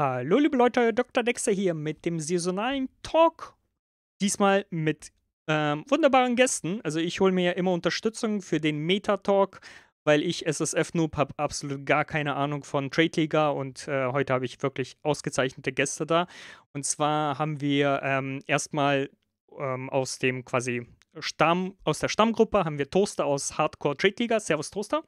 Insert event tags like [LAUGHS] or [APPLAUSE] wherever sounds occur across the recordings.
Hallo liebe Leute, Dr. Dexter hier mit dem saisonalen Talk. Diesmal mit ähm, wunderbaren Gästen. Also ich hole mir ja immer Unterstützung für den Meta-Talk, weil ich SSF-Noob habe absolut gar keine Ahnung von Trade-Liga und äh, heute habe ich wirklich ausgezeichnete Gäste da. Und zwar haben wir ähm, erstmal ähm, aus dem quasi Stamm, aus der Stammgruppe haben wir Toaster aus Hardcore Trade-Liga. Servus Toaster.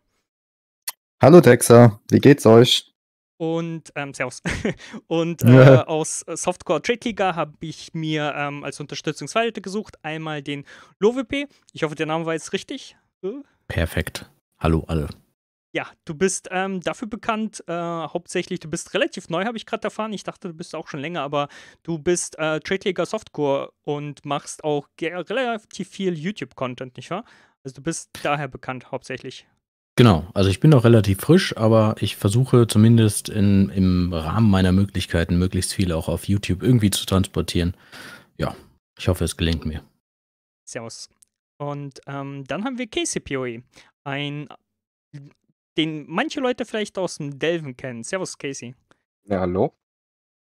Hallo Dexter, wie geht's euch? Und ähm, Servus. [LAUGHS] Und äh, ja. aus Softcore Trade Liga habe ich mir ähm, als Unterstützungsverhalte gesucht. Einmal den LoWP. Ich hoffe, der Name war jetzt richtig. Äh? Perfekt. Hallo alle. Ja, du bist ähm, dafür bekannt, äh, hauptsächlich, du bist relativ neu, habe ich gerade erfahren. Ich dachte, du bist auch schon länger, aber du bist äh, Trade Softcore und machst auch relativ viel YouTube-Content, nicht wahr? Also du bist daher bekannt hauptsächlich. Genau, also ich bin noch relativ frisch, aber ich versuche zumindest in, im Rahmen meiner Möglichkeiten möglichst viel auch auf YouTube irgendwie zu transportieren. Ja, ich hoffe, es gelingt mir. Servus. Und ähm, dann haben wir KCPOE, ein, den manche Leute vielleicht aus dem Delven kennen. Servus, Casey. Ja, hallo.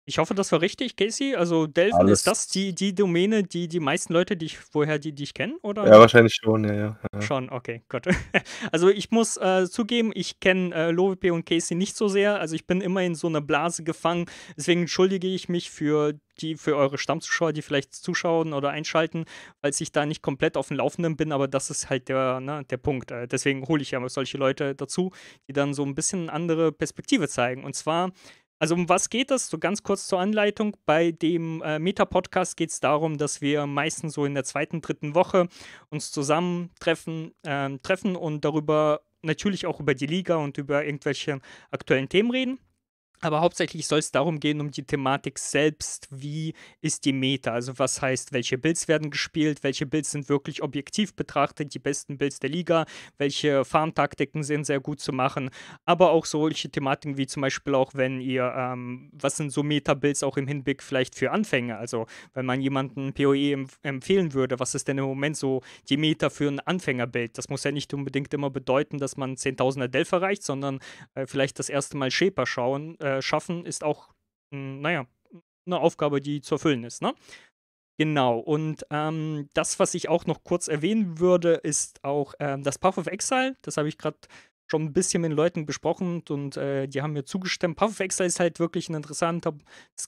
Ich hoffe, das war richtig, Casey. Also Delphin, Alles. ist das die, die Domäne, die die meisten Leute, die ich woher die, dich kennen, oder? Ja, wahrscheinlich schon, ja, ja. Schon, okay, Gott. [LAUGHS] Also ich muss äh, zugeben, ich kenne äh, Lovipe und Casey nicht so sehr. Also ich bin immer in so einer Blase gefangen. Deswegen entschuldige ich mich für die, für eure Stammzuschauer, die vielleicht zuschauen oder einschalten, weil ich da nicht komplett auf dem Laufenden bin, aber das ist halt der, ne, der Punkt. Äh, deswegen hole ich ja solche Leute dazu, die dann so ein bisschen andere Perspektive zeigen. Und zwar also um was geht das? So ganz kurz zur Anleitung. Bei dem äh, Meta-Podcast geht es darum, dass wir meistens so in der zweiten, dritten Woche uns zusammentreffen äh, treffen und darüber natürlich auch über die Liga und über irgendwelche aktuellen Themen reden. Aber hauptsächlich soll es darum gehen, um die Thematik selbst. Wie ist die Meta? Also was heißt, welche Builds werden gespielt? Welche Builds sind wirklich objektiv betrachtet die besten Builds der Liga? Welche Farmtaktiken sind sehr gut zu machen? Aber auch solche Thematiken wie zum Beispiel auch, wenn ihr, ähm, was sind so Meta-Builds auch im Hinblick vielleicht für Anfänger? Also wenn man jemanden PoE empf empfehlen würde, was ist denn im Moment so die Meta für ein Anfängerbild? Das muss ja nicht unbedingt immer bedeuten, dass man 10.000er Delf erreicht, sondern äh, vielleicht das erste Mal Shaper schauen. Äh, äh, schaffen, ist auch, hm, naja, eine Aufgabe, die zu erfüllen ist, ne? Genau, und ähm, das, was ich auch noch kurz erwähnen würde, ist auch ähm, das Path of Exile. Das habe ich gerade schon ein bisschen mit Leuten besprochen und äh, die haben mir zugestimmt. Path of Exile ist halt wirklich ein interessantes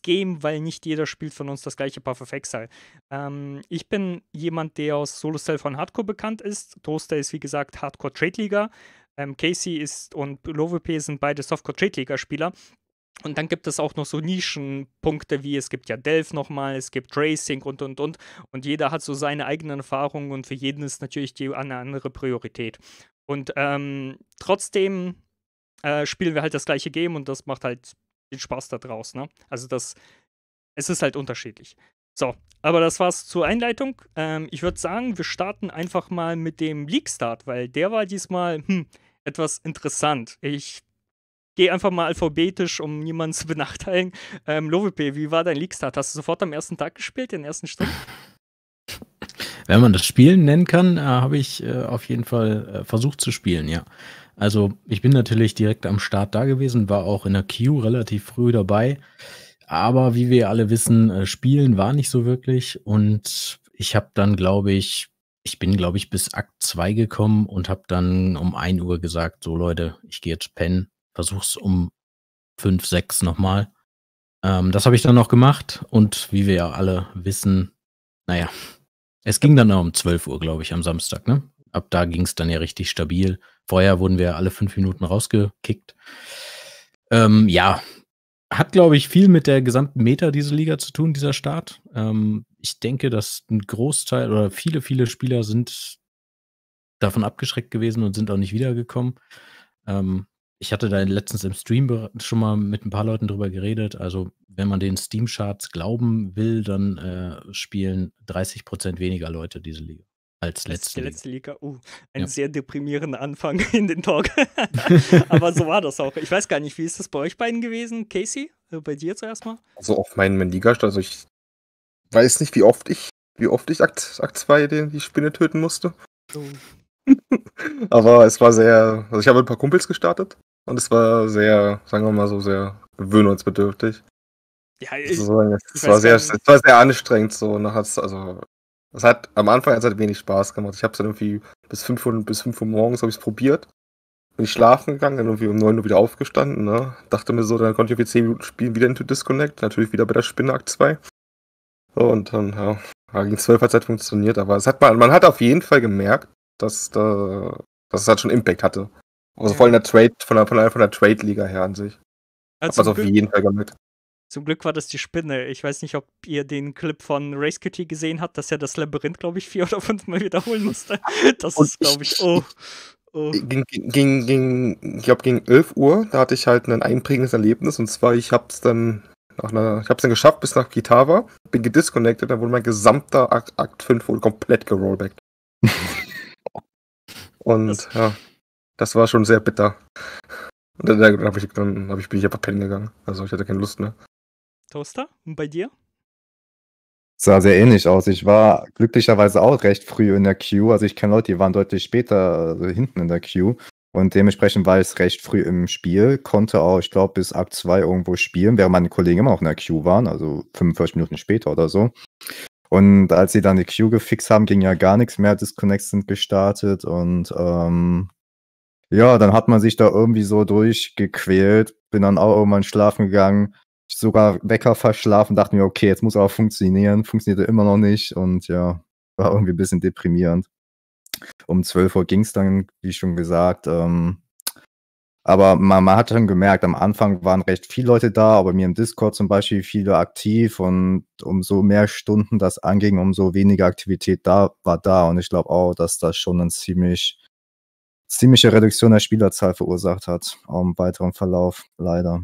Game, weil nicht jeder spielt von uns das gleiche Path of Exile. Ähm, ich bin jemand, der aus Solo Cell von Hardcore bekannt ist. Toaster ist, wie gesagt, Hardcore Trade Liga. Ähm, Casey ist und Lovep sind beide Softcore Trade Liga Spieler. Und dann gibt es auch noch so Nischenpunkte wie es gibt ja Delph nochmal, es gibt Racing und und und. Und jeder hat so seine eigenen Erfahrungen und für jeden ist natürlich die eine andere Priorität. Und ähm, trotzdem äh, spielen wir halt das gleiche Game und das macht halt den Spaß da draus. Ne? Also das, es ist halt unterschiedlich. So, aber das war's zur Einleitung. Ähm, ich würde sagen, wir starten einfach mal mit dem Leak-Start, weil der war diesmal hm, etwas interessant. Ich gehe einfach mal alphabetisch, um niemanden zu benachteiligen. Ähm, Lovipé, wie war dein leak start Hast du sofort am ersten Tag gespielt, den ersten Stunden? [LAUGHS] Wenn man das Spielen nennen kann, äh, habe ich äh, auf jeden Fall äh, versucht zu spielen, ja. Also ich bin natürlich direkt am Start da gewesen, war auch in der Queue relativ früh dabei. Aber wie wir alle wissen, äh, Spielen war nicht so wirklich. Und ich habe dann, glaube ich, ich bin, glaube ich, bis Akt 2 gekommen und habe dann um 1 Uhr gesagt, so Leute, ich gehe jetzt pennen versuch's um fünf, sechs nochmal. Ähm, das habe ich dann noch gemacht und wie wir ja alle wissen, naja, es ging dann um 12 Uhr, glaube ich, am Samstag, ne? Ab da ging es dann ja richtig stabil. Vorher wurden wir alle fünf Minuten rausgekickt. Ähm, ja, hat, glaube ich, viel mit der gesamten Meta dieser Liga zu tun, dieser Start. Ähm, ich denke, dass ein Großteil oder viele, viele Spieler sind davon abgeschreckt gewesen und sind auch nicht wiedergekommen. Ähm, ich hatte da letztens im Stream schon mal mit ein paar Leuten drüber geredet. Also, wenn man den Steam-Charts glauben will, dann äh, spielen 30 Prozent weniger Leute diese Liga als letzte. Die letzte Liga. Uh, ein ja. sehr deprimierender Anfang [LAUGHS] in den Talk. [LAUGHS] Aber so war das auch. Ich weiß gar nicht, wie ist das bei euch beiden gewesen, Casey? Äh, bei dir zuerst mal? Also, auf meinen Liga-Start, also ich weiß nicht, wie oft ich, wie oft ich Akt, Akt 2 den, die Spinne töten musste. Oh. [LAUGHS] Aber es war sehr. Also, ich habe ein paar Kumpels gestartet und es war sehr, sagen wir mal so, sehr gewöhnungsbedürftig. Ja, ich, also, es, war sehr, es war sehr anstrengend so. Und ne, hat's, also, es hat am Anfang hat's halt wenig Spaß gemacht. Ich habe es dann irgendwie bis 5 Uhr, bis 5 Uhr morgens habe probiert. Bin ich schlafen gegangen, dann irgendwie um 9 Uhr wieder aufgestanden. Ne? Dachte mir so, dann konnte ich irgendwie 10 Minuten spielen, wieder into Disconnect. Natürlich wieder bei der Spinne Akt 2. und dann, ja, gegen 12 hat es halt funktioniert. Aber es hat man, man hat auf jeden Fall gemerkt, dass, da, dass es halt schon Impact hatte. Also ja. vor allem der Trade, von der, von der, von der Trade-Liga her an sich. Also Hab was auf jeden Fall damit. Zum Glück war das die Spinne. Ich weiß nicht, ob ihr den Clip von Race Kitty gesehen habt, dass er das Labyrinth, glaube ich, vier [LAUGHS] oder fünf Mal wiederholen musste. Das ist, glaube ich, oh. Oh. Ging, ging, ging, ich glaube, gegen 11 Uhr, da hatte ich halt ein einprägendes Erlebnis. Und zwar, ich habe es dann nach einer, ich habe es dann geschafft bis nach Gitava, bin gedisconnected, dann wurde mein gesamter Akt, Akt 5 wohl komplett gerollbackt. [LAUGHS] und das, ja. Das war schon sehr bitter. Und dann, dann, ich, dann ich, bin ich einfach pennen gegangen. Also ich hatte keine Lust mehr. Toaster, und bei dir? Sah sehr ähnlich aus. Ich war glücklicherweise auch recht früh in der Queue. Also ich kenne Leute, die waren deutlich später also hinten in der Queue. Und dementsprechend war ich recht früh im Spiel, konnte auch, ich glaube, bis ab 2 irgendwo spielen, während meine Kollegen immer auch in der Queue waren, also 45 Minuten später oder so. Und als sie dann die Queue gefixt haben, ging ja gar nichts mehr, Disconnects sind gestartet und ähm, ja, dann hat man sich da irgendwie so durchgequält, bin dann auch irgendwann schlafen gegangen, sogar Wecker verschlafen, dachte mir, okay, jetzt muss aber funktionieren, funktionierte immer noch nicht und ja, war irgendwie ein bisschen deprimierend. Um 12 Uhr ging es dann, wie schon gesagt, ähm, aber man, man, hat dann gemerkt, am Anfang waren recht viele Leute da, aber mir im Discord zum Beispiel viele aktiv und umso mehr Stunden das anging, umso weniger Aktivität da war da. Und ich glaube auch, dass das schon ein ziemlich ziemliche Reduktion der Spielerzahl verursacht hat, auch im weiteren Verlauf, leider.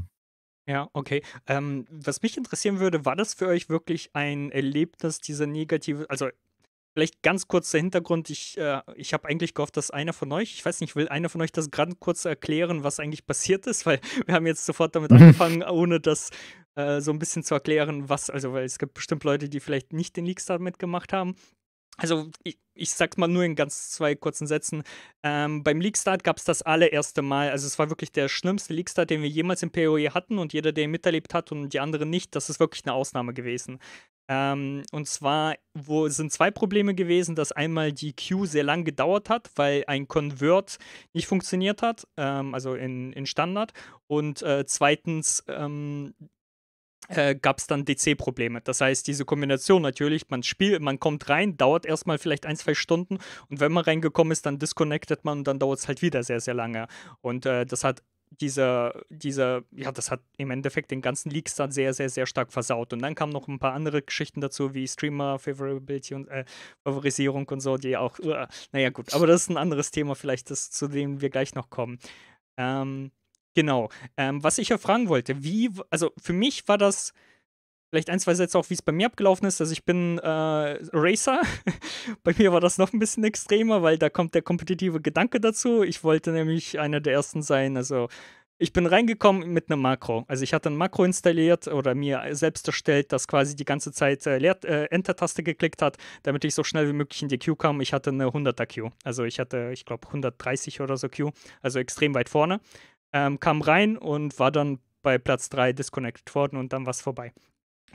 Ja, okay. Ähm, was mich interessieren würde, war das für euch wirklich ein Erlebnis, diese negative, also vielleicht ganz kurz der Hintergrund, ich, äh, ich habe eigentlich gehofft, dass einer von euch, ich weiß nicht, will einer von euch das gerade kurz erklären, was eigentlich passiert ist, weil [LAUGHS] wir haben jetzt sofort damit [LAUGHS] angefangen, ohne das äh, so ein bisschen zu erklären, was, also weil es gibt bestimmt Leute, die vielleicht nicht den Leakstar mitgemacht haben also ich, ich sag's mal nur in ganz zwei kurzen Sätzen. Ähm, beim League-Start gab es das allererste Mal. Also es war wirklich der schlimmste League-Start, den wir jemals im PoE hatten und jeder, der ihn miterlebt hat und die anderen nicht, das ist wirklich eine Ausnahme gewesen. Ähm, und zwar wo sind zwei Probleme gewesen, dass einmal die Queue sehr lang gedauert hat, weil ein Convert nicht funktioniert hat, ähm, also in, in Standard. Und äh, zweitens, ähm, äh, gab es dann DC-Probleme. Das heißt, diese Kombination natürlich, man spielt, man kommt rein, dauert erstmal vielleicht ein, zwei Stunden und wenn man reingekommen ist, dann disconnectet man und dann dauert es halt wieder sehr, sehr lange. Und äh, das hat dieser, dieser, ja, das hat im Endeffekt den ganzen Leaks dann sehr, sehr, sehr stark versaut. Und dann kamen noch ein paar andere Geschichten dazu, wie Streamer, Favorability und äh, Favorisierung und so, die auch, uh, naja, gut, aber das ist ein anderes Thema, vielleicht, das, zu dem wir gleich noch kommen. Ähm, Genau. Ähm, was ich ja fragen wollte, wie, also für mich war das vielleicht ein, zwei Sätze auch, wie es bei mir abgelaufen ist. Also ich bin äh, Racer. [LAUGHS] bei mir war das noch ein bisschen extremer, weil da kommt der kompetitive Gedanke dazu. Ich wollte nämlich einer der ersten sein. Also ich bin reingekommen mit einem Makro. Also ich hatte ein Makro installiert oder mir selbst erstellt, das quasi die ganze Zeit äh, äh, Enter-Taste geklickt hat, damit ich so schnell wie möglich in die Queue kam. Ich hatte eine 100er Queue. Also ich hatte, ich glaube, 130 oder so Queue. Also extrem weit vorne ähm, kam rein und war dann bei Platz 3 disconnected worden und dann war es vorbei.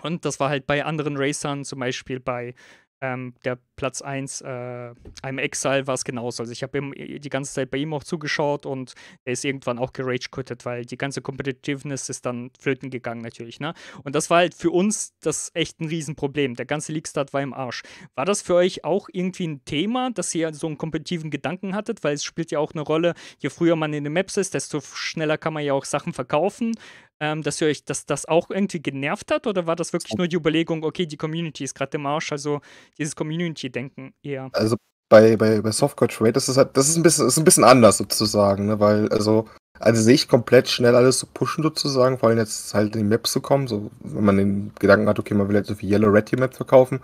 Und das war halt bei anderen Racern, zum Beispiel bei ähm, der Platz 1, äh, I'm Exile, war es genauso. Also ich habe äh, die ganze Zeit bei ihm auch zugeschaut und er ist irgendwann auch gerage-quittet, weil die ganze Competitiveness ist dann flöten gegangen natürlich. Ne? Und das war halt für uns das echt ein Riesenproblem. Der ganze League-Start war im Arsch. War das für euch auch irgendwie ein Thema, dass ihr so einen kompetitiven Gedanken hattet? Weil es spielt ja auch eine Rolle, je früher man in den Maps ist, desto schneller kann man ja auch Sachen verkaufen ähm, dass ihr euch, dass das auch irgendwie genervt hat oder war das wirklich nur die Überlegung, okay, die Community ist gerade im Arsch, also dieses Community-Denken eher? Also bei, bei, bei Softcore Trade ist es halt, das ist ein bisschen, ist ein bisschen anders sozusagen, ne? weil also an also sich komplett schnell alles zu so pushen sozusagen, vor allem jetzt halt in die Maps zu kommen, so wenn man den Gedanken hat, okay, man will jetzt so viel Yellow Red Team Map verkaufen,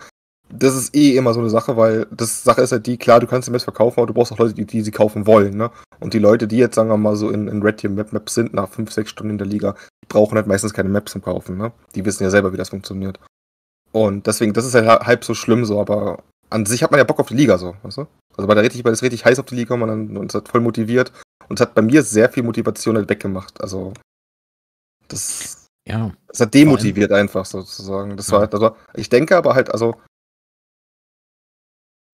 das ist eh immer so eine Sache, weil das Sache ist halt die, klar, du kannst die Maps verkaufen, aber du brauchst auch Leute, die, die sie kaufen wollen, ne? Und die Leute, die jetzt, sagen wir mal, so in, in Red Team Map Maps sind, nach 5, 6 Stunden in der Liga, die brauchen halt meistens keine Maps zum Kaufen, ne? Die wissen ja selber, wie das funktioniert. Und deswegen, das ist halt halb so schlimm so, aber an sich hat man ja Bock auf die Liga so, weißt du? Also bei der richtig, bei ist richtig heiß auf die Liga, man, dann, man ist halt voll motiviert und es hat bei mir sehr viel Motivation halt weggemacht. Also das, ja, das hat demotiviert einfach sozusagen. Das ja. war halt, also ich denke aber halt, also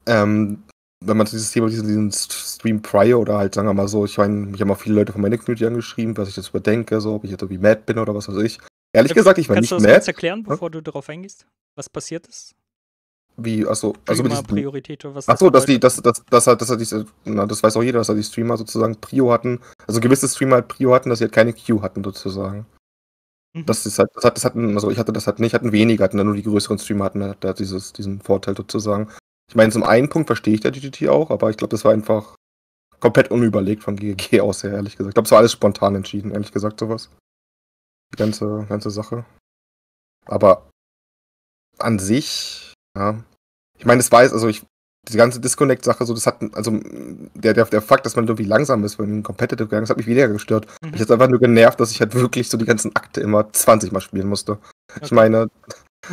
ähm, wenn man dieses Thema, diesen, diesen Stream Prior oder halt, sagen wir mal so, ich meine, mich haben auch viele Leute von meiner Community angeschrieben, was ich jetzt überdenke, so, ob ich jetzt irgendwie mad bin oder was weiß ich. Ehrlich ja, äh, gesagt, ich war nicht mad. Kannst du das kurz erklären, hm? bevor hm? du darauf eingehst, was passiert ist? Wie, achso, also mit diesen, Priorität oder was Achso, das dass die, dass, dass, dass, halt, dass halt diese, na, das weiß auch jeder, dass halt die Streamer sozusagen Prio hatten, also gewisse Streamer halt Prio hatten, dass sie halt keine Queue hatten, sozusagen. Mhm. Das ist halt, das hat, das hatten, also ich hatte das halt nicht, hatten weniger, hatten dann nur die größeren Streamer hatten, halt da hat dieses, diesen Vorteil sozusagen. Ich meine, zum einen Punkt verstehe ich der DDT auch, aber ich glaube, das war einfach komplett unüberlegt von GG aus her, ehrlich gesagt. Ich glaube, es war alles spontan entschieden, ehrlich gesagt, sowas. Die ganze, ganze Sache. Aber an sich, ja. Ich meine, das weiß, also ich, diese ganze Disconnect-Sache, so, das hat, also der, der, der Fakt, dass man irgendwie langsam ist, wenn ein Competitive gegangen ist, hat mich weniger gestört. Mhm. Mich hat einfach nur genervt, dass ich halt wirklich so die ganzen Akte immer 20 Mal spielen musste. Okay. Ich meine,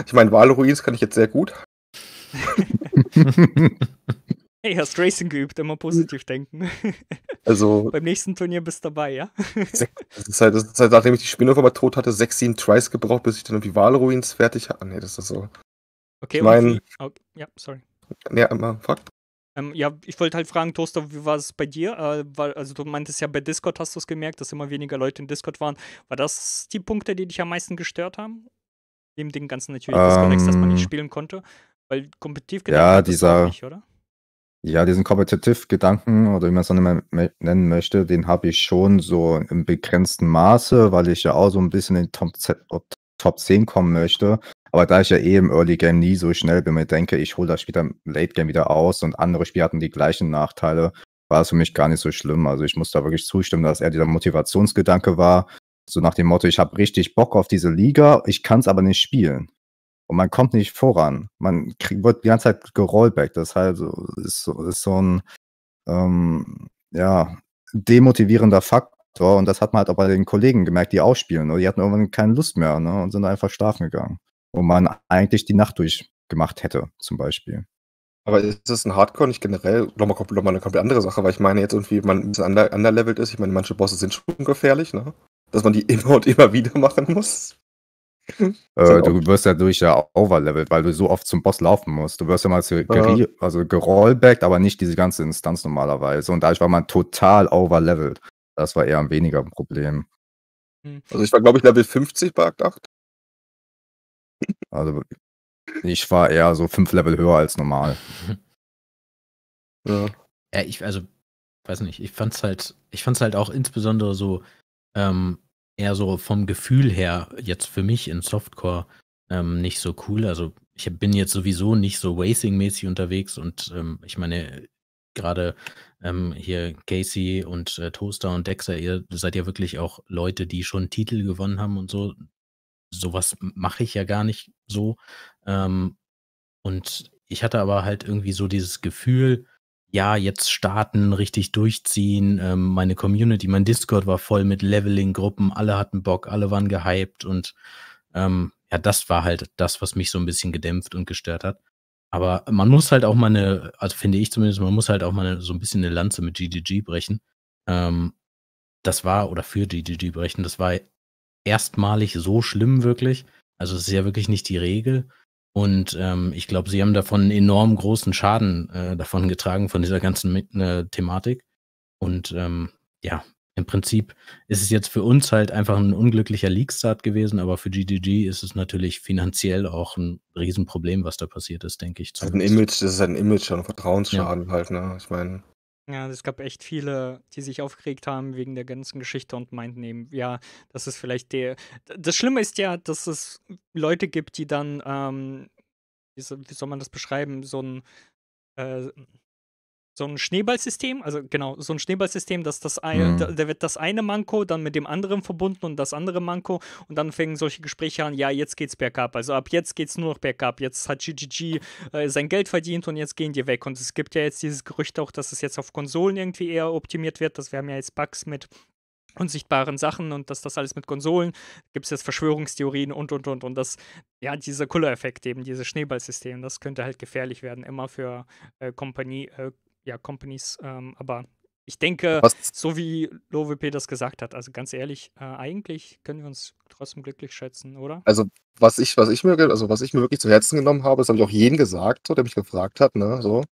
ich meine, Wahlruins kann ich jetzt sehr gut. [LAUGHS] hey, hast Racing geübt, immer positiv denken. [LAUGHS] Also. Beim nächsten Turnier bist du dabei, ja? das, ist halt, das ist halt, nachdem ich die Spielhofer aber tot hatte, sechs, sieben Tries gebraucht, bis ich dann irgendwie Wahlruins fertig hatte. Nee, das ist so. Okay, ich mein, okay. Ja, sorry. Ja, immer, fuck. Ähm, ja, ich wollte halt fragen, Toaster, wie war es bei dir? Äh, war, also du meintest ja, bei Discord hast du es gemerkt, dass immer weniger Leute in Discord waren. War das die Punkte, die dich am meisten gestört haben? Neben dem Ganzen natürlich ähm, Disconnects, dass man nicht spielen konnte. Weil kompetitiv gedacht ja, dieser, nicht, oder? Ja, diesen kompetitiv Gedanken oder wie man es dann nennen möchte, den habe ich schon so im begrenzten Maße, weil ich ja auch so ein bisschen in den Top, Top 10 kommen möchte. Aber da ich ja eh im Early Game nie so schnell bin, mir denke, ich hole das später im Late Game wieder aus und andere Spieler hatten die gleichen Nachteile, war es für mich gar nicht so schlimm. Also ich muss da wirklich zustimmen, dass er dieser Motivationsgedanke war, so nach dem Motto, ich habe richtig Bock auf diese Liga, ich kann es aber nicht spielen. Und man kommt nicht voran. Man krieg, wird die ganze Zeit gerollbackt. Das halt ist, so, ist so ein ähm, ja, demotivierender Faktor. Und das hat man halt auch bei den Kollegen gemerkt, die ausspielen. Oder ne? die hatten irgendwann keine Lust mehr ne? und sind einfach schlafen gegangen. Wo man eigentlich die Nacht durchgemacht hätte, zum Beispiel. Aber ist das ein Hardcore nicht generell nochmal, nochmal eine komplett andere Sache? Weil ich meine jetzt irgendwie, man ein bisschen underlevelt ist. Ich meine, manche Bosse sind schon gefährlich, ne? Dass man die [LAUGHS] immer und immer wieder machen muss. Äh, du wirst dadurch ja overlevelt, weil du so oft zum Boss laufen musst. Du wirst immer so ja. also gerollbackt, aber nicht diese ganze Instanz normalerweise. Und dadurch war man total overlevelt. Das war eher ein weniger Problem. Hm. Also ich war, glaube ich, Level 50 bei Akt 8. Also ich war eher so fünf Level höher als normal. ja. ja ich, also, weiß nicht, ich fand's halt, ich fand's halt auch insbesondere so, ähm, eher so vom Gefühl her jetzt für mich in Softcore ähm, nicht so cool. Also ich bin jetzt sowieso nicht so racing-mäßig unterwegs und ähm, ich meine, gerade ähm, hier Casey und äh, Toaster und Dexter, ihr seid ja wirklich auch Leute, die schon Titel gewonnen haben und so. Sowas mache ich ja gar nicht so. Ähm, und ich hatte aber halt irgendwie so dieses Gefühl, ja, jetzt starten, richtig durchziehen. Ähm, meine Community, mein Discord war voll mit Leveling-Gruppen, alle hatten Bock, alle waren gehypt und ähm, ja, das war halt das, was mich so ein bisschen gedämpft und gestört hat. Aber man muss halt auch mal eine, also finde ich zumindest, man muss halt auch mal so ein bisschen eine Lanze mit GDG brechen. Ähm, das war, oder für GDG brechen, das war erstmalig so schlimm wirklich. Also es ist ja wirklich nicht die Regel. Und ähm, ich glaube, sie haben davon einen enorm großen Schaden äh, davon getragen, von dieser ganzen äh, Thematik. Und ähm, ja, im Prinzip ist es jetzt für uns halt einfach ein unglücklicher Leak-Start gewesen, aber für GDG ist es natürlich finanziell auch ein Riesenproblem, was da passiert ist, denke ich. Halt ein Image, das ist halt ein Image ein Vertrauensschaden ja. halt, ne? Ich meine. Ja, es gab echt viele, die sich aufgeregt haben wegen der ganzen Geschichte und meinten eben, ja, das ist vielleicht der. Das Schlimme ist ja, dass es Leute gibt, die dann, ähm, wie soll man das beschreiben, so ein äh, so ein Schneeballsystem, also genau, so ein Schneeballsystem, dass das eine, mhm. da, da, wird das eine Manko dann mit dem anderen verbunden und das andere Manko und dann fängen solche Gespräche an, ja, jetzt geht's bergab, also ab jetzt geht's nur noch bergab, jetzt hat GGG äh, sein Geld verdient und jetzt gehen die weg und es gibt ja jetzt dieses Gerücht auch, dass es jetzt auf Konsolen irgendwie eher optimiert wird, dass wir haben ja jetzt Bugs mit unsichtbaren Sachen und dass das alles mit Konsolen, gibt es jetzt Verschwörungstheorien und und und und das, ja, dieser Kuller-Effekt eben, dieses Schneeballsystem, das könnte halt gefährlich werden, immer für äh, Kompanie, äh, ja, Companies, ähm, aber ich denke, Was? so wie LoWP das gesagt hat, also ganz ehrlich, äh, eigentlich können wir uns trotzdem glücklich schätzen, oder? Also was ich, was ich mir, also was ich mir wirklich zu Herzen genommen habe, das habe ich auch jeden gesagt, so, der mich gefragt hat, ne, so,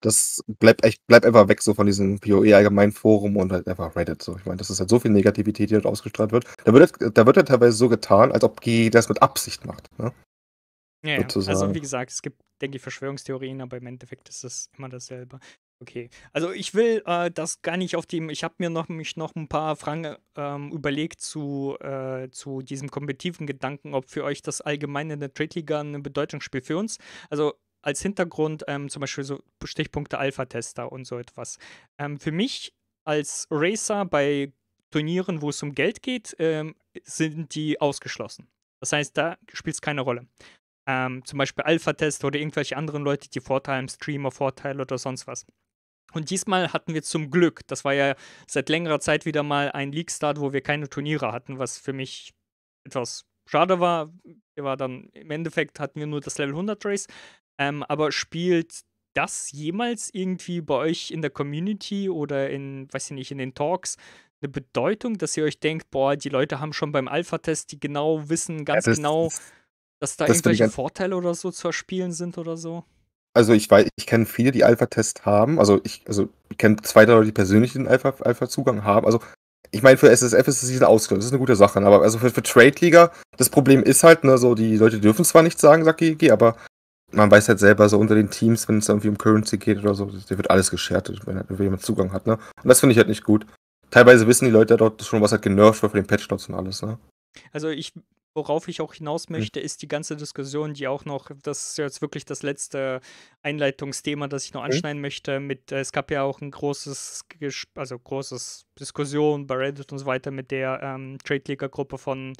das bleibt echt, bleibt einfach weg so von diesem POE allgemein Forum und halt einfach Reddit. So, ich meine, das ist halt so viel Negativität, die dort ausgestrahlt wird. Da wird, da wird ja teilweise so getan, als ob G das mit Absicht macht. Ne? Ja, ja. also wie gesagt, es gibt, denke ich, Verschwörungstheorien, aber im Endeffekt ist es immer dasselbe. Okay, also ich will äh, das gar nicht auf dem, ich habe mir noch, mich noch ein paar Fragen ähm, überlegt zu, äh, zu diesem kompetitiven Gedanken, ob für euch das allgemeine in der Trade Liga eine Bedeutung spielt für uns. Also als Hintergrund ähm, zum Beispiel so Stichpunkte Alpha-Tester und so etwas. Ähm, für mich als Racer bei Turnieren, wo es um Geld geht, ähm, sind die ausgeschlossen. Das heißt, da spielt es keine Rolle. Ähm, zum Beispiel Alpha-Test oder irgendwelche anderen Leute, die Vorteile im Streamer, Vorteile oder sonst was. Und diesmal hatten wir zum Glück, das war ja seit längerer Zeit wieder mal ein League-Start, wo wir keine Turniere hatten, was für mich etwas schade war. Wir war dann im Endeffekt hatten wir nur das Level 100 Race. Ähm, aber spielt das jemals irgendwie bei euch in der Community oder in, weiß ich nicht, in den Talks eine Bedeutung, dass ihr euch denkt, boah, die Leute haben schon beim Alpha-Test, die genau wissen, ganz ja, das, genau, dass da das irgendwelche halt Vorteile oder so zu erspielen sind oder so? also ich weiß, ich kenne viele, die Alpha-Test haben. Also ich, also ich kenne zwei, drei Leute, die persönlich den Alpha-Zugang -Alpha haben. Also ich meine, für SSF ist es nicht ein Ausgang, das ist eine gute Sache. Ne? Aber also für, für Trade-Liga, das Problem ist halt, ne, so die Leute dürfen zwar nichts sagen, sagt GG, aber man weiß halt selber, so unter den Teams, wenn es irgendwie um Currency geht oder so, der wird alles geschertet, wenn, halt, wenn jemand Zugang hat, ne? Und das finde ich halt nicht gut. Teilweise wissen die Leute dort schon, was halt genervt wird für den Patch-Dots und alles, ne? Also ich Worauf ich auch hinaus mhm. möchte, ist die ganze Diskussion, die auch noch, das ist jetzt wirklich das letzte Einleitungsthema, das ich noch anschneiden möchte. Mit, äh, es gab ja auch ein großes, also großes Diskussion bei Reddit und so weiter mit der ähm, Trade-Leaker-Gruppe von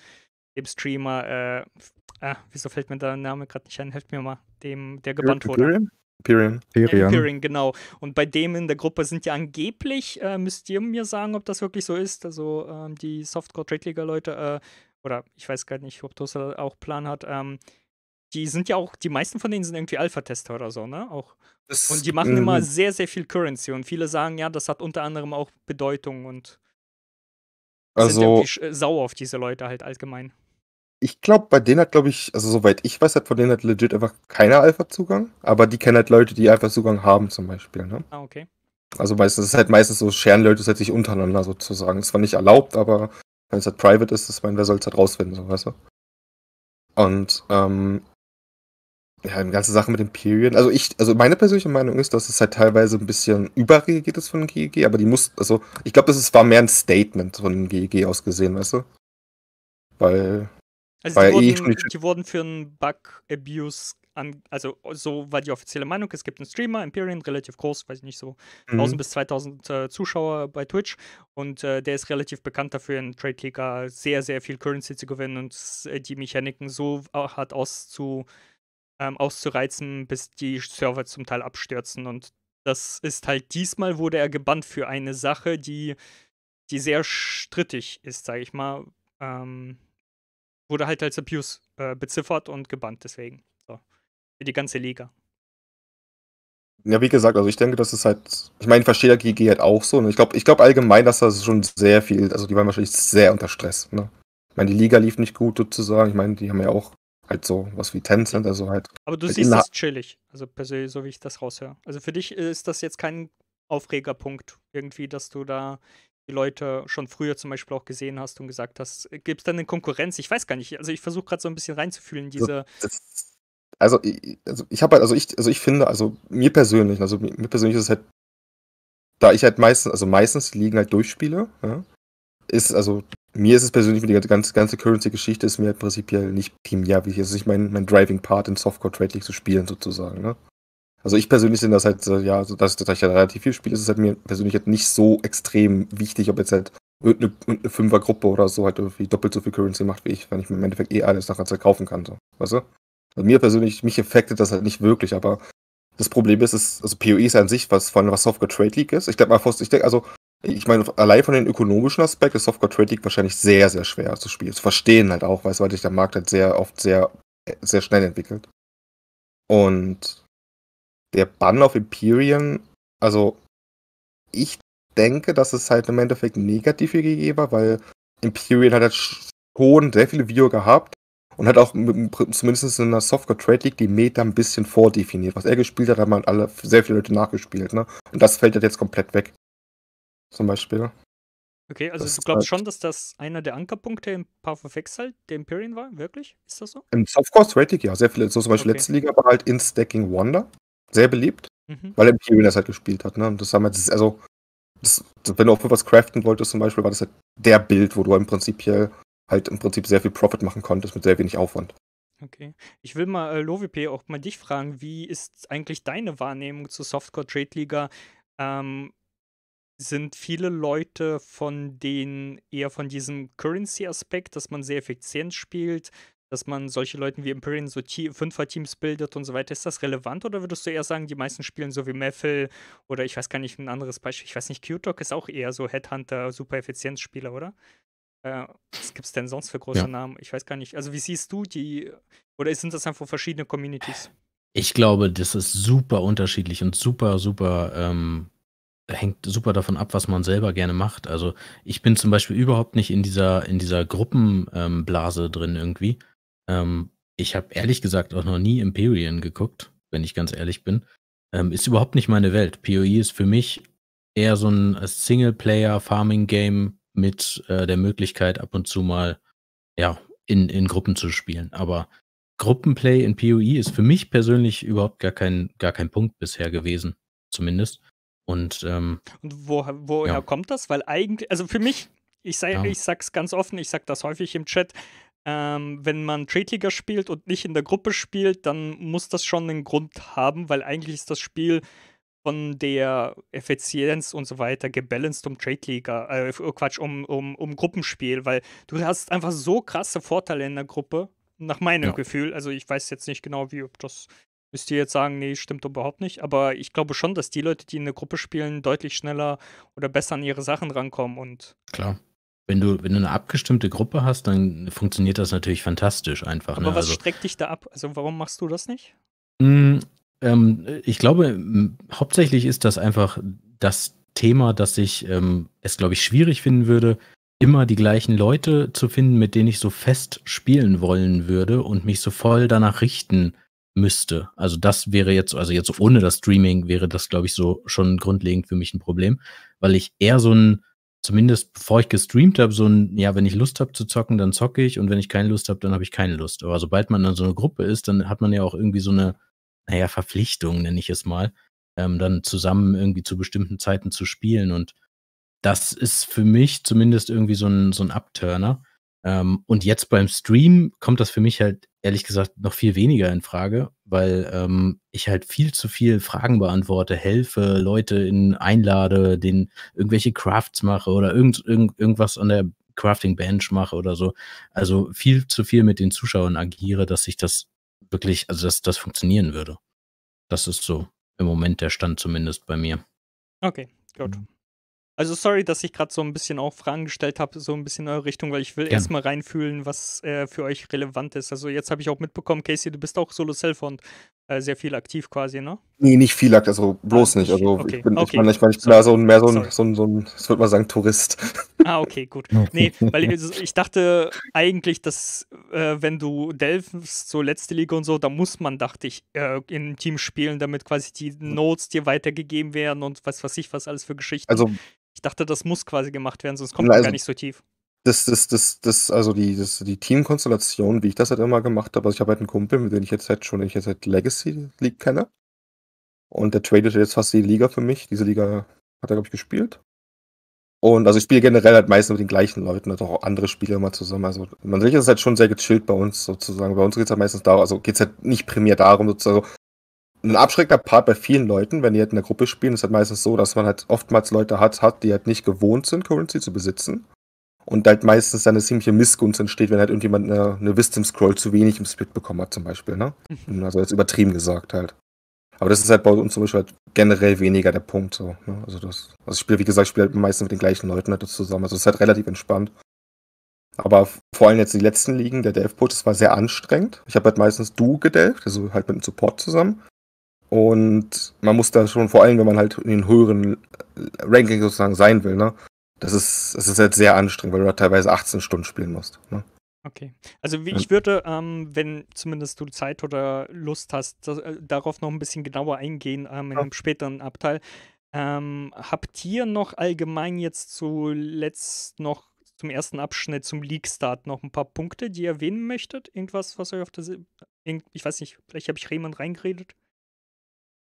dem Streamer, äh, ah, wieso fällt mir der Name gerade nicht ein? Helft mir mal, dem, der gebannt wurde. Pirin. Pirin. Pirin, genau. Und bei dem in der Gruppe sind ja angeblich, äh, müsst ihr mir sagen, ob das wirklich so ist, also ähm, die Softcore Trade League Leute, äh, oder ich weiß gar nicht, ob Toaster auch Plan hat, ähm, die sind ja auch, die meisten von denen sind irgendwie Alpha-Tester oder so, ne? Auch. Das, und die machen mhm. immer sehr, sehr viel Currency und viele sagen, ja, das hat unter anderem auch Bedeutung und also, sind äh, sauer auf diese Leute halt allgemein. Ich glaube, bei denen hat, glaube ich, also soweit ich weiß, hat von denen hat legit einfach keiner Alpha-Zugang, aber die kennen halt Leute, die Alpha-Zugang haben zum Beispiel, ne? Ah, okay. Also meistens ist halt meistens so, scheren Leute halt sich untereinander sozusagen. Das war nicht erlaubt, aber wenn es halt private ist, ist mein, wer soll es halt rausfinden, so, weißt du? Und, ähm, ja, die ganze Sache mit dem Period. Also ich, also meine persönliche Meinung ist, dass es halt teilweise ein bisschen überreagiert ist von GEG, e aber die muss, also ich glaube, das ist, war mehr ein Statement von GEG e aus gesehen, weißt du? Weil. Also die, eh wurden, eh die wurden für einen Bug-Abuse an, also so war die offizielle Meinung, es gibt einen Streamer, Imperium, relativ groß, weiß ich nicht, so mhm. 1000 bis 2000 äh, Zuschauer bei Twitch und äh, der ist relativ bekannt dafür, in Trade League sehr, sehr viel Currency zu gewinnen und äh, die Mechaniken so äh, hart auszu, ähm, auszureizen, bis die Server zum Teil abstürzen und das ist halt diesmal wurde er gebannt für eine Sache, die, die sehr strittig ist, sage ich mal. Ähm, wurde halt als Abuse äh, beziffert und gebannt deswegen. Für die ganze Liga. Ja, wie gesagt, also ich denke, das ist halt, ich meine, verstehe der GG halt auch so. Ne? Ich glaube ich glaub allgemein, dass das schon sehr viel, also die waren wahrscheinlich sehr unter Stress. Ne? Ich meine, die Liga lief nicht gut sozusagen. Ich meine, die haben ja auch halt so was wie Tencent, also halt. Aber du halt siehst das chillig, also persönlich, so wie ich das raushöre. Also für dich ist das jetzt kein Aufregerpunkt irgendwie, dass du da die Leute schon früher zum Beispiel auch gesehen hast und gesagt hast, gibt es dann eine Konkurrenz? Ich weiß gar nicht. Also ich versuche gerade so ein bisschen reinzufühlen, diese. Das, also, also ich habe halt, also ich, also ich finde, also mir persönlich, also mir, mir persönlich ist es halt, da ich halt meistens, also meistens liegen halt durchspiele, ja, ist, also mir ist es persönlich, die ganze, ganze Currency-Geschichte ist mir halt prinzipiell nicht primär wichtig. Es ist nicht mein, mein Driving-Part in softcore Trade League zu spielen, sozusagen, ne? Also ich persönlich finde das halt, äh, ja, also dass, dass ich halt relativ viel spiele, ist es halt mir persönlich halt nicht so extrem wichtig, ob jetzt halt irgendeine, irgendeine Fünfergruppe oder so halt irgendwie doppelt so viel Currency macht wie ich, wenn ich mir im Endeffekt eh alles nachher verkaufen kann, so. Weißt du? Also mir persönlich, mich effektet das halt nicht wirklich, aber das Problem ist, also e ist also PoE ist an sich, was von was Software Trade League ist. Ich glaube mal, ich denke, also ich meine, allein von den ökonomischen Aspekten ist Software Trade League wahrscheinlich sehr, sehr schwer zu spielen. Zu verstehen halt auch, weil sich der Markt halt sehr oft sehr, sehr schnell entwickelt. Und der Bann auf Imperium, also ich denke, dass es halt im Endeffekt negativ hier gegeben war, weil Imperium hat halt schon sehr viele Viewer gehabt, und hat auch zumindest in der Software Trade League die Meta ein bisschen vordefiniert. Was er gespielt hat, haben halt alle sehr viele Leute nachgespielt. Ne? Und das fällt halt jetzt komplett weg. Zum Beispiel. Okay, also das du glaubst halt schon, dass das einer der Ankerpunkte im Path of Exile, der Empyrean war? Wirklich? Ist das so? Im Softcore Trade League, ja. Sehr viele. So zum Beispiel okay. letzte Liga war halt in Stacking Wonder. Sehr beliebt. Mhm. Weil Empyrean das halt gespielt hat. Ne? Und das haben halt, also, das, wenn du auch für was craften wolltest zum Beispiel, war das halt der Bild, wo du im Prinzip hier halt im Prinzip sehr viel Profit machen konntest mit sehr wenig Aufwand. Okay. Ich will mal, äh, Lovip, auch mal dich fragen, wie ist eigentlich deine Wahrnehmung zur Softcore Trade Liga? Ähm, sind viele Leute von den eher von diesem Currency-Aspekt, dass man sehr effizient spielt, dass man solche Leuten wie Imperium so Te Fünfer-Teams bildet und so weiter. Ist das relevant oder würdest du eher sagen, die meisten spielen so wie Meffel oder ich weiß gar nicht, ein anderes Beispiel, ich weiß nicht, q ist auch eher so Headhunter, super Effizienzspieler, oder? Äh, was gibt es denn sonst für große ja. Namen? Ich weiß gar nicht. Also, wie siehst du die? Oder sind das einfach verschiedene Communities? Ich glaube, das ist super unterschiedlich und super, super ähm, hängt super davon ab, was man selber gerne macht. Also ich bin zum Beispiel überhaupt nicht in dieser, in dieser Gruppenblase ähm, drin irgendwie. Ähm, ich habe ehrlich gesagt auch noch nie Imperium geguckt, wenn ich ganz ehrlich bin. Ähm, ist überhaupt nicht meine Welt. PoE ist für mich eher so ein Singleplayer-Farming-Game mit äh, der Möglichkeit, ab und zu mal ja, in, in Gruppen zu spielen. Aber Gruppenplay in PoE ist für mich persönlich überhaupt gar kein, gar kein Punkt bisher gewesen, zumindest. Und, ähm, und wo, woher ja. kommt das? Weil eigentlich, also für mich, ich, sei, ja. ich sag's ganz offen, ich sag das häufig im Chat, ähm, wenn man Trade-Liga spielt und nicht in der Gruppe spielt, dann muss das schon einen Grund haben, weil eigentlich ist das Spiel von der Effizienz und so weiter gebalanced um Trade Liga, äh, oh Quatsch, um, um, um Gruppenspiel, weil du hast einfach so krasse Vorteile in der Gruppe, nach meinem ja. Gefühl. Also ich weiß jetzt nicht genau, wie ob das müsst ihr jetzt sagen, nee, stimmt überhaupt nicht. Aber ich glaube schon, dass die Leute, die in der Gruppe spielen, deutlich schneller oder besser an ihre Sachen rankommen und. Klar. Wenn du, wenn du eine abgestimmte Gruppe hast, dann funktioniert das natürlich fantastisch einfach. Aber ne? was also, streckt dich da ab? Also warum machst du das nicht? Hm, ähm, ich glaube, hauptsächlich ist das einfach das Thema, dass ich ähm, es, glaube ich, schwierig finden würde, immer die gleichen Leute zu finden, mit denen ich so fest spielen wollen würde und mich so voll danach richten müsste. Also das wäre jetzt, also jetzt ohne das Streaming wäre das, glaube ich, so schon grundlegend für mich ein Problem, weil ich eher so ein, zumindest bevor ich gestreamt habe, so ein, ja, wenn ich Lust habe zu zocken, dann zocke ich und wenn ich keine Lust habe, dann habe ich keine Lust. Aber sobald man dann so eine Gruppe ist, dann hat man ja auch irgendwie so eine naja, Verpflichtung, nenne ich es mal, ähm, dann zusammen irgendwie zu bestimmten Zeiten zu spielen. Und das ist für mich zumindest irgendwie so ein, so ein Upturner. Ähm, und jetzt beim Stream kommt das für mich halt ehrlich gesagt noch viel weniger in Frage, weil ähm, ich halt viel zu viel Fragen beantworte, helfe, Leute in, einlade, denen irgendwelche Crafts mache oder irgend, irgend, irgendwas an der Crafting Bench mache oder so. Also viel zu viel mit den Zuschauern agiere, dass sich das wirklich, also dass das funktionieren würde. Das ist so im Moment der Stand zumindest bei mir. Okay, gut. Mhm. Also sorry, dass ich gerade so ein bisschen auch Fragen gestellt habe, so ein bisschen in eure Richtung, weil ich will erstmal reinfühlen, was äh, für euch relevant ist. Also jetzt habe ich auch mitbekommen, Casey, du bist auch Solo Self und äh, sehr viel aktiv quasi, ne? Nee, nicht viel aktiv, also bloß ah, nicht. Also okay. ich bin, okay. ich meine, ich, mein, ich bin da so ein, mehr so ein, so ein, so ein, ich würde mal sagen, Tourist. Ah, okay, gut. [LAUGHS] Nee, weil ich, also ich dachte eigentlich, dass äh, wenn du delfst, so letzte Liga und so, da muss man, dachte ich, äh, in einem Team spielen, damit quasi die Notes dir weitergegeben werden und was weiß ich, was alles für Geschichten. Also ich dachte, das muss quasi gemacht werden, sonst kommt man also, gar nicht so tief das, das, das, das, also die, das, die Teamkonstellation, wie ich das halt immer gemacht habe. Also ich habe halt einen Kumpel, mit dem ich jetzt halt schon, den ich jetzt halt Legacy League kenne. Und der tradet jetzt fast die Liga für mich. Diese Liga hat er, glaube ich, gespielt. Und also ich spiele generell halt meistens mit den gleichen Leuten, also auch andere Spieler immer zusammen. Also man sieht, es halt schon sehr gechillt bei uns sozusagen. Bei uns geht es halt meistens darum, also geht es halt nicht primär darum, sozusagen. Also ein abschreckender Part bei vielen Leuten, wenn die halt in der Gruppe spielen, ist halt meistens so, dass man halt oftmals Leute hat, hat die halt nicht gewohnt sind, Currency zu besitzen und halt meistens dann eine ziemliche Missgunst entsteht, wenn halt irgendjemand eine, eine Wisdom Scroll zu wenig im Split bekommen hat, zum Beispiel. Ne? Mhm. Also jetzt übertrieben gesagt halt. Aber das ist halt bei uns zum Beispiel halt generell weniger der Punkt. So, ne? Also das, also ich spiele, wie gesagt, ich spiele halt meistens mit den gleichen Leuten halt zusammen. Also es ist halt relativ entspannt. Aber vor allem jetzt die letzten Ligen, der Delve-Put, das war sehr anstrengend. Ich habe halt meistens du gedelft, also halt mit dem Support zusammen. Und man muss da schon, vor allem wenn man halt in den höheren äh, Rankings sozusagen sein will, ne, das ist, das ist halt sehr anstrengend, weil du da teilweise 18 Stunden spielen musst. Ne? Okay. Also ich würde, ähm, wenn zumindest du Zeit oder Lust hast, das, äh, darauf noch ein bisschen genauer eingehen ähm, in einem späteren Abteil. Ähm, habt ihr noch allgemein jetzt zuletzt noch zum ersten Abschnitt zum League-Start noch ein paar Punkte, die ihr erwähnen möchtet? Irgendwas, was euch auf der... ich weiß nicht, vielleicht habe ich Rehmann reingeredet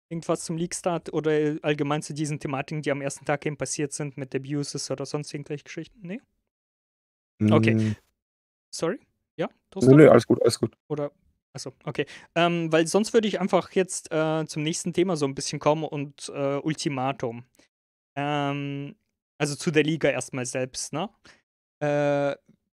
irgendwas zum Leak-Start oder allgemein zu diesen Thematiken, die am ersten Tag eben passiert sind mit Abuses oder sonst irgendwelche Geschichten? Nee? Okay. Mm. Sorry? Ja? Toaster? Nee, nee, alles gut, alles gut. Oder Achso, okay. Ähm, weil sonst würde ich einfach jetzt äh, zum nächsten Thema so ein bisschen kommen und äh, Ultimatum. Ähm, also zu der Liga erstmal selbst, ne? Äh,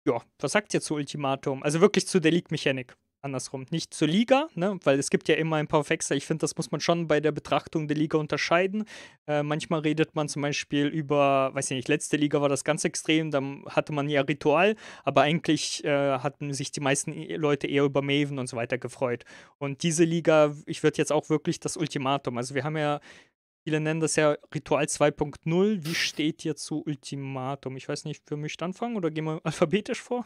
ja, was sagt ihr zu Ultimatum? Also wirklich zu der League-Mechanik andersrum, nicht zur Liga, ne? weil es gibt ja immer ein paar Wechsel. Ich finde, das muss man schon bei der Betrachtung der Liga unterscheiden. Äh, manchmal redet man zum Beispiel über, weiß ich nicht, letzte Liga war das ganz extrem, da hatte man ja Ritual, aber eigentlich äh, hatten sich die meisten e-, Leute eher über Maven und so weiter gefreut. Und diese Liga, ich würde jetzt auch wirklich das Ultimatum, also wir haben ja Viele nennen das ja Ritual 2.0. Wie steht ihr zu Ultimatum? Ich weiß nicht, für mich anfangen oder gehen wir [LAUGHS] alphabetisch vor?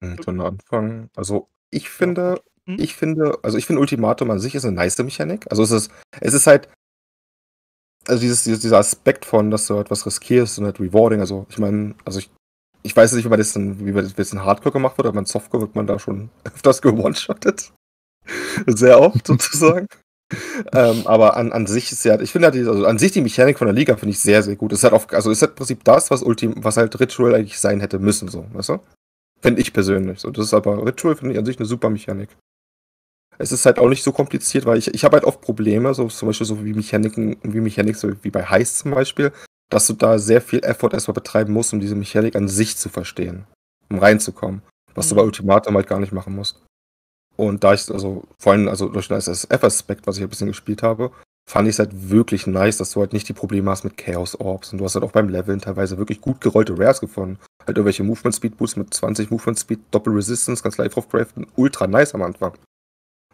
Mhm. Dann Anfang. Also ich finde, ja. Mhm. ich finde, also ich finde Ultimatum an sich ist eine nice Mechanik. Also es ist, es ist halt, also dieses, dieser Aspekt von, dass du etwas halt riskierst und halt rewarding. Also ich meine, also ich, ich weiß nicht, wie man das in, wie man das in Hardcore gemacht wird, aber in Softcore wird man da schon [LAUGHS] öfters gewone-shottet. [LAUGHS] Sehr oft sozusagen. [LAUGHS] ähm, aber an, an sich ist ja, ich finde halt, also an sich die Mechanik von der Liga finde ich sehr, sehr gut. Es hat auch, also ist halt im Prinzip das, was Ultim, was halt Ritual eigentlich sein hätte müssen, so, weißt du? Finde ich persönlich. So, das ist aber Ritual, finde ich an sich eine super Mechanik. Es ist halt auch nicht so kompliziert, weil ich, ich habe halt oft Probleme, so zum Beispiel so wie Mechaniken, wie Mechanik, so wie bei Heist zum Beispiel, dass du da sehr viel Effort erstmal betreiben musst, um diese Mechanik an sich zu verstehen, um reinzukommen. Was mhm. du bei mhm. Ultimatum halt gar nicht machen musst. Und da ich, also vor allem, also durch den ssf aspekt was ich ein bisschen gespielt habe, fand ich es halt wirklich nice, dass du halt nicht die Probleme hast mit Chaos Orbs. Und du hast halt auch beim Leveln teilweise wirklich gut gerollte Rares gefunden. Halt irgendwelche Movement Speed Boosts mit 20 Movement Speed, Doppel Resistance, ganz live craften, ultra nice am Anfang.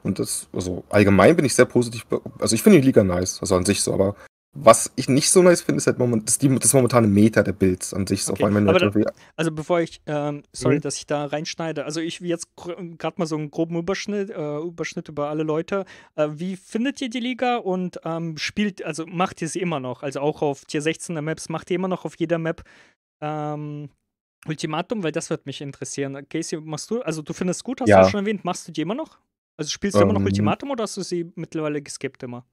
Und das, also allgemein bin ich sehr positiv, also ich finde die Liga nice, also an sich so, aber was ich nicht so nice finde, ist halt moment, das, die, das momentane Meter der Builds an sich. Okay. Da, also bevor ich, ähm, sorry, mhm. dass ich da reinschneide. Also ich jetzt gerade mal so einen groben Überschnitt, äh, Überschnitt über alle Leute. Äh, wie findet ihr die Liga und ähm, spielt, also macht ihr sie immer noch? Also auch auf Tier 16er Maps, macht ihr immer noch auf jeder Map ähm, Ultimatum? Weil das würde mich interessieren. Casey, machst du, also du findest gut, hast ja. du schon erwähnt, machst du die immer noch? Also spielst du immer noch ähm, Ultimatum oder hast du sie mittlerweile geskippt immer?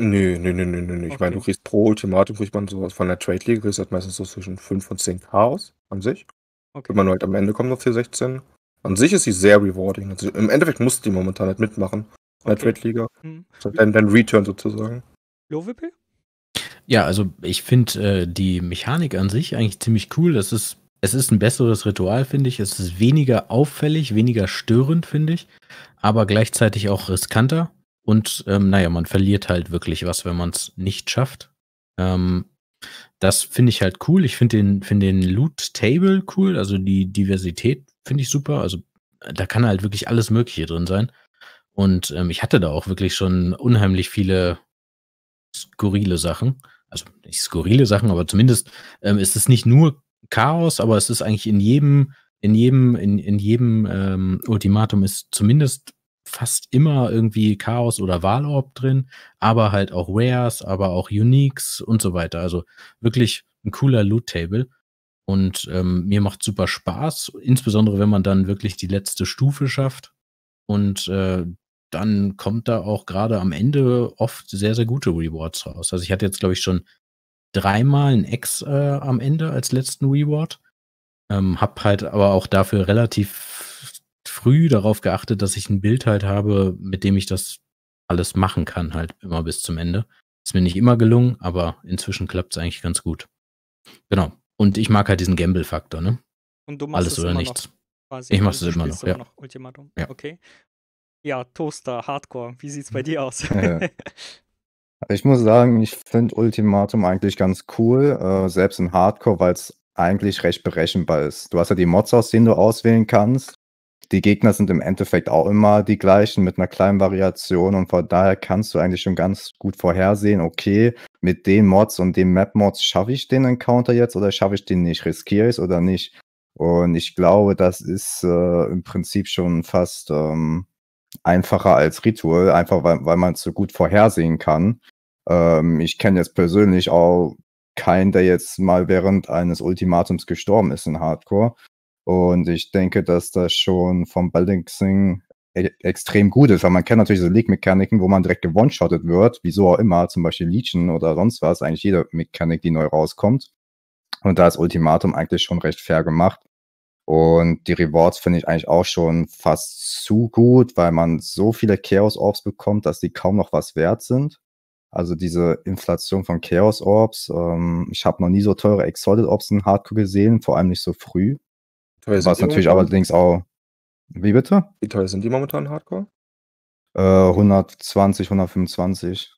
Nö, nö, nö, nö, nö. nö. Ich meine, du kriegst pro Ultimatum, kriegt man sowas von der Trade League, kriegst halt meistens so zwischen 5 und 10 Chaos an sich. Wenn Okay. man halt am Ende kommt auf 416. An sich ist sie sehr rewarding. Also im Endeffekt musst du die momentan halt mitmachen in der Trade Liga. Hm. Das ist halt dein, dein Return sozusagen. Lovipil? Ja, also ich finde äh, die Mechanik an sich eigentlich ziemlich cool. Das ist, es ist ein besseres Ritual, finde ich. Es ist weniger auffällig, weniger störend, finde ich, aber gleichzeitig auch riskanter. Und ähm, naja, man verliert halt wirklich was, wenn man es nicht schafft. Ähm, das finde ich halt cool. Ich finde den, find den Loot Table cool, also die Diversität finde ich super. Also äh, da kann halt wirklich alles Mögliche drin sein. Und ähm, ich hatte da auch wirklich schon unheimlich viele skurrile Sachen. Also nicht skurrile Sachen, aber zumindest ähm, ist es nicht nur Chaos, aber es ist eigentlich in jedem, in jedem, in, in jedem ähm, Ultimatum ist zumindest fast immer irgendwie Chaos oder Wahlorb drin, aber halt auch Rares, aber auch Uniques und so weiter. Also wirklich ein cooler Loot-Table. Und ähm, mir macht super Spaß, insbesondere wenn man dann wirklich die letzte Stufe schafft. Und äh, dann kommt da auch gerade am Ende oft sehr, sehr gute Rewards raus. Also ich hatte jetzt, glaube ich, schon dreimal ein Ex äh, am Ende als letzten Reward. Ähm, hab halt aber auch dafür relativ früh darauf geachtet, dass ich ein Bild halt habe, mit dem ich das alles machen kann, halt immer bis zum Ende. Ist mir nicht immer gelungen, aber inzwischen klappt es eigentlich ganz gut. Genau. Und ich mag halt diesen Gamble-Faktor, ne? Und du machst alles oder immer nichts. Noch, ich ne? mach es immer noch, ja. Noch Ultimatum. Ja. Okay. Ja, Toaster, Hardcore. Wie sieht's bei mhm. dir aus? Ja. [LAUGHS] Ich muss sagen, ich finde Ultimatum eigentlich ganz cool, äh, selbst in Hardcore, weil es eigentlich recht berechenbar ist. Du hast ja die Mods, aus denen du auswählen kannst die Gegner sind im Endeffekt auch immer die gleichen mit einer kleinen Variation. Und von daher kannst du eigentlich schon ganz gut vorhersehen, okay, mit den Mods und den Map-Mods schaffe ich den Encounter jetzt oder schaffe ich den nicht, riskiere ich es oder nicht. Und ich glaube, das ist äh, im Prinzip schon fast ähm, einfacher als Ritual, einfach weil, weil man es so gut vorhersehen kann. Ähm, ich kenne jetzt persönlich auch keinen, der jetzt mal während eines Ultimatums gestorben ist in Hardcore. Und ich denke, dass das schon vom Balancing e-, extrem gut ist, weil man kennt natürlich diese League-Mechaniken, wo man direkt gewonshottet wird, wieso auch immer, zum Beispiel Legion oder sonst was, eigentlich jede Mechanik, die neu rauskommt. Und da ist Ultimatum eigentlich schon recht fair gemacht. Und die Rewards finde ich eigentlich auch schon fast zu gut, weil man so viele Chaos-Orbs bekommt, dass die kaum noch was wert sind. Also diese Inflation von Chaos Orbs. Ähm, ich habe noch nie so teure Exalted Orbs in Hardcore gesehen, vor allem nicht so früh. Teuer was natürlich momentan? allerdings auch. Wie bitte? Wie teuer sind die momentan Hardcore? Äh, 120, 125.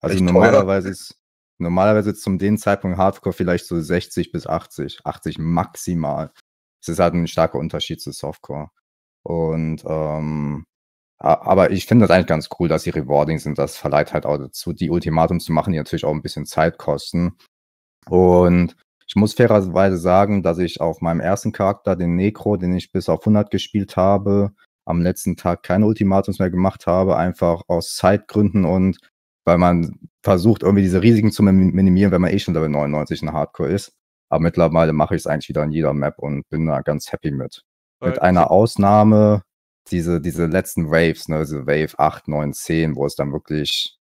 Also Echt normalerweise teuer? ist normalerweise zum den Zeitpunkt Hardcore vielleicht so 60 bis 80, 80 maximal. Es ist halt ein starker Unterschied zu Softcore. Und ähm, aber ich finde das eigentlich ganz cool, dass sie rewarding sind. Das verleiht halt auch dazu, die Ultimatums zu machen, die natürlich auch ein bisschen Zeit kosten. Und ich muss fairerweise sagen, dass ich auf meinem ersten Charakter, den Necro, den ich bis auf 100 gespielt habe, am letzten Tag keine Ultimatums mehr gemacht habe, einfach aus Zeitgründen und weil man versucht, irgendwie diese Risiken zu minimieren, wenn man eh schon Level 99 in Hardcore ist. Aber mittlerweile mache ich es eigentlich wieder in jeder Map und bin da ganz happy mit. Mit einer Ausnahme, diese, diese letzten Waves, ne, diese Wave 8, 9, 10, wo es dann wirklich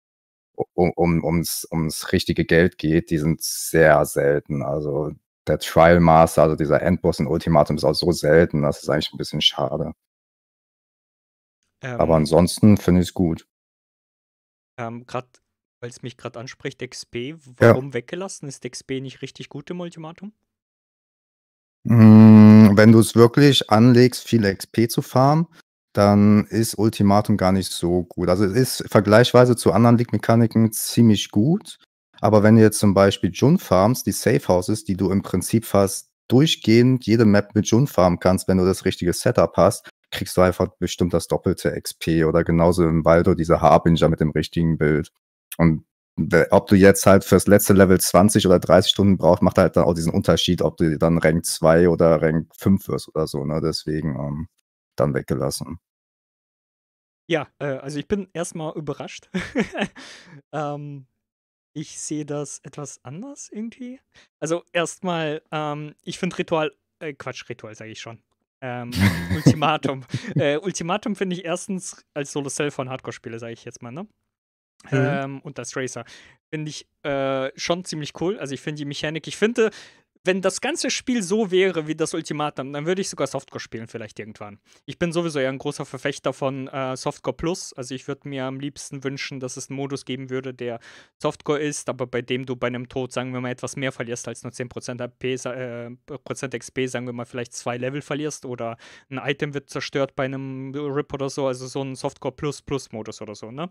um, um, ums, ums richtige Geld geht, die sind sehr selten. Also der Trial Master, also dieser Endboss in Ultimatum ist auch so selten, das ist eigentlich ein bisschen schade. Ähm, Aber ansonsten finde ich es gut. Ähm, gerade, weil es mich gerade anspricht, XP, warum ja. weggelassen? Ist XP nicht richtig gut im Ultimatum? Hm, wenn du es wirklich anlegst, viel XP zu farmen, dann ist Ultimatum gar nicht so gut. Also es ist vergleichsweise zu anderen League-Mechaniken ziemlich gut. Aber wenn du jetzt zum Beispiel Jun farms, die Safe Houses, die du im Prinzip fast durchgehend jede Map mit Jun farmen kannst, wenn du das richtige Setup hast, kriegst du einfach bestimmt das doppelte XP oder genauso im Waldo diese Harbinger mit dem richtigen Bild. Und ob du jetzt halt fürs letzte Level 20 oder 30 Stunden brauchst, macht halt dann auch diesen Unterschied, ob du dann Rank 2 oder Rank 5 wirst oder so. Ne? Deswegen, ähm, dann weggelassen. Ja, äh, also ich bin erstmal überrascht. [LAUGHS] ähm, ich sehe das etwas anders irgendwie. Also erstmal, ähm, ich finde Ritual, äh, Quatsch, Ritual sage ich schon. Ähm, Ultimatum. [LAUGHS] äh, Ultimatum finde ich erstens als Solo-Cell von Hardcore-Spiele, sage ich jetzt mal, ne? Mhm. Ähm, und das Racer. Finde ich äh, schon ziemlich cool. Also ich finde die Mechanik, ich finde wenn das ganze Spiel so wäre wie das Ultimatum, dann würde ich sogar Softcore spielen, vielleicht irgendwann. Ich bin sowieso ja ein großer Verfechter von äh, Softcore Plus. Also ich würde mir am liebsten wünschen, dass es einen Modus geben würde, der Softcore ist, aber bei dem du bei einem Tod, sagen wir mal, etwas mehr verlierst als nur 10% AP, äh, Prozent XP, sagen wir mal, vielleicht zwei Level verlierst oder ein Item wird zerstört bei einem Rip oder so. Also so ein Softcore Plus Plus Modus oder so, ne?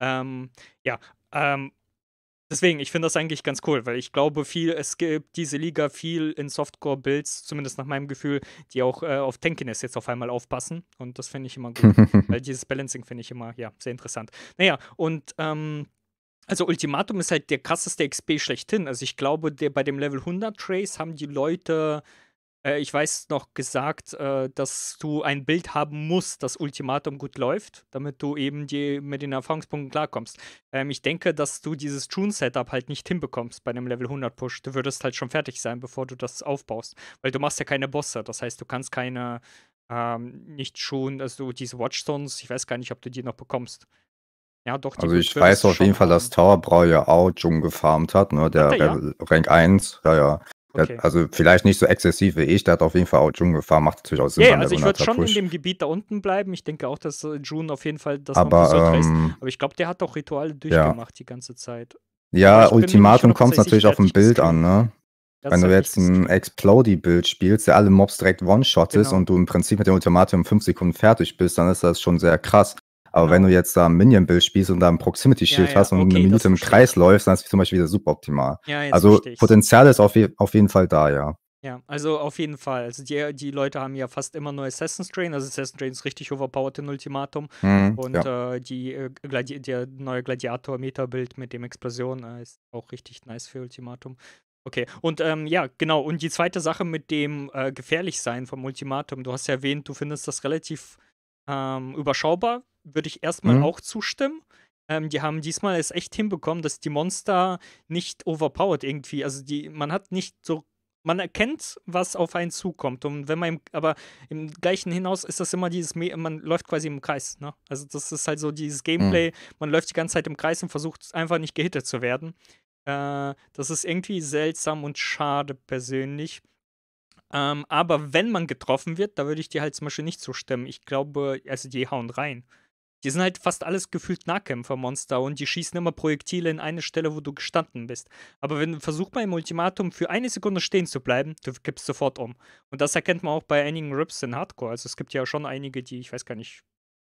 Ähm, ja, ähm, Deswegen, ich finde das eigentlich ganz cool, weil ich glaube, viel, es gibt diese Liga viel in Softcore-Builds, zumindest nach meinem Gefühl, die auch äh, auf Tankiness jetzt auf einmal aufpassen. Und das finde ich immer gut. [LAUGHS] weil dieses Balancing finde ich immer, ja, sehr interessant. Naja, und ähm, also Ultimatum ist halt der krasseste XP schlechthin. Also ich glaube, der, bei dem Level 100 Trace haben die Leute äh, ich weiß noch, gesagt, äh, dass du ein Bild haben musst, das Ultimatum gut läuft, damit du eben die, mit den Erfahrungspunkten klarkommst. Ähm, ich denke, dass du dieses Tune-Setup halt nicht hinbekommst bei einem Level 100-Push. Du würdest halt schon fertig sein, bevor du das aufbaust. Weil du machst ja keine Bosse, das heißt, du kannst keine, ähm, nicht schon, also diese Watchstones, ich weiß gar nicht, ob du die noch bekommst. Ja, doch. Also ich weiß auf jeden Fall, dass Tower Brawl ja auch Jung gefarmt hat, ne? Der, hat er, ja? Rank 1, ja, ja. Okay. Also vielleicht nicht so exzessiv wie ich, der hat auf jeden Fall auch June gefahren, macht natürlich auch Sinn. Yeah, also ich würde schon in dem Gebiet da unten bleiben. Ich denke auch, dass äh, June auf jeden Fall das aber, noch ähm, Aber ich glaube, der hat auch Rituale durchgemacht ja. die ganze Zeit. Ja, Ultimatum kommt natürlich auf ein Bild an, ne? Das Wenn du halt jetzt ein Explody-Bild spielst, der alle Mobs direkt one-shottest genau. und du im Prinzip mit dem Ultimatum fünf Sekunden fertig bist, dann ist das schon sehr krass. Aber genau. wenn du jetzt da ein minion bild spielst und da ein Proximity-Shield ja, ja. hast und okay, eine Minute im Kreis läufst, dann ist es zum Beispiel wieder suboptimal. Ja, also Potenzial ist auf, auf jeden Fall da, ja. Ja, also auf jeden Fall. Also die, die Leute haben ja fast immer nur Assassin's Train. Also Assassin's Train ist richtig overpowered in Ultimatum. Mhm, und ja. äh, die, äh, Gladi der neue Gladiator-Meta-Bild mit dem Explosion äh, ist auch richtig nice für Ultimatum. Okay, und ähm, ja, genau. Und die zweite Sache mit dem äh, gefährlich sein vom Ultimatum. Du hast ja erwähnt, du findest das relativ ähm, überschaubar, würde ich erstmal mhm. auch zustimmen. Ähm, die haben diesmal es echt hinbekommen, dass die Monster nicht overpowered irgendwie. Also die, man hat nicht so man erkennt, was auf einen zukommt. Und wenn man im, aber im gleichen hinaus ist das immer dieses, man läuft quasi im Kreis. Ne? Also das ist halt so dieses Gameplay, mhm. man läuft die ganze Zeit im Kreis und versucht einfach nicht gehittet zu werden. Äh, das ist irgendwie seltsam und schade persönlich. Ähm, aber wenn man getroffen wird, da würde ich dir halt zum Beispiel nicht zustimmen. Ich glaube, also die hauen rein. Die sind halt fast alles gefühlt Nahkämpfermonster und die schießen immer Projektile in eine Stelle, wo du gestanden bist. Aber wenn du versuchst, beim Ultimatum für eine Sekunde stehen zu bleiben, du kippst sofort um. Und das erkennt man auch bei einigen Rips in Hardcore. Also es gibt ja schon einige, die, ich weiß gar nicht,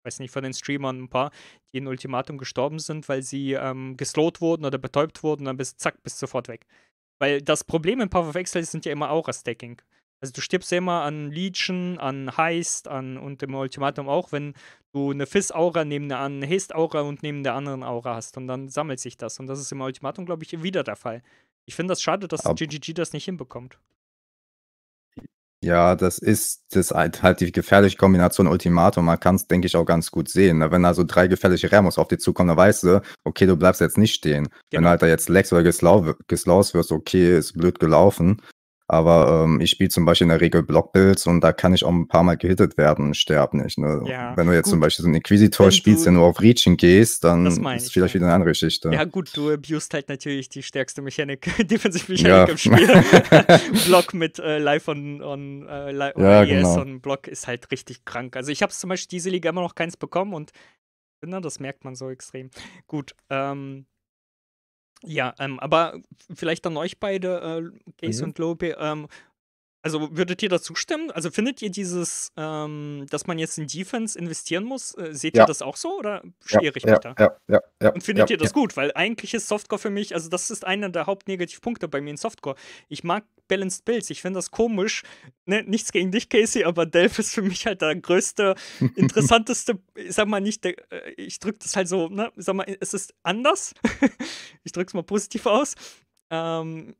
weiß nicht, von den Streamern ein paar, die in Ultimatum gestorben sind, weil sie ähm, geslowt wurden oder betäubt wurden, dann bist zack, bist sofort weg. Weil das Problem in Path of Exile sind ja immer auch Stacking. Also du stirbst ja immer an Legion, an Heist, an und im Ultimatum auch, wenn du eine Fizz-Aura neben der einen Haste-Aura und neben der anderen Aura hast. Und dann sammelt sich das. Und das ist im Ultimatum, glaube ich, wieder der Fall. Ich finde das schade, dass Ab GGG das nicht hinbekommt. Ja, das ist, das halt, halt die gefährliche Kombination Ultimatum. Man kann es, denke ich, auch ganz gut sehen. Ne? Wenn da so drei gefährliche Ramos auf dich zukommen, dann weißt du, okay, du bleibst jetzt nicht stehen. Genau. Wenn du genau. halt da jetzt Lex oder geslaus wirst, okay, ist blöd gelaufen. Aber ähm, ich spiele zum Beispiel in der Regel Blockbuilds und da kann ich auch ein paar Mal gehittet werden und sterb nicht. Ne? Ja, wenn du jetzt gut. zum Beispiel so einen Inquisitor wenn spielst, der nur auf Reaching gehst, dann ist es vielleicht ja. wieder eine andere Geschichte. Ja, gut, du abust halt natürlich die stärkste Mechanik, [LAUGHS] Defensive-Mechanik ja. im Spiel. [LAUGHS] [LAUGHS] Block mit äh, Live on, on, äh, li ja, on e genau. und Block ist halt richtig krank. Also ich habe zum Beispiel diese Liga immer noch keins bekommen und ne, das merkt man so extrem. Gut, ähm, ja, ähm, aber vielleicht an euch beide, äh, Case mhm. und Lobe, ähm, also würdet ihr dazu stimmen? Also findet ihr dieses, ähm, dass man jetzt in Defense investieren muss, äh, seht ja. ihr das auch so oder stehe ich ja, mich ja, da? Ja, ja, ja. Und findet ihr das gut? Weil eigentlich ist Softcore für mich, also das ist einer der Hauptnegativpunkte bei mir in Softcore. Ich mag Balanced Builds, ich finde das komisch. Ne, nichts gegen dich, Casey, aber Delph ist für mich halt der größte, [LAUGHS] interessanteste, ich sag mal nicht, der, äh, ich drück das halt so, ne, ich sag mal, es ist anders. [LAUGHS] ich drück's mal positiv aus. Ähm,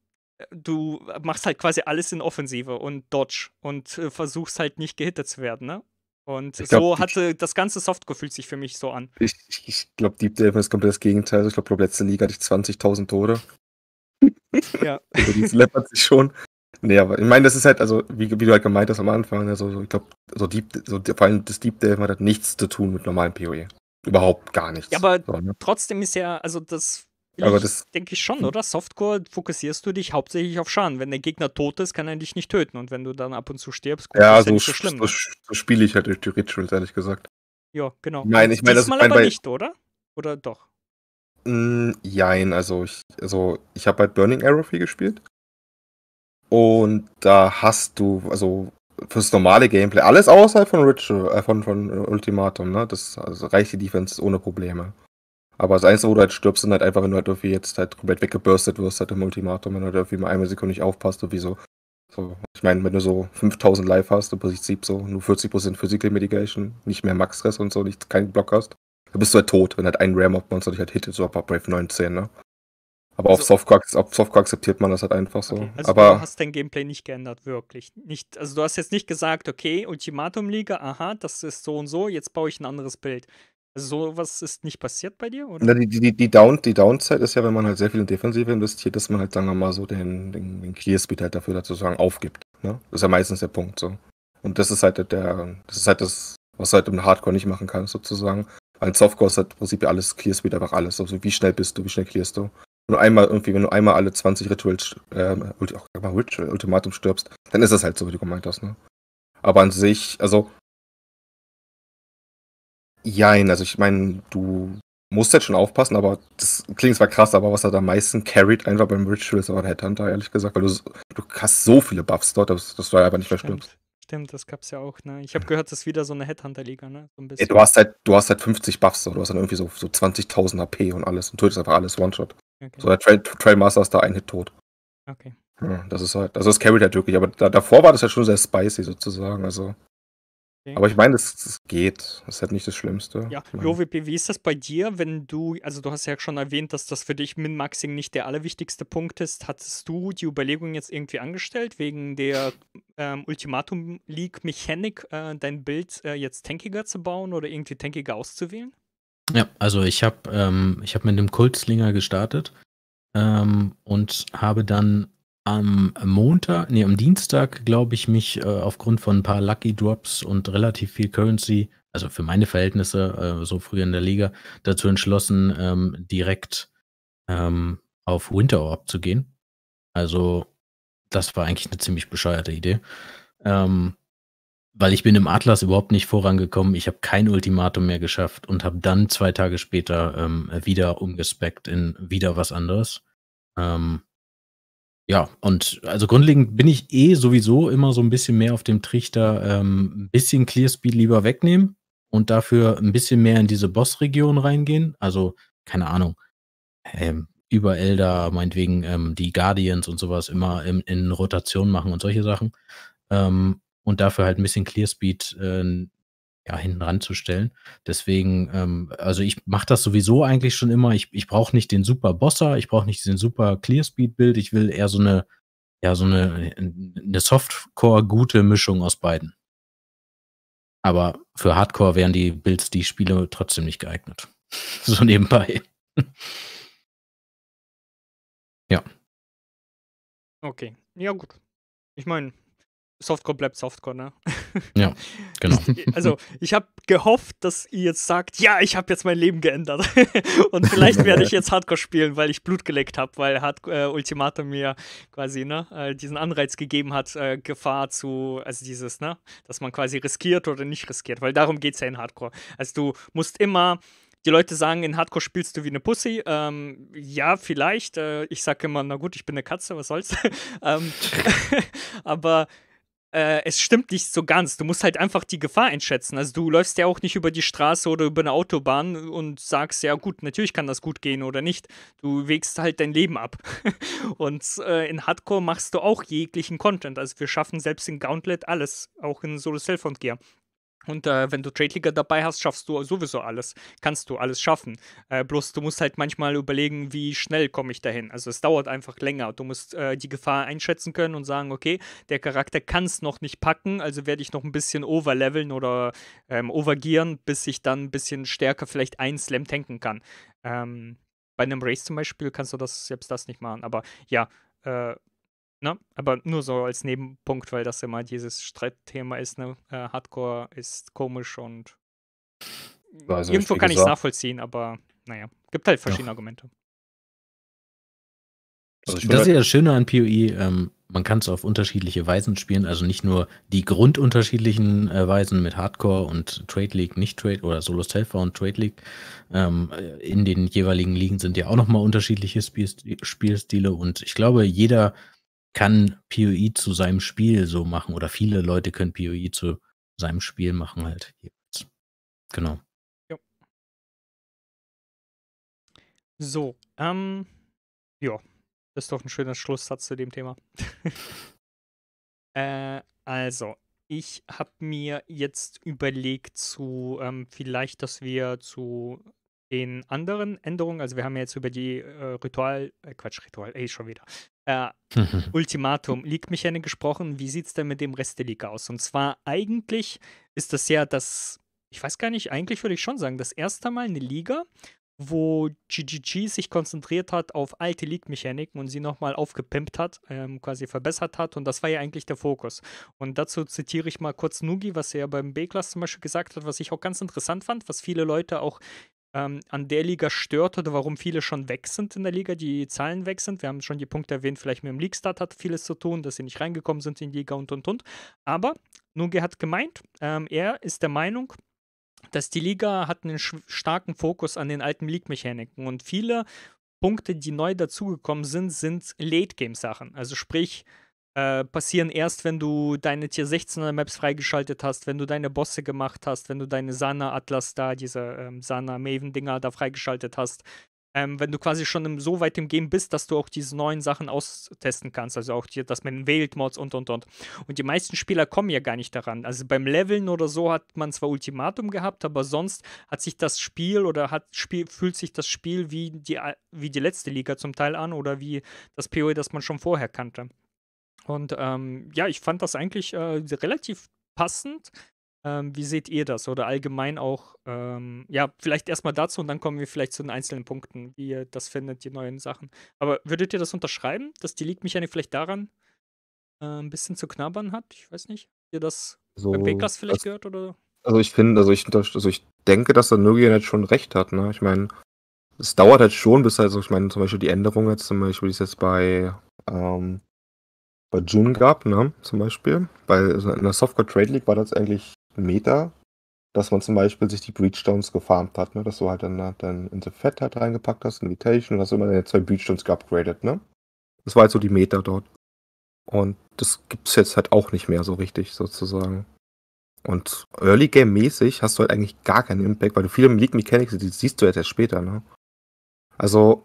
du machst halt quasi alles in Offensive und Dodge und äh, versuchst halt nicht gehittet zu werden, ne? Und ich so glaub, hatte das ganze Softcore fühlt sich für mich so an. Ich, ich, ich glaube, Deep Devil ist komplett das Gegenteil. Ich glaube, letzte Liga hatte ich 20.000 Tore. [LAUGHS] ja. [LAUGHS] also, die läppert sich schon. Nee, aber ich meine, das ist halt, also, wie, wie, du halt gemeint hast am Anfang, also, ich glaube, so Deep, so, vor allem das Deep Devil hat nichts zu tun mit normalem PoE. Überhaupt gar nichts. Ja, aber so, ne? trotzdem ist ja, also, das aber das denke ich schon, oder? Softcore fokussierst du dich hauptsächlich auf Schaden. Wenn der Gegner tot ist, kann er dich nicht töten. Und wenn du dann ab und zu stirbst, gut, ja, ist so, ja nicht so schlimm. So, ne? so spiele ich halt durch die Rituals, ehrlich gesagt. Ja, genau. Nein, ich meine, das ist mein, aber nicht, oder? Oder doch? Mm, jein, also ich, also ich habe bei halt Burning Arrow viel gespielt. Und da hast du, also fürs normale Gameplay, alles außerhalb von Ritual, äh, von, von Ultimatum, ne? Das also reicht die Defense ohne Probleme. Aber das Einzige, wo du halt stirbst, sind halt einfach, wenn du halt irgendwie jetzt halt komplett weggeburstet wirst, halt im Ultimatum, wenn du halt irgendwie mal eine Sekunde nicht aufpasst, irgendwie so. so. Ich meine, wenn du so 5000 Life hast, im Prinzip so nur 40% Physical Mitigation, nicht mehr Max-Stress und so, nicht, keinen Block hast, dann bist du halt tot, wenn halt ein Ram-Mob-Monster dich halt hittet, so ab Brave 19, ne? Aber also, auf, Softcore, auf Softcore akzeptiert man das halt einfach so. Okay, also aber du hast dein Gameplay nicht geändert, wirklich. Nicht, also du hast jetzt nicht gesagt, okay, Ultimatum Liga, aha, das ist so und so, jetzt baue ich ein anderes Bild. So was ist nicht passiert bei dir, oder? Na, die, die, die, Down, die Downside ist ja, wenn man halt sehr viel in Defensive investiert, dass man halt, sagen wir mal, so den, den, den Clear-Speed halt dafür sozusagen aufgibt. Ne? Das ist ja meistens der Punkt so. Und das ist halt der, das ist halt das, was halt im Hardcore nicht machen kann, sozusagen. Weil ein Softcore ist halt im Prinzip alles, Clear-Speed einfach alles. Also wie schnell bist du, wie schnell clearst du. Wenn du einmal irgendwie, wenn du einmal alle 20 Rituals, äh, Ulti, auch mal Ritual, Ultimatum stirbst, dann ist das halt so, wie du gemeint hast, ne? Aber an sich, also Jein, also ich meine, du musst jetzt schon aufpassen, aber das klingt zwar krass, aber was er da am meisten carried einfach beim Ritual ist aber der Headhunter, ehrlich gesagt, weil du, du hast so viele Buffs dort, dass, dass du halt einfach nicht mehr stimmst. Stimmt, das gab's ja auch, ne? Ich habe gehört, das ist wieder so eine Headhunter-Liga, ne? So ja, du hast halt, du hast halt 50 Buffs, so. du hast dann irgendwie so, so 20.000 HP und alles und tötest einfach alles One-Shot. Okay. So der Trail, Trailmaster ist da ein Hit tot. Okay. Ja, hm, das ist halt, also das carried halt wirklich, aber da, davor war das ja halt schon sehr spicy sozusagen, also. Aber ich meine, das, geht. Das ist halt nicht das Schlimmste. Ja, ich wie ist das bei dir, wenn du, also du hast ja schon erwähnt, dass das für dich Min-Maxing nicht der allerwichtigste Punkt ist. Hattest du die Überlegung jetzt irgendwie angestellt, wegen der ähm, Ultimatum League-Mechanik äh, dein Bild äh, jetzt tankiger zu bauen oder irgendwie tankiger auszuwählen? Ja, also ich habe ähm, hab mit dem Kultslinger gestartet ähm, und habe dann am Montag, nee, am Dienstag, glaube ich, mich äh, aufgrund von ein paar Lucky Drops und relativ viel Currency, also für meine Verhältnisse, äh, so früh in der Liga, dazu entschlossen, ähm, direkt ähm, auf Winter Orb zu gehen. Also, das war eigentlich eine ziemlich bescheuerte Idee. Ähm, weil ich bin im Atlas überhaupt nicht vorangekommen. Ich habe kein Ultimatum mehr geschafft und habe dann zwei Tage später ähm, wieder umgespeckt in wieder was anderes. Ähm, ja, und also grundlegend bin ich eh sowieso immer so ein bisschen mehr auf dem Trichter, ähm, ein bisschen Clear Speed lieber wegnehmen und dafür ein bisschen mehr in diese Boss-Region reingehen. Also, keine Ahnung, ähm, über Elder, meinetwegen ähm, die Guardians und sowas immer in, in Rotation machen und solche Sachen. Ähm, und dafür halt ein bisschen Clear Speed äh, ja, hinten ranzustellen. Deswegen, ähm, also ich mache das sowieso eigentlich schon immer. Ich, ich brauche nicht den super Bosser, ich brauche nicht den super Clear Speed Build. Ich will eher so eine, ja, so eine, eine Softcore-gute Mischung aus beiden. Aber für Hardcore wären die Builds, die ich spiele, trotzdem nicht geeignet. [LAUGHS] so nebenbei. [LAUGHS] ja. Okay. Ja, gut. Ich meine, Softcore bleibt Softcore, ne? Ja, genau. Also, ich habe gehofft, dass ihr jetzt sagt, ja, ich habe jetzt mein Leben geändert. [LAUGHS] Und vielleicht werde ich jetzt Hardcore spielen, weil ich Blut geleckt habe, weil Hard äh, Ultimate mir quasi, ne, äh, diesen Anreiz gegeben hat, äh, Gefahr zu, also dieses, ne, dass man quasi riskiert oder nicht riskiert, weil darum geht es ja in Hardcore. Also, du musst immer die Leute sagen, in Hardcore spielst du wie eine Pussy. Ähm, ja, vielleicht. Äh, ich sage immer, na gut, ich bin eine Katze, was soll's. [LAUGHS] ähm, [LAUGHS] aber äh, es stimmt nicht so ganz. Du musst halt einfach die Gefahr einschätzen. Also du läufst ja auch nicht über die Straße oder über eine Autobahn und sagst, ja gut, natürlich kann das gut gehen oder nicht. Du wägst halt dein Leben ab. [LAUGHS] und äh, in Hardcore machst du auch jeglichen Content. Also wir schaffen selbst in Gauntlet alles, auch in Solo Cell Gear. Und äh, wenn du Trade-Liga dabei hast, schaffst du sowieso alles. Kannst du alles schaffen. Äh, bloß du musst halt manchmal überlegen, wie schnell komme ich dahin. Also es dauert einfach länger. Du musst äh, die Gefahr einschätzen können und sagen, okay, der Charakter kann es noch nicht packen, also werde ich noch ein bisschen overleveln oder ähm, overgieren, bis ich dann ein bisschen stärker vielleicht einen Slam tanken kann. Ähm, bei einem Race zum Beispiel kannst du das selbst das nicht machen. Aber ja, äh, Ne? Aber nur so als Nebenpunkt, weil das immer dieses Streitthema ist. Ne? Äh, Hardcore ist komisch und also, irgendwo kann ich es nachvollziehen, aber naja, gibt halt verschiedene ja. Argumente. Also das ist ja das Schöne an PoE. Ähm, man kann es auf unterschiedliche Weisen spielen, also nicht nur die grundunterschiedlichen äh, Weisen mit Hardcore und Trade League, nicht Trade oder Solo Selfer und Trade League. Ähm, äh, in den jeweiligen Ligen sind ja auch nochmal unterschiedliche Spielstile und ich glaube, jeder kann POI e zu seinem Spiel so machen oder viele Leute können POI e zu seinem Spiel machen halt. Genau. Jo. So, ähm, ja, das ist doch ein schöner Schlusssatz zu dem Thema. [LAUGHS] äh, also, ich habe mir jetzt überlegt zu, ähm, vielleicht, dass wir zu den anderen Änderungen, also wir haben ja jetzt über die äh, Ritual, äh, Quatsch, Ritual, ey, schon wieder, äh, mhm. Ultimatum, League-Mechanik gesprochen, wie sieht es denn mit dem Rest der Liga aus? Und zwar eigentlich ist das ja das, ich weiß gar nicht, eigentlich würde ich schon sagen, das erste Mal eine Liga, wo GGG sich konzentriert hat auf alte League-Mechaniken und sie nochmal aufgepimpt hat, ähm, quasi verbessert hat und das war ja eigentlich der Fokus. Und dazu zitiere ich mal kurz Nugi, was er ja beim B-Class zum Beispiel gesagt hat, was ich auch ganz interessant fand, was viele Leute auch ähm, an der Liga stört oder warum viele schon weg sind in der Liga, die Zahlen weg sind. Wir haben schon die Punkte erwähnt, vielleicht mit dem League Start hat vieles zu tun, dass sie nicht reingekommen sind in die Liga und und und. Aber Nuge hat gemeint, ähm, er ist der Meinung, dass die Liga hat einen starken Fokus an den alten League-Mechaniken und viele Punkte, die neu dazugekommen sind, sind Late-Game-Sachen. Also sprich, äh, passieren erst, wenn du deine Tier 16er Maps freigeschaltet hast, wenn du deine Bosse gemacht hast, wenn du deine Sana Atlas da, diese ähm, Sana Maven Dinger da freigeschaltet hast. Ähm, wenn du quasi schon im, so weit im Game bist, dass du auch diese neuen Sachen austesten kannst, also auch hier, dass man wählt Mods und und und. Und die meisten Spieler kommen ja gar nicht daran. Also beim Leveln oder so hat man zwar Ultimatum gehabt, aber sonst hat sich das Spiel oder hat Spiel, fühlt sich das Spiel wie die, wie die letzte Liga zum Teil an oder wie das PoE, das man schon vorher kannte. Und ähm, ja, ich fand das eigentlich äh, relativ passend. Ähm, wie seht ihr das? Oder allgemein auch, ähm, ja, vielleicht erstmal dazu und dann kommen wir vielleicht zu den einzelnen Punkten, wie ihr das findet, die neuen Sachen. Aber würdet ihr das unterschreiben, dass die League-Mechanik vielleicht daran äh, ein bisschen zu knabbern hat? Ich weiß nicht, habt ihr das so, also, beim Vegas vielleicht das, gehört oder? Also ich finde, also ich, also ich denke, dass der Nugian jetzt halt schon recht hat. Ne? Ich meine, es dauert halt schon, bis also ich meine, zum Beispiel die Änderung jetzt, zum Beispiel die ist jetzt bei ähm, bei June gab, ne, zum Beispiel. Bei also in der Software Trade League war das eigentlich Meta, dass man zum Beispiel sich die Breachstones gefarmt hat, ne, dass du halt dann, dann in The Fat halt reingepackt hast, Invitation, Vitation und hast immer deine zwei Breachstones geupgradet, ne. Das war halt so die Meta dort. Und das gibt's jetzt halt auch nicht mehr so richtig, sozusagen. Und Early Game mäßig hast du halt eigentlich gar keinen Impact, weil du viele League Mechanics die siehst du jetzt erst später, ne? Also,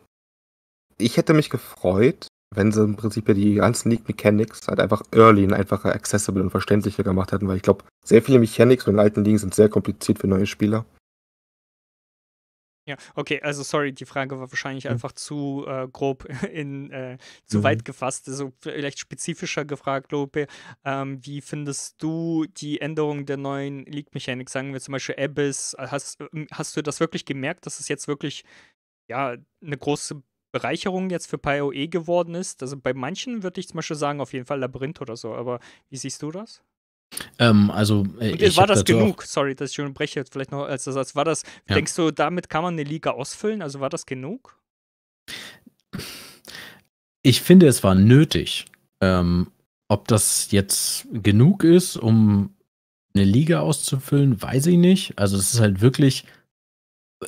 ich hätte mich gefreut, wenn sie im Prinzip die ganzen League Mechanics halt einfach early und einfacher accessible und verständlicher gemacht hätten, weil ich glaube, sehr viele Mechanics von den alten Ligen sind sehr kompliziert für neue Spieler. Ja, okay, also sorry, die Frage war wahrscheinlich mhm. einfach zu äh, grob [LAUGHS] in äh, zu mhm. weit gefasst, also vielleicht spezifischer gefragt, Lope. Ähm, wie findest du die Änderung der neuen League-Mechanik? Sagen wir zum Beispiel Abyss, äh, hast, ähm, hast du das wirklich gemerkt, dass es jetzt wirklich ja eine große Bereicherung jetzt für PoE geworden ist. Also bei manchen würde ich zum Beispiel sagen, auf jeden Fall Labyrinth oder so, aber wie siehst du das? Ähm, also, äh, Und war das genug? Sorry, dass ich schon breche jetzt Vielleicht noch als Ersatz. War das, ja. denkst du, damit kann man eine Liga ausfüllen? Also war das genug? Ich finde, es war nötig. Ähm, ob das jetzt genug ist, um eine Liga auszufüllen, weiß ich nicht. Also, es ist halt wirklich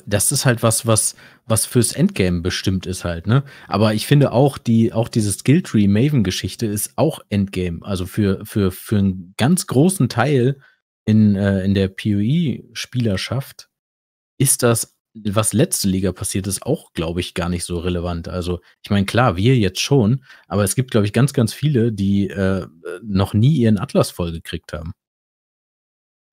das ist halt was, was, was fürs Endgame bestimmt ist halt, ne? Aber ich finde auch die, auch diese Tree Maven-Geschichte ist auch Endgame. Also für, für, für einen ganz großen Teil in, äh, in der PoE-Spielerschaft ist das, was letzte Liga passiert ist, auch, glaube ich, gar nicht so relevant. Also, ich meine, klar, wir jetzt schon, aber es gibt, glaube ich, ganz, ganz viele, die äh, noch nie ihren Atlas vollgekriegt haben.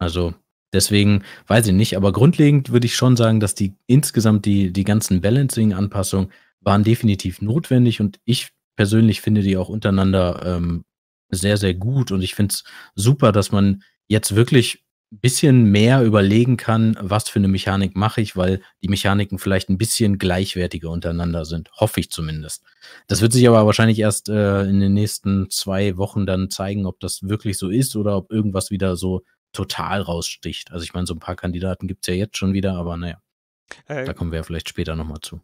Also, Deswegen weiß ich nicht, aber grundlegend würde ich schon sagen, dass die insgesamt die, die ganzen Balancing-Anpassungen waren definitiv notwendig und ich persönlich finde die auch untereinander ähm, sehr, sehr gut und ich finde es super, dass man jetzt wirklich ein bisschen mehr überlegen kann, was für eine Mechanik mache ich, weil die Mechaniken vielleicht ein bisschen gleichwertiger untereinander sind, hoffe ich zumindest. Das wird sich aber wahrscheinlich erst äh, in den nächsten zwei Wochen dann zeigen, ob das wirklich so ist oder ob irgendwas wieder so total raussticht. Also ich meine, so ein paar Kandidaten gibt es ja jetzt schon wieder, aber naja, äh, da kommen wir ja vielleicht später nochmal zu.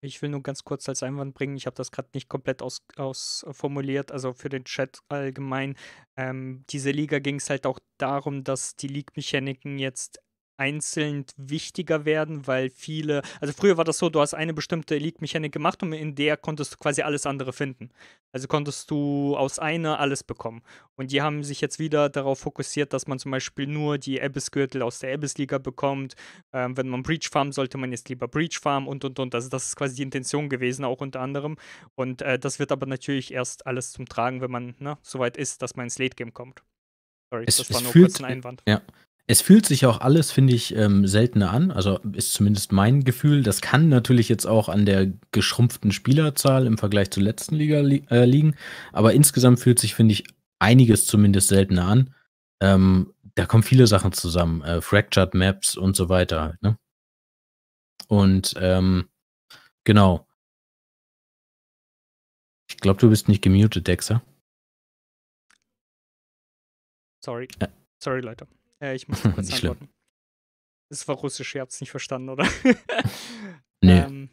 Ich will nur ganz kurz als Einwand bringen, ich habe das gerade nicht komplett ausformuliert, aus also für den Chat allgemein. Ähm, diese Liga ging es halt auch darum, dass die League-Mechaniken jetzt einzeln wichtiger werden, weil viele, also früher war das so, du hast eine bestimmte elite mechanik gemacht und in der konntest du quasi alles andere finden. Also konntest du aus einer alles bekommen. Und die haben sich jetzt wieder darauf fokussiert, dass man zum Beispiel nur die Abyss-Gürtel aus der Abyss-Liga bekommt. Ähm, wenn man Breach farm, sollte man jetzt lieber Breach farm und und und. Also das ist quasi die Intention gewesen, auch unter anderem. Und äh, das wird aber natürlich erst alles zum Tragen, wenn man ne, so weit ist, dass man ins Late-Game kommt. Sorry, es, das war nur fühlt, kurz ein Einwand. Ja, es fühlt sich auch alles, finde ich, ähm, seltener an. Also ist zumindest mein Gefühl. Das kann natürlich jetzt auch an der geschrumpften Spielerzahl im Vergleich zur letzten Liga li äh, liegen. Aber insgesamt fühlt sich, finde ich, einiges zumindest seltener an. Ähm, da kommen viele Sachen zusammen. Äh, Fractured Maps und so weiter halt, ne? Und ähm, genau. Ich glaube, du bist nicht gemutet, Dexter. Sorry. Äh. Sorry, Leute. Äh, ich muss [LAUGHS] kurz nicht antworten. Schlimm. Das war russisch, ihr habt es nicht verstanden, oder? [LAUGHS] nee. Ähm,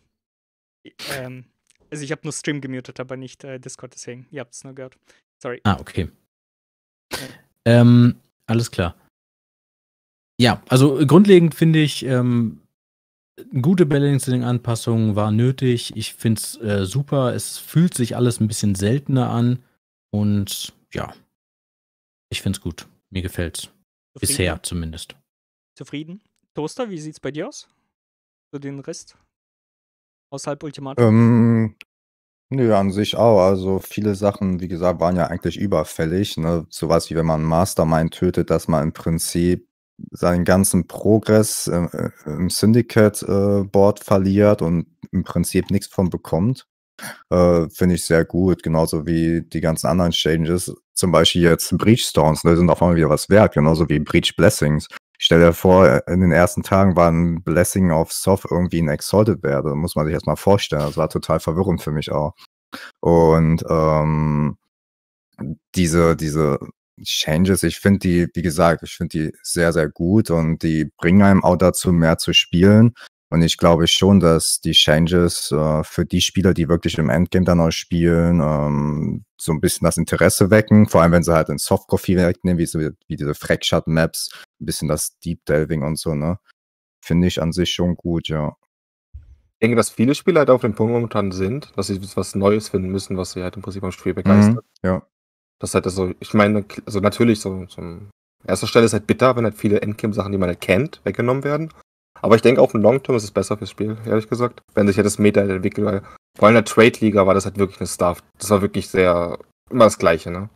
ähm, also ich habe nur Stream gemutet, aber nicht äh, Discord, deswegen. Ihr habt es nur gehört. Sorry. Ah, okay. okay. Ähm, alles klar. Ja, also grundlegend finde ich, ähm, gute balancing anpassungen war nötig. Ich finde es äh, super. Es fühlt sich alles ein bisschen seltener an. Und ja, ich finde es gut. Mir gefällt's. Zufrieden? Bisher zumindest. Zufrieden? Toaster, wie sieht's bei dir aus? Für den Rest? Außerhalb Ultimatum? Ähm, nö, an sich auch. Also viele Sachen, wie gesagt, waren ja eigentlich überfällig. Ne? Sowas wie wenn man einen Mastermind tötet, dass man im Prinzip seinen ganzen Progress äh, äh im Syndicate-Board äh, verliert und im Prinzip nichts von bekommt. Äh, Finde ich sehr gut, genauso wie die ganzen anderen Changes zum Beispiel jetzt Breach-Stones ne, sind auf einmal wieder was wert, genauso wie Breach-Blessings. Ich Stell dir vor, in den ersten Tagen war ein Blessing of Soft irgendwie ein Exalted Wert, Muss man sich erstmal vorstellen. Das war total verwirrend für mich auch. Und ähm, diese, diese Changes, ich finde die, wie gesagt, ich finde die sehr, sehr gut und die bringen einem auch dazu, mehr zu spielen. Und ich glaube schon, dass die Changes äh, für die Spieler, die wirklich im Endgame dann auch spielen, ähm, so ein bisschen das Interesse wecken. Vor allem, wenn sie halt in Softcore-Feeling nehmen, wie, so, wie diese Frackshot-Maps, ein bisschen das deep Delving und so, ne? Finde ich an sich schon gut, ja. Ich denke, dass viele Spieler halt auf dem Punkt momentan sind, dass sie was Neues finden müssen, was sie halt im Prinzip am Spiel begeistert. Mhm, ja. Das halt also, ich meine, also natürlich so, so an erster Stelle ist halt bitter, wenn halt viele Endgame-Sachen, die man halt kennt, weggenommen werden. Aber ich denke, auch im Long Term ist es besser fürs Spiel, ehrlich gesagt. Wenn sich ja das Meta entwickelt, weil vor allem in der Trade-Liga war das halt wirklich eine Stuff. Das war wirklich sehr, immer das Gleiche, ne?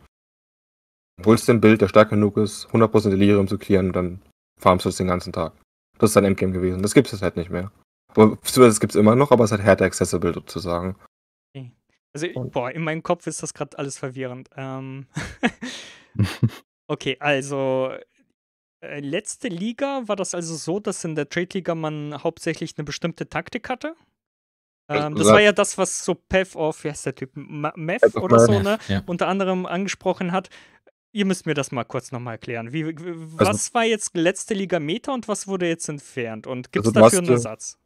Holst den Bild, der stark genug ist, 100% Delirium zu clearen, dann farmst du das den ganzen Tag. Das ist dein Endgame gewesen. Das gibt es halt nicht mehr. Aber das gibt es immer noch, aber es ist halt härter accessible sozusagen. Also, Und boah, in meinem Kopf ist das gerade alles verwirrend. Ähm [LAUGHS] [LAUGHS] okay, also äh, letzte Liga war das also so, dass in der Trade-Liga man hauptsächlich eine bestimmte Taktik hatte? Ähm, also das war ja das, was so Pev of, oh, wie heißt der Typ, Mev oder so, ne? Ja. Unter anderem angesprochen hat. Ihr müsst mir das mal kurz nochmal erklären. Wie, also was also, war jetzt letzte Liga Meta und was wurde jetzt entfernt? Und gibt es also dafür einen Ersatz?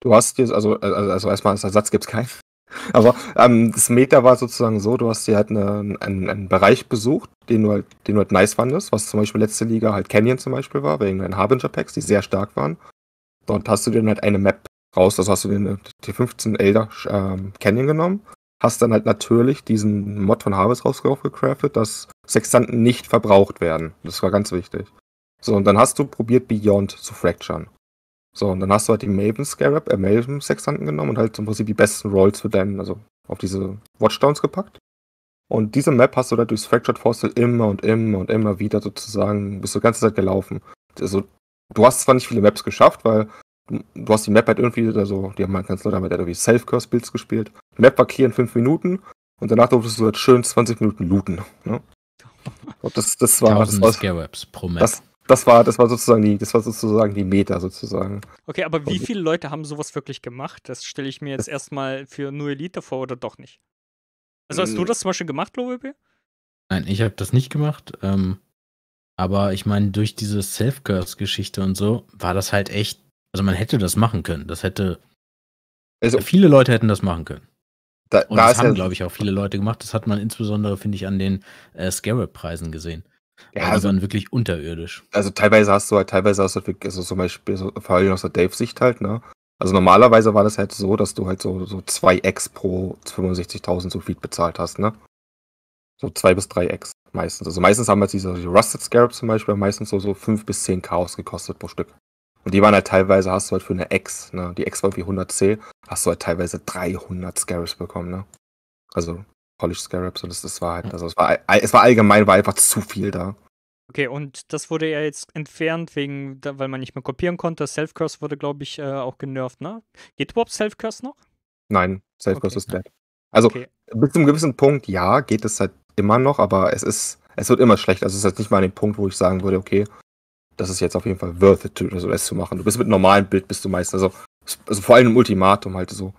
Du hast jetzt, also, also, also erstmal als Ersatz gibt es keinen. Aber ähm, das Meta war sozusagen so, du hast dir halt eine, einen, einen Bereich besucht, den du, halt, den du halt nice fandest, was zum Beispiel letzte Liga halt Canyon zum Beispiel war, wegen den Harbinger-Packs, die sehr stark waren. Dort hast du dir dann halt eine Map raus, also hast du dir eine T15 Elder ähm, Canyon genommen, hast dann halt natürlich diesen Mod von Harvest rausgecraftet, dass Sextanten nicht verbraucht werden. Das war ganz wichtig. So, und dann hast du probiert, Beyond zu fracturen. So, und dann hast du halt die Maven Scarab, äh, Maven Sextanten genommen und halt im Prinzip die besten Rolls für deinen, also auf diese Watchdowns gepackt. Und diese Map hast du dann durchs Fractured Fossil immer und immer und immer wieder sozusagen, bist du die ganze Zeit gelaufen. Also, du hast zwar nicht viele Maps geschafft, weil du, du hast die Map halt irgendwie, also, die haben halt ganz Leute damit halt irgendwie Self-Curse-Builds gespielt. Die Map war clear in 5 Minuten und danach durftest du halt schön 20 Minuten looten. Ne? Und [LAUGHS] das, das war. Das, Scarabs pro Map. Das, das war, das war sozusagen die, das war sozusagen die Meta sozusagen. Okay, aber wie viele Leute haben sowas wirklich gemacht? Das stelle ich mir jetzt erstmal für nur Elite vor oder doch nicht? Also hast du das zum Beispiel gemacht, LoWP? Nein, ich habe das nicht gemacht. Ähm, aber ich meine, durch diese Self-Curse-Geschichte und so war das halt echt. Also man hätte das machen können. Das hätte. Also, viele Leute hätten das machen können. Da, und da das haben, ja glaube ich, auch viele Leute gemacht. Das hat man insbesondere, finde ich, an den äh, Scarab-Preisen gesehen. Ja, also, waren wirklich unterirdisch. Also teilweise hast du halt, teilweise hast du halt, also zum Beispiel so, vor allem aus der Dave-Sicht halt, ne? Also normalerweise war das halt so, dass du halt so, so zwei X pro 65.000 so viel bezahlt hast, ne? So zwei bis drei X meistens. Also meistens haben halt diese, diese Rusted Scarabs zum Beispiel meistens so, so fünf bis zehn Chaos gekostet pro Stück. Und die waren halt teilweise, hast du halt für eine X, ne? Die X war wie 100 C, hast du halt teilweise 300 Scarabs bekommen, ne? Also Polished Scarabs und das, das war halt, also es war, es war allgemein, war einfach zu viel da. Okay, und das wurde ja jetzt entfernt, wegen, weil man nicht mehr kopieren konnte. Self-Curse wurde, glaube ich, äh, auch genervt, ne? Geht überhaupt Self-Curse noch? Nein, Self-Curse okay. ist dead. Also, okay. bis zu einem gewissen Punkt, ja, geht es halt immer noch, aber es ist, es wird immer schlecht. Also, es ist jetzt nicht mal an dem Punkt, wo ich sagen würde, okay, das ist jetzt auf jeden Fall worth it, to, also, das zu machen. Du bist mit normalem Bild, bist du meist, also, also vor allem im Ultimatum halt so.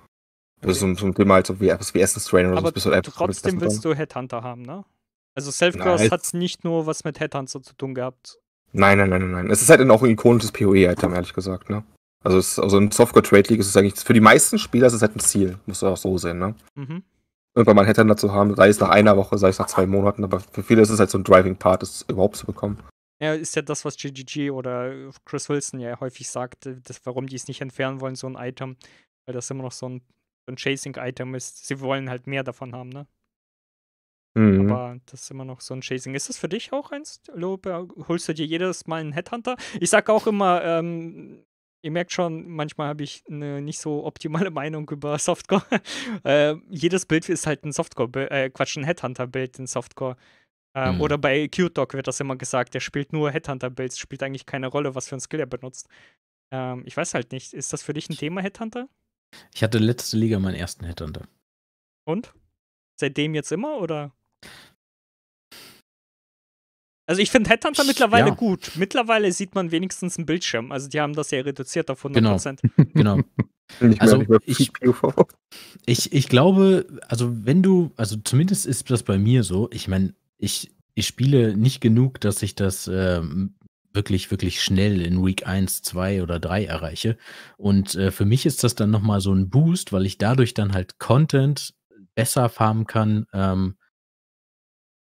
Das also ist so, ein Thema, als ob wir etwas wie Essenstrainer oder so. Bist halt trotzdem willst du Headhunter haben, ne? Also Self-Cross hat nicht nur was mit Headhunter zu tun gehabt. Nein, nein, nein, nein. Es ist halt auch ein ikonisches PoE-Item, ehrlich gesagt, ne? Also, es, also in software Trade League ist es eigentlich, für die meisten Spieler ist es halt ein Ziel, muss du auch so sehen, ne? Mhm. Irgendwann mal Headhunter zu haben, sei es nach einer Woche, sei es nach zwei Monaten, aber für viele ist es halt so ein Driving Part, es überhaupt zu bekommen. Ja, ist ja das, was GGG oder Chris Wilson ja häufig sagt, äh, das, warum die es nicht entfernen wollen, so ein Item, weil das immer noch so ein ein Chasing-Item ist. Sie wollen halt mehr davon haben, ne? Mhm. Aber das ist immer noch so ein Chasing. Ist das für dich auch eins, Lobe? Holst du dir jedes Mal einen Headhunter? Ich sag auch immer, ähm, ihr merkt schon, manchmal habe ich eine nicht so optimale [LAUGHS] Meinung über Softcore. [LAUGHS] äh, jedes Bild ist halt ein Softcore, äh, Quatsch, ein Headhunter-Bild in Softcore. Ähm, mhm. Oder bei Q-Doc wird das immer gesagt, der spielt nur Headhunter-Builds, spielt eigentlich keine Rolle, was für ein Skill er benutzt. Ähm, ich weiß halt nicht, ist das für dich ein Thema, Headhunter? Ich hatte letzte Liga meinen ersten Headhunter. Und? Seitdem jetzt immer oder? Also ich finde Headhunter mittlerweile ja. gut. Mittlerweile sieht man wenigstens einen Bildschirm. Also die haben das ja reduziert auf 100%. Genau. [LAUGHS] genau. also ich, ich, ich glaube, also wenn du, also zumindest ist das bei mir so, ich meine, ich, ich spiele nicht genug, dass ich das ähm, wirklich, wirklich schnell in Week 1, 2 oder 3 erreiche. Und äh, für mich ist das dann nochmal so ein Boost, weil ich dadurch dann halt Content besser farmen kann, ähm,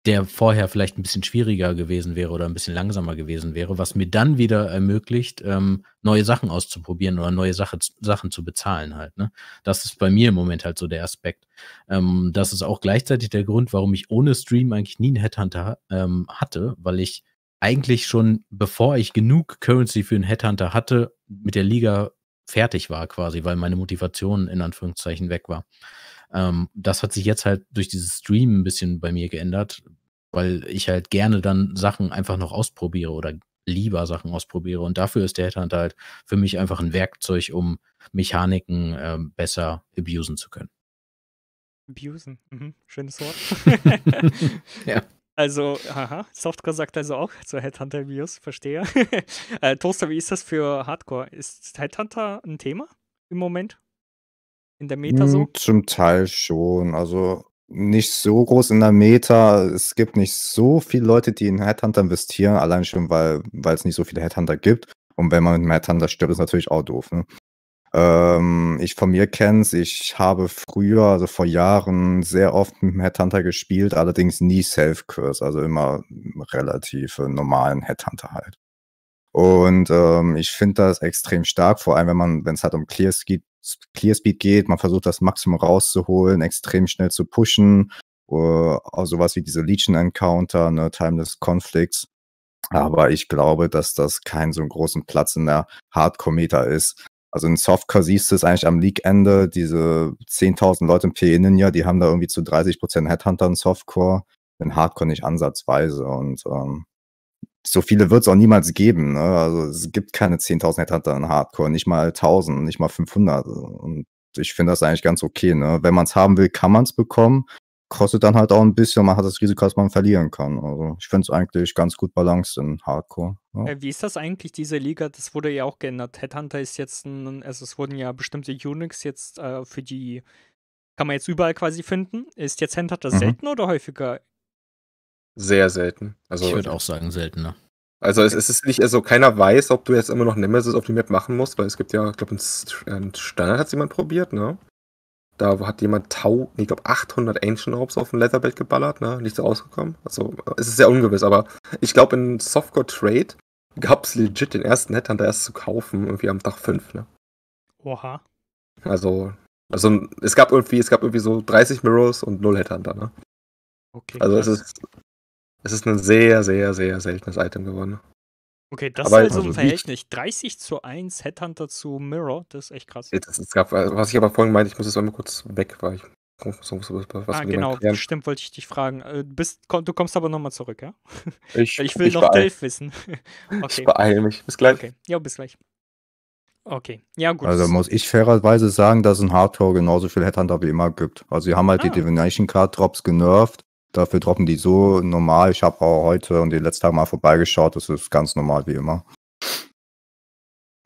der vorher vielleicht ein bisschen schwieriger gewesen wäre oder ein bisschen langsamer gewesen wäre, was mir dann wieder ermöglicht, ähm, neue Sachen auszuprobieren oder neue Sache, Sachen zu bezahlen halt. Ne? Das ist bei mir im Moment halt so der Aspekt. Ähm, das ist auch gleichzeitig der Grund, warum ich ohne Stream eigentlich nie einen Headhunter ähm, hatte, weil ich eigentlich schon, bevor ich genug Currency für einen Headhunter hatte, mit der Liga fertig war quasi, weil meine Motivation in Anführungszeichen weg war. Ähm, das hat sich jetzt halt durch dieses Stream ein bisschen bei mir geändert, weil ich halt gerne dann Sachen einfach noch ausprobiere oder lieber Sachen ausprobiere. Und dafür ist der Headhunter halt für mich einfach ein Werkzeug, um Mechaniken äh, besser abusen zu können. Abusen, mhm. schönes Wort. [LAUGHS] [LAUGHS] ja. Also, haha, Softcore sagt also auch zu Headhunter Views, verstehe. [LAUGHS] äh, Toaster, wie ist das für Hardcore? Ist Headhunter ein Thema im Moment? In der Meta hm, so? Zum Teil schon. Also nicht so groß in der Meta. Es gibt nicht so viele Leute, die in Headhunter investieren, allein schon, weil, weil es nicht so viele Headhunter gibt. Und wenn man mit einem Headhunter stirbt, ist natürlich auch doof. Ne? Ähm, ich von mir kenne es, ich habe früher, also vor Jahren, sehr oft mit dem Headhunter gespielt, allerdings nie Self-Curse, also immer relativ äh, normalen Headhunter halt. Und ähm, ich finde das extrem stark, vor allem wenn man, wenn es halt um Clear Speed geht, man versucht das Maximum rauszuholen, extrem schnell zu pushen, äh, auch sowas wie diese Legion Encounter, ne, Timeless Conflicts. Aber ich glaube, dass das keinen so großen Platz in der Hardcore-Meta ist. Also in Softcore siehst du es eigentlich am League-Ende, diese 10.000 Leute im PE Ninja, die haben da irgendwie zu 30% Headhunter in Softcore, in Hardcore nicht ansatzweise und ähm, so viele wird es auch niemals geben. Ne? Also es gibt keine 10.000 Headhunter in Hardcore, nicht mal 1.000, nicht mal 500 und ich finde das eigentlich ganz okay. Ne? Wenn man es haben will, kann man es bekommen kostet dann halt auch ein bisschen. Man hat das Risiko, dass man verlieren kann. Also ich finde es eigentlich ganz gut balanciert in Hardcore. Ja. Äh, wie ist das eigentlich, diese Liga? Das wurde ja auch geändert. Headhunter ist jetzt ein, also es wurden ja bestimmte Unix jetzt äh, für die, kann man jetzt überall quasi finden. Ist jetzt Headhunter mhm. selten oder häufiger? Sehr selten. Also, ich würde auch sagen, seltener. Also es, es, ist nicht, also keiner weiß, ob du jetzt immer noch Nemesis auf die Map machen musst, weil es gibt ja, ich glaube, einen Standard hat es jemand probiert, ne? Da hat jemand Tau, ich glaube 800 Ancient Orbs auf ein Leatherbelt geballert, ne? Nichts so rausgekommen. Also es ist sehr ungewiss, aber ich glaube in Softcore Trade gab es legit den ersten Headhunter erst zu kaufen, irgendwie am Tag 5, ne? Oha. Also, also es gab irgendwie, es gab irgendwie so 30 Mirrors und 0 Headhunter, ne? Okay. Also es ist, es ist ein sehr, sehr, sehr seltenes Item geworden. Okay, das aber, ist also ein Verhältnis. 30 zu 1 Headhunter zu Mirror, das ist echt krass. Das, das gab, also was ich aber vorhin meinte, ich muss jetzt einmal kurz weg, weil ich muss, muss, muss was Ah, genau, klären. stimmt, wollte ich dich fragen. Du, äh, bist, du kommst aber nochmal zurück, ja? [LAUGHS] Ich, ich will ich noch Delph wissen. [LAUGHS] Okay. Ich beeile mich. Bis gleich. Okay. Ja, bis gleich. Okay, ja gut. Also muss ich fairerweise sagen, dass es ein Hardcore genauso viel Headhunter wie immer gibt. Also sie haben halt ah. die Divination Card Drops genervt Dafür droppen die so normal. Ich habe auch heute und den letzten Tag mal vorbeigeschaut. Das ist ganz normal wie immer.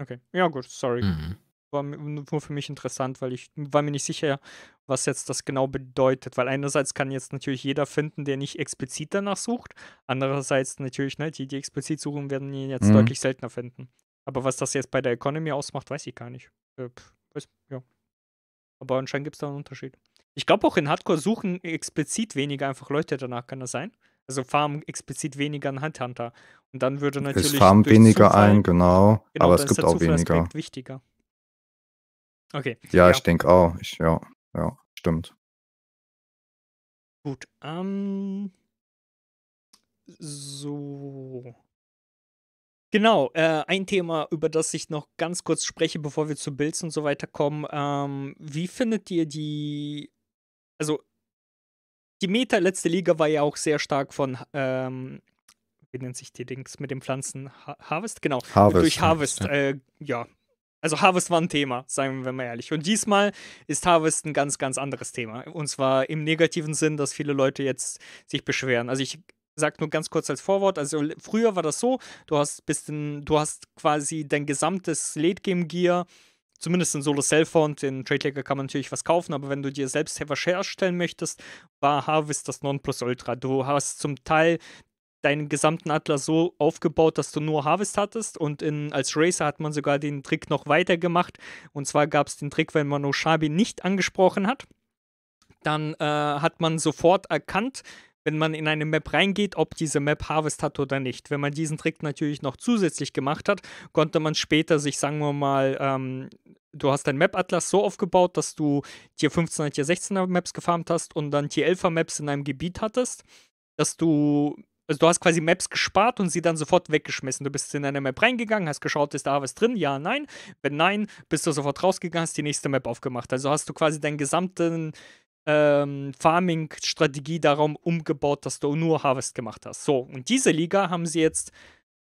Okay, ja gut, sorry. Mhm. War nur für mich interessant, weil ich war mir nicht sicher, was jetzt das genau bedeutet. Weil einerseits kann jetzt natürlich jeder finden, der nicht explizit danach sucht. Andererseits natürlich, ne, die, die explizit suchen, werden ihn jetzt mhm. deutlich seltener finden. Aber was das jetzt bei der Economy ausmacht, weiß ich gar nicht. Äh, weiß, ja. Aber anscheinend gibt es da einen Unterschied. Ich glaube auch in Hardcore suchen explizit weniger einfach Leute danach, kann das sein? Also farmen explizit weniger an Headhunter. Und dann würde natürlich. Es farmen weniger Zufall, ein, genau. genau aber es gibt auch weniger. wichtiger. Okay. Ja, ja. ich denke auch. Ich, ja, ja, stimmt. Gut. Ähm, so. Genau, äh, ein Thema, über das ich noch ganz kurz spreche, bevor wir zu Builds und so weiter kommen. Ähm, wie findet ihr die also die Meta letzte Liga war ja auch sehr stark von, ähm, wie nennt sich die Dings mit den Pflanzen? Ha Harvest? Genau. Harvest. Durch Harvest, ja. Äh, ja. Also Harvest war ein Thema, sagen wir mal ehrlich. Und diesmal ist Harvest ein ganz, ganz anderes Thema. Und zwar im negativen Sinn, dass viele Leute jetzt sich beschweren. Also ich sage nur ganz kurz als Vorwort, also früher war das so, du hast bist in, du hast quasi dein gesamtes Late Game Gear zumindest in Solo Cell Cellphone, in TradeLager kann man natürlich was kaufen, aber wenn du dir selbst was herstellen möchtest, war Harvest das Nonplusultra. Du hast zum Teil deinen gesamten Atlas so aufgebaut, dass du nur Harvest hattest und in, als Racer hat man sogar den Trick noch weiter gemacht und zwar gab es den Trick, wenn man Oshabi nicht angesprochen hat, dann äh, hat man sofort erkannt, wenn man in eine Map reingeht, ob diese Map Harvest hat oder nicht. Wenn man diesen Trick natürlich noch zusätzlich gemacht hat, konnte man später sich, sagen wir mal, ähm, du hast dein Map-Atlas so aufgebaut, dass du Tier 15er, Tier 16er Maps gefarmt hast und dann Tier 11er Maps in einem Gebiet hattest, dass du also du hast quasi Maps gespart und sie dann sofort weggeschmissen. Du bist in eine Map reingegangen, hast geschaut, ist der Harvest drin? Ja, nein. Wenn nein, bist du sofort rausgegangen, hast die nächste Map aufgemacht. Also hast du quasi deinen gesamten ähm, Farming-Strategie darum umgebaut, dass du nur Harvest gemacht hast. So, und diese Liga haben sie jetzt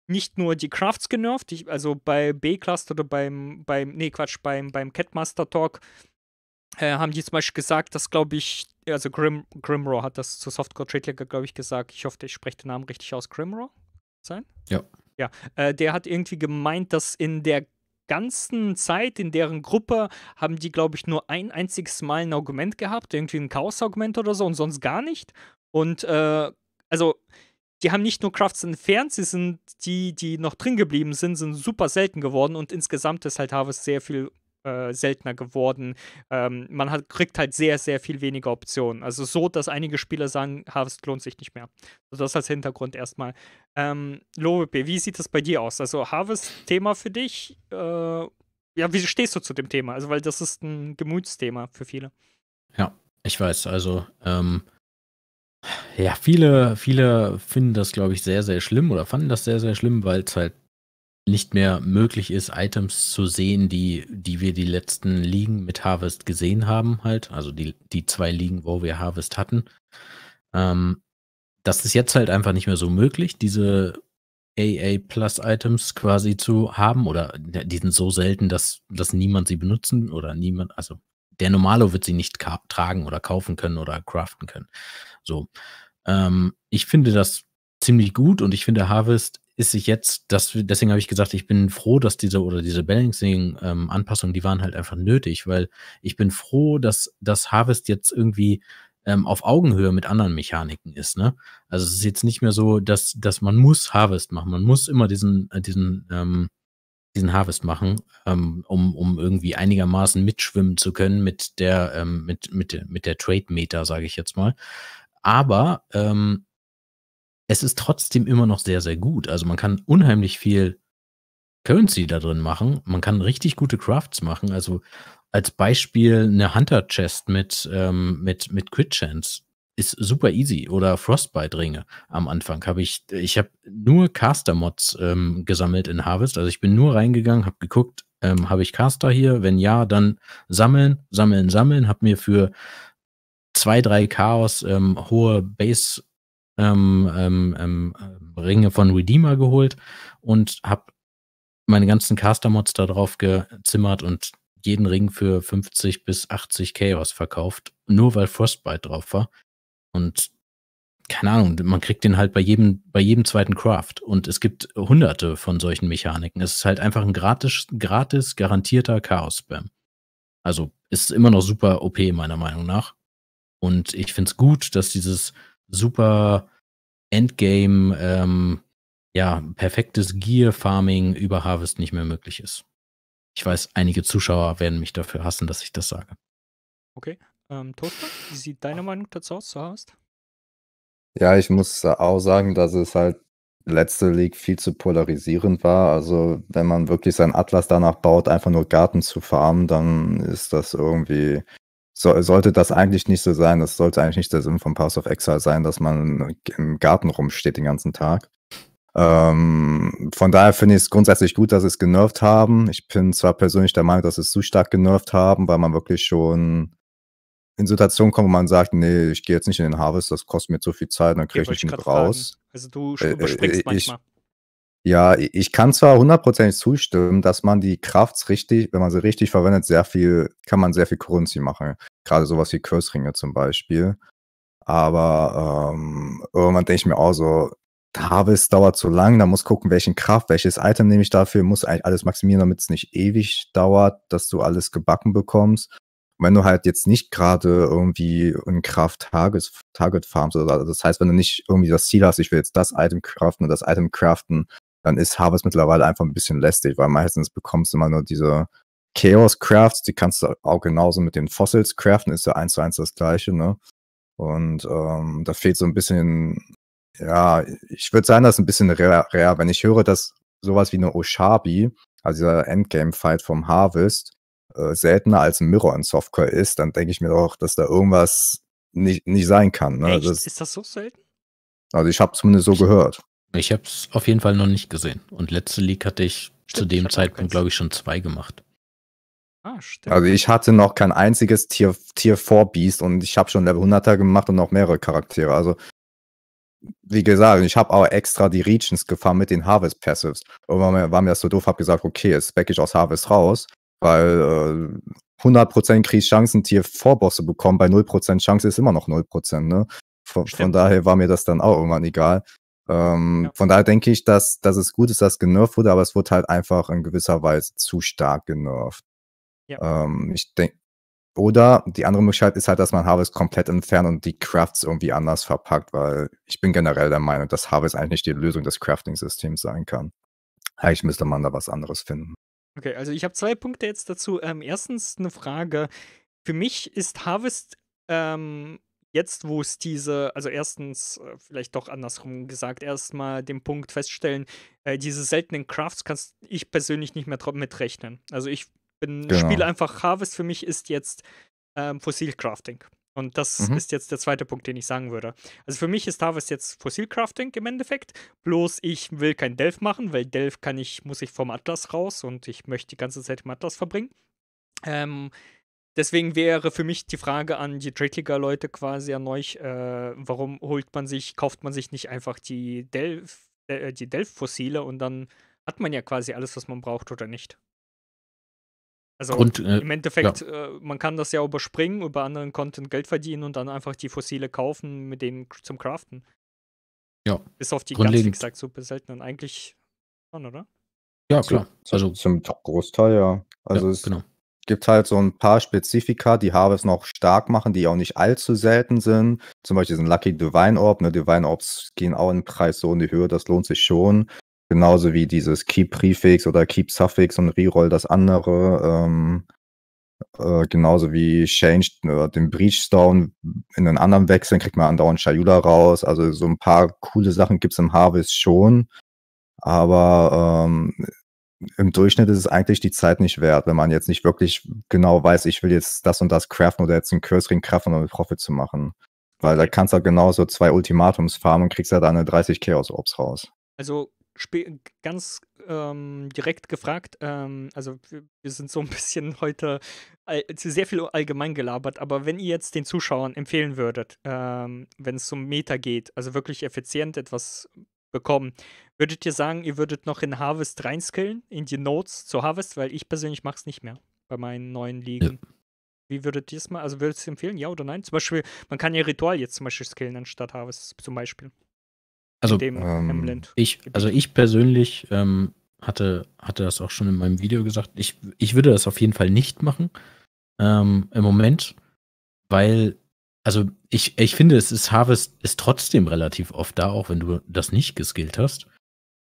nicht nur die Crafts genervt, ich, also bei B-Cluster oder beim, beim, nee, Quatsch, beim, beim Catmaster Talk äh, haben die zum Beispiel gesagt, dass, glaube ich, also Grim, Grimroar hat das zu Softcore Trade glaube ich, gesagt. Ich hoffe, ich spreche den Namen richtig aus. Grimroar? Sein? Ja. Ja, äh, der hat irgendwie gemeint, dass in der ganzen Zeit in deren Gruppe haben die, glaube ich, nur ein einziges Mal ein Argument gehabt, irgendwie ein Chaos-Argument oder so und sonst gar nicht. Und äh, also, die haben nicht nur Crafts entfernt, sie sind die, die noch drin geblieben sind, sind super selten geworden und insgesamt ist halt Harvest sehr viel äh, seltener geworden. Ähm, man hat, kriegt halt sehr, sehr viel weniger Optionen. Also so, dass einige Spieler sagen, Harvest lohnt sich nicht mehr. Also das als Hintergrund erstmal. Ähm, Lobe, wie sieht das bei dir aus? Also Harvest-Thema für dich? Äh, ja, wie stehst du zu dem Thema? Also, weil das ist ein Gemütsthema für viele. Ja, ich weiß. Also, ähm, ja, viele, viele finden das, glaube ich, sehr, sehr schlimm oder fanden das sehr, sehr schlimm, weil es halt nicht mehr möglich ist, Items zu sehen, die, die wir die letzten Ligen mit Harvest gesehen haben, halt. Also die, die zwei Ligen, wo wir Harvest hatten. Ähm, das ist jetzt halt einfach nicht mehr so möglich, diese AA Plus Items quasi zu haben oder ne, die sind so selten, dass, dass niemand sie benutzen oder niemand, also der Normalo wird sie nicht tragen oder kaufen können oder craften können. So. Ähm, ich finde das ziemlich gut und ich finde Harvest ist sich jetzt, das, deswegen habe ich gesagt, ich bin froh, dass diese oder diese Balancing-Anpassungen, ähm, die waren halt einfach nötig, weil ich bin froh, dass das Harvest jetzt irgendwie ähm, auf Augenhöhe mit anderen Mechaniken ist. Ne? Also es ist jetzt nicht mehr so, dass, dass man muss Harvest machen, man muss immer diesen, äh, diesen, ähm, diesen Harvest machen, ähm, um, um irgendwie einigermaßen mitschwimmen zu können mit der, ähm, mit, mit, mit der Trade-Meter, sage ich jetzt mal. Aber ähm, es ist trotzdem immer noch sehr, sehr gut. Also man kann unheimlich viel Currency da drin machen. Man kann richtig gute Crafts machen. Also als Beispiel eine Hunter Chest mit, ähm, mit, mit Crit Chance ist super easy. Oder Frostbite Ringe am Anfang habe ich, ich habe nur Caster Mods ähm, gesammelt in Harvest. Also ich bin nur reingegangen, habe geguckt, ähm, habe ich Caster hier? Wenn ja, dann sammeln, sammeln, sammeln. Habe mir für zwei, drei Chaos ähm, hohe Base ähm ähm, ähm, ähm, Ringe von Redeemer geholt und habe meine ganzen Caster-Mods da drauf gezimmert und jeden Ring für 50 bis 80 Chaos verkauft, nur weil Frostbite drauf war. Und keine Ahnung, man kriegt den halt bei jedem, bei jedem zweiten Craft. Und es gibt hunderte von solchen Mechaniken. Es ist halt einfach ein gratis, gratis garantierter Chaos-Spam. Also ist immer noch super OP, meiner Meinung nach. Und ich finde es gut, dass dieses super Endgame, ähm, ja, perfektes Gear-Farming über Harvest nicht mehr möglich ist. Ich weiß, einige Zuschauer werden mich dafür hassen, dass ich das sage. Okay. Ähm, Toaster, wie sieht deine Meinung dazu aus, zu Harvest? Ja, ich muss auch sagen, dass es halt letzte League viel zu polarisierend war. Also wenn man wirklich seinen Atlas danach baut, einfach nur Garten zu farmen, dann ist das irgendwie so, sollte das eigentlich nicht so sein. Das sollte eigentlich nicht der Sinn von Pass of Exile sein, dass man im Garten rumsteht den ganzen Tag. Ähm, von daher finde ich es grundsätzlich gut, dass sie es genervt haben. Ich bin zwar persönlich der Meinung, dass sie es zu stark genervt haben, weil man wirklich schon in Situationen kommt, wo man sagt, nee, ich gehe jetzt nicht in den Harvest, das kostet mir zu viel Zeit, dann kriege ich nicht mit raus. Also du äh, überspringst äh, äh, manchmal. Ja, ich kann zwar hundertprozentig zustimmen, dass man die Kraft richtig, wenn man sie richtig verwendet, sehr viel, kann man sehr viel Currency machen. Gerade sowas wie Curse-Ringe zum Beispiel. Aber ähm, irgendwann denke ich mir auch so, Harvest dauert zu lang, da muss gucken, welchen Kraft, welches Item nehme ich dafür, muss eigentlich alles maximieren, damit es nicht ewig dauert, dass du alles gebacken bekommst. Und wenn du halt jetzt nicht gerade irgendwie in Kraft Target, Target farmst, oder das heißt, wenn du nicht irgendwie das Ziel hast, ich will jetzt das Item craften und das Item craften, dann ist Harvest mittlerweile einfach ein bisschen lästig, weil meistens bekommst du immer nur diese Chaos Crafts, die kannst du auch genauso mit den Fossils craften, ist ja eins zu eins das gleiche, ne? Und ähm, da fehlt so ein bisschen, ja, ich würde sagen, das ist ein bisschen rare, rare. Wenn ich höre, dass sowas wie eine Oshabi, also dieser Endgame-Fight vom Harvest, äh, seltener als ein Mirror in Software ist, dann denke ich mir doch, dass da irgendwas nicht, nicht sein kann. Ne? Das, ist das so selten? Also ich habe zumindest so gehört. Ich habe es auf jeden Fall noch nicht gesehen. Und letzte League hatte ich stimmt, zu dem ich Zeitpunkt, glaube ich, schon zwei gemacht. Ah, stimmt. Also ich hatte noch kein einziges Tier, Tier 4 Beast und ich habe schon Level 100er gemacht und noch mehrere Charaktere. Also wie gesagt, ich habe auch extra die Regions gefahren mit den Harvest Passives. Irgendwann war mir das so doof, habe gesagt, okay, jetzt back ich aus Harvest raus, weil äh, 100% kriege ich Chancen, Tier 4 Bosse bekommen, bei 0% Chance ist immer noch 0%, ne? Von, von, daher war mir das dann auch irgendwann egal. Ähm, ja. Von daher denke ich, dass, dass es gut ist, dass genervt wurde, aber es wurde halt einfach in gewisser Weise zu stark genervt. Ja. Ähm, ich denke, oder die andere Möglichkeit ist halt, dass man Harvest komplett entfernt und die Crafts irgendwie anders verpackt, weil ich bin generell der Meinung, dass Harvest eigentlich nicht die Lösung des Crafting-Systems sein kann. Eigentlich müsste man da was anderes finden. Okay, also ich habe zwei Punkte jetzt dazu. Ähm, erstens eine Frage. Für mich ist Harvest ähm, jetzt, wo es diese, also erstens, äh, vielleicht doch andersrum gesagt, erstmal den Punkt feststellen, äh, diese seltenen Crafts kannst ich persönlich nicht mehr mitrechnen. Also ich bin, genau. spiele einfach Harvest, für mich ist jetzt ähm, Fossil Crafting. Und das mhm. ist jetzt der zweite Punkt, den ich sagen würde. Also für mich ist Harvest jetzt Fossilcrafting im Endeffekt. Bloß ich will kein Delf machen, weil Delf kann ich, muss ich vom Atlas raus und ich möchte die ganze Zeit im Atlas verbringen. Ähm, Deswegen wäre für mich die Frage an die trade leute quasi an euch, äh, warum holt man sich, kauft man sich nicht einfach die Delf, äh, die Delf-Fossile und dann hat man ja quasi alles, was man braucht, oder nicht? Also und, äh, im Endeffekt, ja. Äh, man kann das ja überspringen, über anderen Content Geld verdienen und dann einfach die Fossile kaufen, mit denen zum Craften. Ja. Bis auf die wie gesagt, sacksuppe selten. Eigentlich schon, oder? Ja, klar. Zum, also zum Großteil, ja. Also ja, es, genau gibt halt so ein paar Spezifika, die Harvest noch stark machen, die auch nicht allzu selten sind. Zum Beispiel diesen Lucky Divine Orb. Ne? Divine Orbs gehen auch im Preis so in die Höhe, das lohnt sich schon. Genauso wie dieses Keep Prefix oder Keep Suffix und Reroll das andere. Ähm, äh, genauso wie Change äh, den Breachstone in einen anderen wechseln, kriegt man andauernd Shayula raus. Also so ein paar coole Sachen gibt es im Harvest schon. Aber ähm, im Durchschnitt ist es eigentlich die Zeit nicht wert, wenn man jetzt nicht wirklich genau weiß, ich will jetzt das und das craften oder jetzt einen Cursoring craften, um einen Profit zu machen. Weil da kannst du halt genauso zwei Ultimatums farmen und kriegst ja halt eine 30 chaos Orbs raus. Also ganz ähm, direkt gefragt, ähm, also wir sind so ein [LAUGHS] bisschen heute sehr viel allgemein gelabert, aber wenn ihr jetzt den Zuschauern empfehlen würdet, ähm, wenn es zum Meta geht, also wirklich effizient etwas bekommen. Würdet ihr sagen, ihr würdet noch in Harvest reinskillen, in die Notes zu Harvest, weil ich persönlich mache es nicht mehr bei meinen neuen Ligen. Ja. Wie würdet ihr es mal, also würdest du empfehlen, ja oder nein? Zum Beispiel, man kann ja Ritual jetzt zum Beispiel skillen anstatt Harvest, zum Beispiel. Also, ähm, ich, also ich persönlich ähm, hatte, hatte das auch schon in meinem Video gesagt, ich, ich würde das auf jeden Fall nicht machen ähm, im Moment, weil also ich, ich finde, es ist Harvest ist trotzdem relativ oft da, auch wenn du das nicht geskillt hast.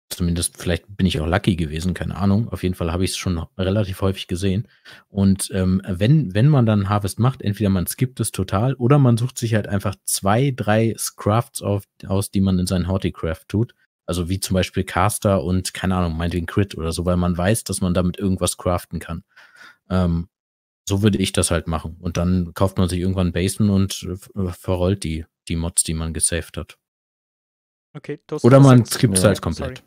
Zumindest, vielleicht bin ich auch lucky gewesen, keine Ahnung. Auf jeden Fall habe ich es schon relativ häufig gesehen. Und ähm, wenn, wenn man dann Harvest macht, entweder man skippt es total oder man sucht sich halt einfach zwei, drei Crafts auf, aus, die man in seinen Horticraft tut. Also wie zum Beispiel Caster und, keine Ahnung, meinetwegen Crit oder so, weil man weiß, dass man damit irgendwas craften kann. Ähm, so würde ich das halt machen. Und dann kauft man sich irgendwann Basen und äh, verrollt die, die Mods, die man gesaved hat. Okay, das Oder man skippt es halt komplett.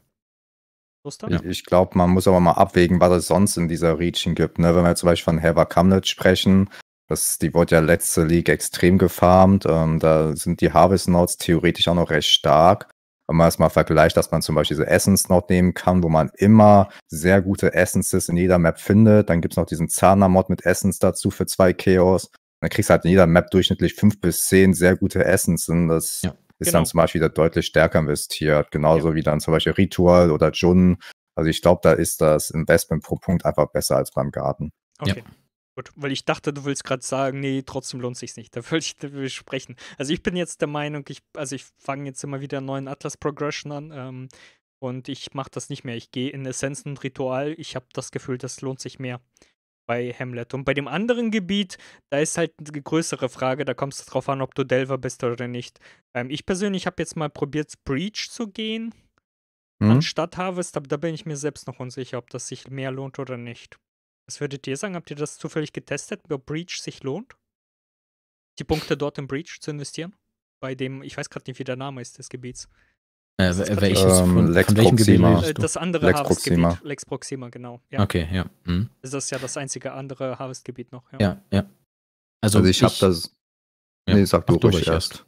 Sorry. Ja. Ich glaube, man muss aber mal abwägen, was es sonst in dieser Region gibt. Ne? Wenn wir zum Beispiel von Heather Kamlet sprechen, das, die wurde ja letzte League extrem gefarmt. Ähm, da sind die Harvest Notes theoretisch auch noch recht stark wenn man es mal vergleicht, dass man zum Beispiel so Essence noch nehmen kann, wo man immer sehr gute Essences in jeder Map findet. Dann gibt es noch diesen Zahner-Mod mit Essence dazu für zwei Chaos. Dann kriegst du halt in jeder Map durchschnittlich fünf bis zehn sehr gute Essences. Das ja, ist genau. dann zum Beispiel wieder deutlich stärker investiert. Genauso ja. wie dann zum Beispiel Ritual oder Jun. Also ich glaube, da ist das Investment pro Punkt einfach besser als beim Garten. Okay. Ja. Gut, weil ich dachte, du willst gerade sagen, nee, trotzdem lohnt sich nicht. Da [LAUGHS] würde ich darüber sprechen. Also ich bin jetzt der Meinung, ich, also ich fange jetzt immer wieder einen neuen Atlas Progression an ähm, und ich mache das nicht mehr. Ich gehe in Essenzen und Ritual. Ich habe das Gefühl, das lohnt sich mehr bei Hamlet. Und bei dem anderen Gebiet, da ist halt eine größere Frage, da kommst du drauf an, ob du Delver bist oder nicht. Ähm, ich persönlich habe jetzt mal probiert, Breach zu gehen. Mhm. Anstatt Harvest, da, da bin ich mir selbst noch unsicher, ob das sich mehr lohnt oder nicht. Was würdet ihr sagen? Habt ihr das zufällig getestet, ob Breach sich lohnt? Die Punkte dort in Breach zu investieren? Bei dem, ich weiß gerade nicht, wie der Name ist des Gebiets. äh, äh welches ähm, von, Lex von welchem Proxima. Gebiet? Äh, das andere Lex Proxima. Lex Proxima, genau. Ja. Okay, ja. Mhm. Das ist ja das einzige andere Harvestgebiet noch. Ja, ja. ja. Also, also, ich, ich habe das. Ja. Nee, sag du, du ruhig erst.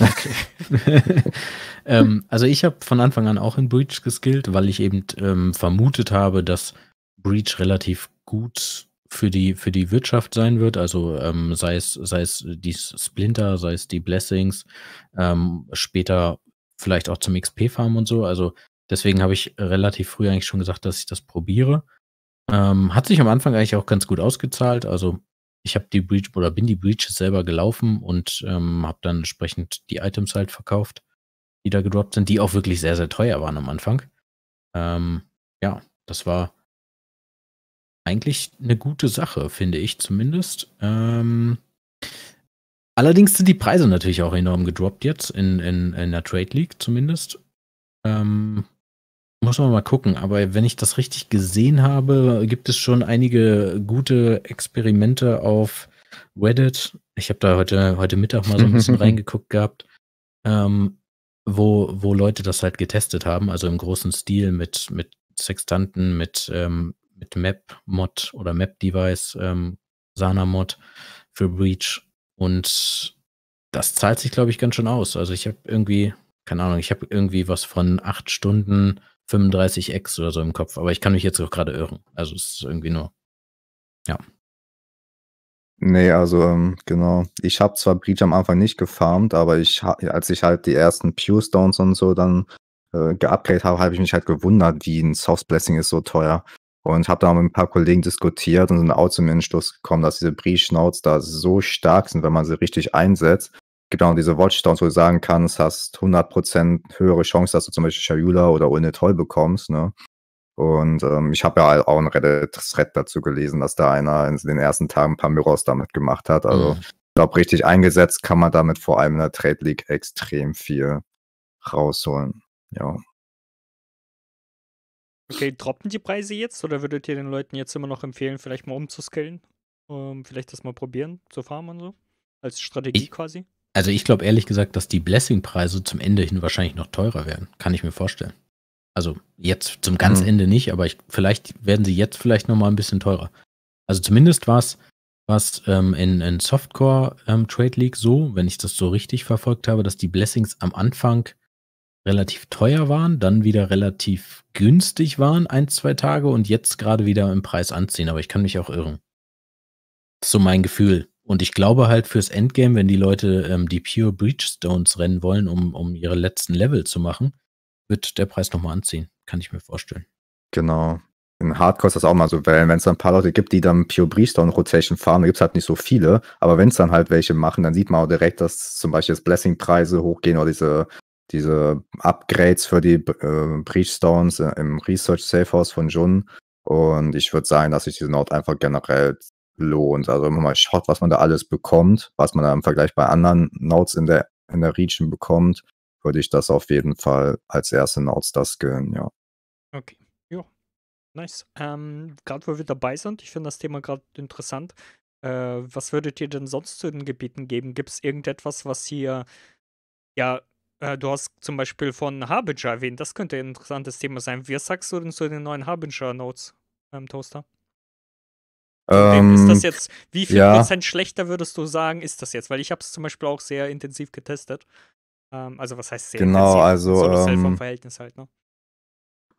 Okay. [LAUGHS] ähm, also ich habe von Anfang an auch in Breach geskillt, weil ich eben ähm, vermutet habe, dass Breach relativ gut für die, für die Wirtschaft sein wird, also ähm, sei, es, sei es die Splinter, sei es die Blessings, ähm, später vielleicht auch zum XP-Farm und so. Also deswegen habe ich relativ früh eigentlich schon gesagt, dass ich das probiere. Ähm, hat sich am Anfang eigentlich auch ganz gut ausgezahlt. Also ich habe die Breach oder bin die Breaches selber gelaufen und ähm, habe dann entsprechend die Items halt verkauft, die da gedroppt sind, die auch wirklich sehr, sehr teuer waren am Anfang. Ähm, ja, das war eigentlich eine gute Sache, finde ich zumindest. Ähm, allerdings sind die Preise natürlich auch enorm gedroppt jetzt, in, in, in der Trade League zumindest. Ähm, muss man mal gucken, aber wenn ich das richtig gesehen habe, gibt es schon einige gute Experimente auf Reddit. Ich habe da heute, heute Mittag mal so ein bisschen [LAUGHS] reingeguckt gehabt, ähm, wo, wo Leute das halt getestet haben, also im großen Stil mit, mit Sextanten, mit ähm, mit Map-Mod oder Map-Device, ähm, Sana-Mod für Breach. Und das zahlt sich, glaube ich, ganz schön aus. Also ich habe irgendwie, keine Ahnung, ich habe irgendwie was von 8 Stunden 35 X oder so im Kopf. Aber ich kann mich jetzt auch gerade irren. Also es ist irgendwie nur, ja. Nee, also ähm, genau. Ich habe zwar Breach am Anfang nicht gefarmt, aber ich, als ich halt die ersten Pure Stones und so dann äh, geupgradet habe, habe ich mich halt gewundert, wie ein Soft Blessing ist so teuer. Und habe da mit ein paar Kollegen diskutiert und sind auch zum Entschluss gekommen, dass diese Brie-Schnauze da so stark sind, wenn man sie richtig einsetzt. Es gibt auch diese Watchdowns, wo du sagen kannst, hast 100% höhere Chance, dass du zum Beispiel Shayula oder Ulne Toll bekommst. Ne? Und ähm, ich habe ja halt auch ein Reddit-Thread dazu gelesen, dass da einer in den ersten Tagen ein paar Mirrors damit gemacht hat. Also mhm. ich glaube, richtig eingesetzt kann man damit vor allem in der Trade League extrem viel rausholen. Ja. Okay, droppen die Preise jetzt oder würdet ihr den Leuten jetzt immer noch empfehlen, vielleicht mal umzuskillen? Ähm, vielleicht das mal probieren zu farmen und so? Als Strategie ich, quasi? Also ich glaube ehrlich gesagt, dass die Blessing-Preise zum Ende hin wahrscheinlich noch teurer werden. Kann ich mir vorstellen. Also jetzt zum ganz mhm. Ende nicht, aber ich, vielleicht werden sie jetzt vielleicht noch mal ein bisschen teurer. Also zumindest war es ähm, in, in Softcore ähm, Trade League so, wenn ich das so richtig verfolgt habe, dass die Blessings am Anfang relativ teuer waren, dann wieder relativ günstig waren, ein, zwei Tage und jetzt gerade wieder im Preis anziehen. Aber ich kann mich auch irren. Das ist so mein Gefühl. Und ich glaube halt fürs Endgame, wenn die Leute ähm, die Pure Breachstones rennen wollen, um, um ihre letzten Level zu machen, wird der Preis nochmal anziehen. Kann ich mir vorstellen. Genau. Im Hardcore ist das auch mal so, weil wenn es dann ein paar Leute gibt, die dann Pure Breachstone Rotation fahren, da gibt es halt nicht so viele, aber wenn es dann halt welche machen, dann sieht man auch direkt, dass zum Beispiel jetzt Blessing-Preise hochgehen oder diese diese Upgrades für die äh, Breachstones im Research Safehouse von Jun. Und ich würde sagen, dass sich diese Nord einfach generell lohnt. Also wenn man mal schaut, was man da alles bekommt, was man da im Vergleich bei anderen Nodes in der, in der Region bekommt, würde ich das auf jeden Fall als erste Nodes das gönnen, ja. Okay. Ja. Nice. Ähm, gerade wo wir dabei sind, ich finde das Thema gerade interessant. Äh, was würdet ihr denn sonst zu den Gebieten geben? Gibt es irgendetwas, was hier ja äh, du hast zum Beispiel von Harbinger erwähnt. Das könnte ein interessantes Thema sein. Wie sagst du denn zu den neuen Harbinger Notes beim ähm, Toaster? Ähm, ist das ähm, jetzt, wie viel ja. Prozent schlechter würdest du sagen, ist das jetzt? Weil ich habe es zum Beispiel auch sehr intensiv getestet. Ähm, also was heißt sehr genau, intensiv? also so ähm, vom Verhältnis halt, ne?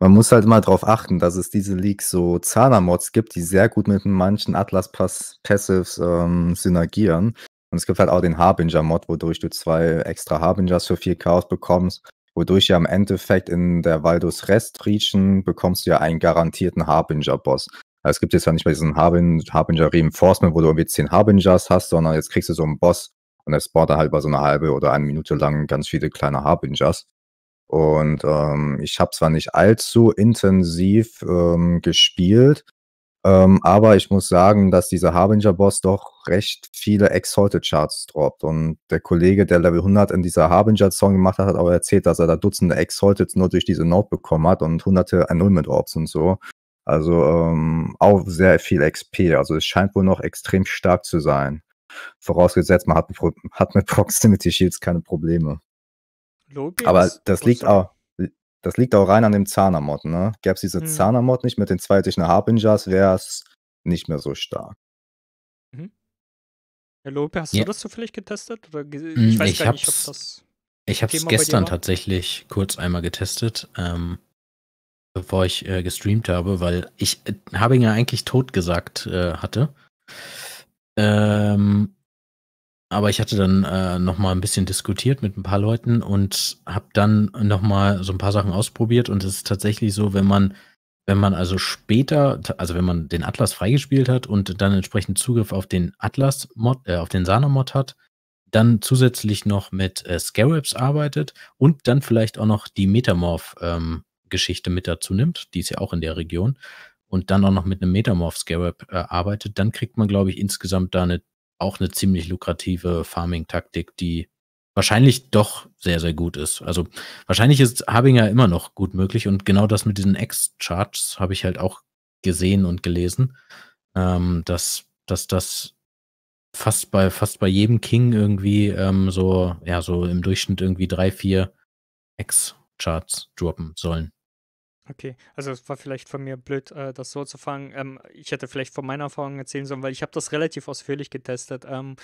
Man muss halt immer darauf achten, dass es diese Leaks so Zahner-Mods gibt, die sehr gut mit manchen Atlas-Passives ähm, synergieren. Und es gibt halt auch den Harbinger-Mod, wodurch du zwei extra Harbingers für vier Chaos bekommst, wodurch ja im Endeffekt in der Valdos Rest Region bekommst du ja einen garantierten Harbinger-Boss. Also es gibt jetzt ja nicht mehr diesen Harbinger Reinforcement, wo du irgendwie zehn Harbingers hast, sondern jetzt kriegst du so einen Boss und er spawnt halt mal so eine halbe oder eine Minute lang ganz viele kleine Harbingers. Und ähm, ich habe zwar nicht allzu intensiv ähm, gespielt, ähm, aber ich muss sagen, dass dieser Harbinger-Boss doch recht viele Exalted-Charts droppt. Und der Kollege, der Level 100 in dieser Harbinger-Song gemacht hat, hat auch erzählt, dass er da Dutzende Exalted nur durch diese Note bekommen hat und hunderte Annulment-Orbs und so. Also ähm, auch sehr viel XP. Also es scheint wohl noch extrem stark zu sein. Vorausgesetzt, man hat, hat mit Proximity Shields keine Probleme. Logisch. Aber das liegt auch. Das liegt auch rein an dem Zahnermod, ne? Gäbe es diese mhm. Zahnermod nicht mit den zwei Tischner Harbingers, wäre es nicht mehr so stark. Mhm. Herr Lope, hast ja. du das zufällig getestet? Oder ge mm, ich weiß ich gar nicht, ob das. Ich habe es gestern tatsächlich kurz einmal getestet, ähm, bevor ich äh, gestreamt habe, weil ich äh, Habinger eigentlich tot gesagt äh, hatte. Ähm, aber ich hatte dann äh, noch mal ein bisschen diskutiert mit ein paar Leuten und habe dann noch mal so ein paar Sachen ausprobiert und es ist tatsächlich so, wenn man wenn man also später, also wenn man den Atlas freigespielt hat und dann entsprechend Zugriff auf den Atlas Mod, äh, auf den Sana Mod hat, dann zusätzlich noch mit äh, Scarabs arbeitet und dann vielleicht auch noch die Metamorph ähm, Geschichte mit dazu nimmt, die ist ja auch in der Region und dann auch noch mit einem Metamorph Scarab äh, arbeitet, dann kriegt man glaube ich insgesamt da eine auch eine ziemlich lukrative Farming-Taktik, die wahrscheinlich doch sehr, sehr gut ist. Also wahrscheinlich ist Habinger immer noch gut möglich und genau das mit diesen X-Charts habe ich halt auch gesehen und gelesen, ähm, dass, dass das fast bei, fast bei jedem King irgendwie ähm, so, ja, so im Durchschnitt irgendwie drei, vier X-Charts droppen sollen. Okay, also es war vielleicht von mir blöd, äh, das so zu fangen. Ähm, ich hätte vielleicht von meiner Erfahrung erzählen sollen, weil ich habe das relativ ausführlich getestet. Ähm,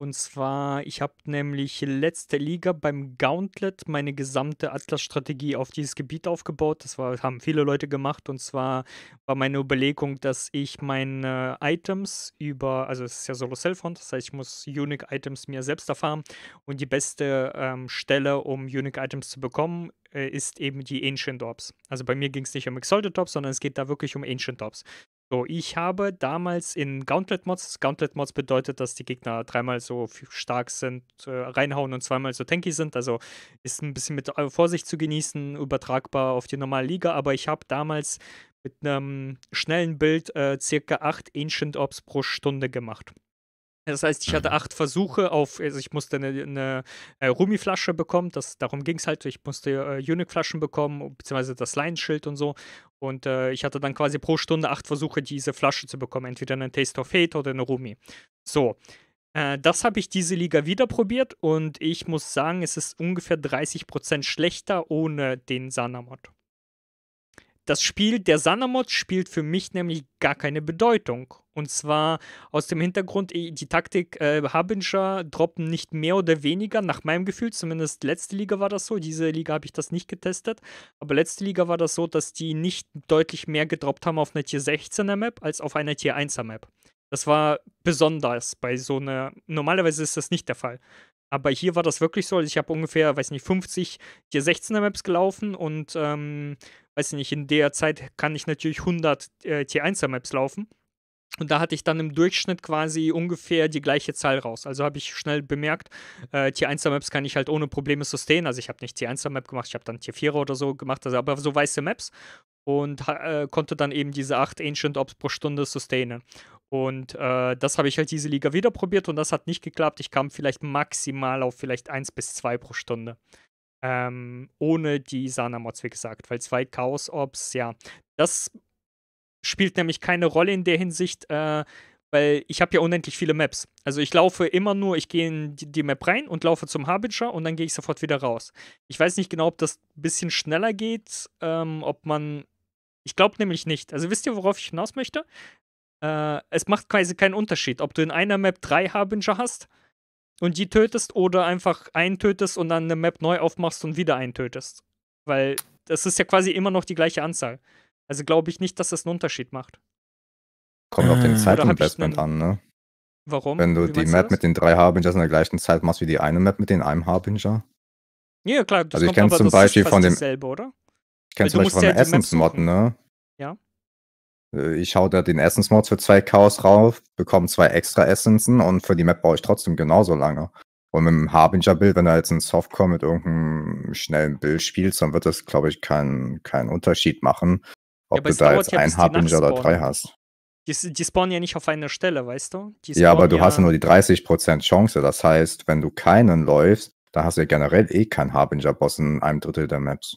und zwar, ich habe nämlich letzte Liga beim Gauntlet meine gesamte Atlas-Strategie auf dieses Gebiet aufgebaut. Das war, haben viele Leute gemacht. Und zwar war meine Überlegung, dass ich meine Items über, also es ist ja solo self hunt das heißt, ich muss Unique Items mir selbst erfahren. Und die beste ähm, Stelle, um Unique Items zu bekommen, äh, ist eben die Ancient Orbs. Also bei mir ging es nicht um Exalted Orbs, sondern es geht da wirklich um Ancient Orbs. So, ich habe damals in Gauntlet Mods, Gauntlet Mods bedeutet, dass die Gegner dreimal so stark sind, äh, reinhauen und zweimal so tanky sind. Also ist ein bisschen mit äh, Vorsicht zu genießen, übertragbar auf die normale Liga. Aber ich habe damals mit einem schnellen Bild äh, circa 8 Ancient Ops pro Stunde gemacht. Das heißt, ich hatte mhm. acht Versuche auf, also ich musste eine, eine, äh, Rumi-Flasche bekommen, das, darum ging es halt, ich musste äh, Unique-Flaschen bekommen, beziehungsweise das Lions-Schild und so. Und äh, ich hatte dann quasi pro Stunde acht Versuche, diese Flasche zu bekommen, entweder eine Taste of Fate oder eine Rumi. So, äh, das habe ich diese Liga wieder probiert und ich muss sagen, es ist ungefähr 30% schlechter ohne den Sanamod das Spiel der Sanamot spielt für mich nämlich gar keine Bedeutung. Und zwar aus dem Hintergrund, die Taktik äh, Habinger droppen nicht mehr oder weniger, nach meinem Gefühl, zumindest letzte Liga war das so, diese Liga habe ich das nicht getestet, aber letzte Liga war das so, dass die nicht deutlich mehr gedroppt haben auf einer Tier 16er Map als auf einer Tier 1er Map. Das war besonders bei so einer, normalerweise ist das nicht der Fall. Aber hier war das wirklich so, ich habe ungefähr, weiß nicht, 50 hier 16er Maps gelaufen und ähm, weiß nicht, in der Zeit kann ich natürlich 100 äh, T1er Maps laufen. Und da hatte ich dann im Durchschnitt quasi ungefähr die gleiche Zahl raus. Also habe ich schnell bemerkt, äh, Tier 1er Maps kann ich halt ohne Probleme sustain. Also ich habe nicht Tier 1er Map gemacht, ich habe dann Tier 4er oder so gemacht, also aber so weiße Maps und äh, konnte dann eben diese 8 Ancient Ops pro Stunde sustainen. Und äh, das habe ich halt diese Liga wieder probiert und das hat nicht geklappt. Ich kam vielleicht maximal auf vielleicht 1 bis 2 pro Stunde. Ähm, ohne die Sana-Mods, wie gesagt, weil zwei Chaos-Ops, ja, das spielt nämlich keine Rolle in der Hinsicht, äh, weil ich habe ja unendlich viele Maps. Also ich laufe immer nur, ich gehe in die, die, Map rein und laufe zum Harbinger und dann gehe ich sofort wieder raus. Ich weiß nicht genau, ob das ein bisschen schneller geht, ähm, ob man. Ich glaube nämlich nicht. Also wisst ihr, worauf ich hinaus möchte? Äh, es macht quasi keinen Unterschied, ob du in einer Map drei Harbinger hast und die tötest oder einfach einen tötest und dann eine Map neu aufmachst und wieder einen tötest. Weil das ist ja quasi immer noch die gleiche Anzahl. Also glaube ich nicht, dass das einen Unterschied macht. Kommt auf den äh, Zeitinvestment an, ne? Warum? Wenn du Wie die Map du mit den drei Harbingers in der gleichen Zeit machst wie die eine Map mit den einem Harbinger. Ja, klar. Das also ich kenne zum Beispiel von dem. Dasselbe, oder? Ich kenne zum Beispiel von ja Essensmod, ne? Äh, ich hau da den Essence mods für zwei Chaos rauf, bekomme zwei extra Essenzen und für die Map baue ich trotzdem genauso lange. Und mit dem Harbinger-Bild, wenn du jetzt ein Softcore mit irgendeinem schnellen Bild spielst, dann wird das, glaube ich, keinen kein Unterschied machen, ob ja, du da jetzt ein Harbinger oder drei hast. Die, die, spawnen ja nicht auf einer Stelle, weißt du? Ja, aber du ja hast ja nur die 30% Chance. Das heißt, wenn du keinen läufst, dann hast du ja generell eh keinen Harbinger-Boss in einem Drittel der Maps.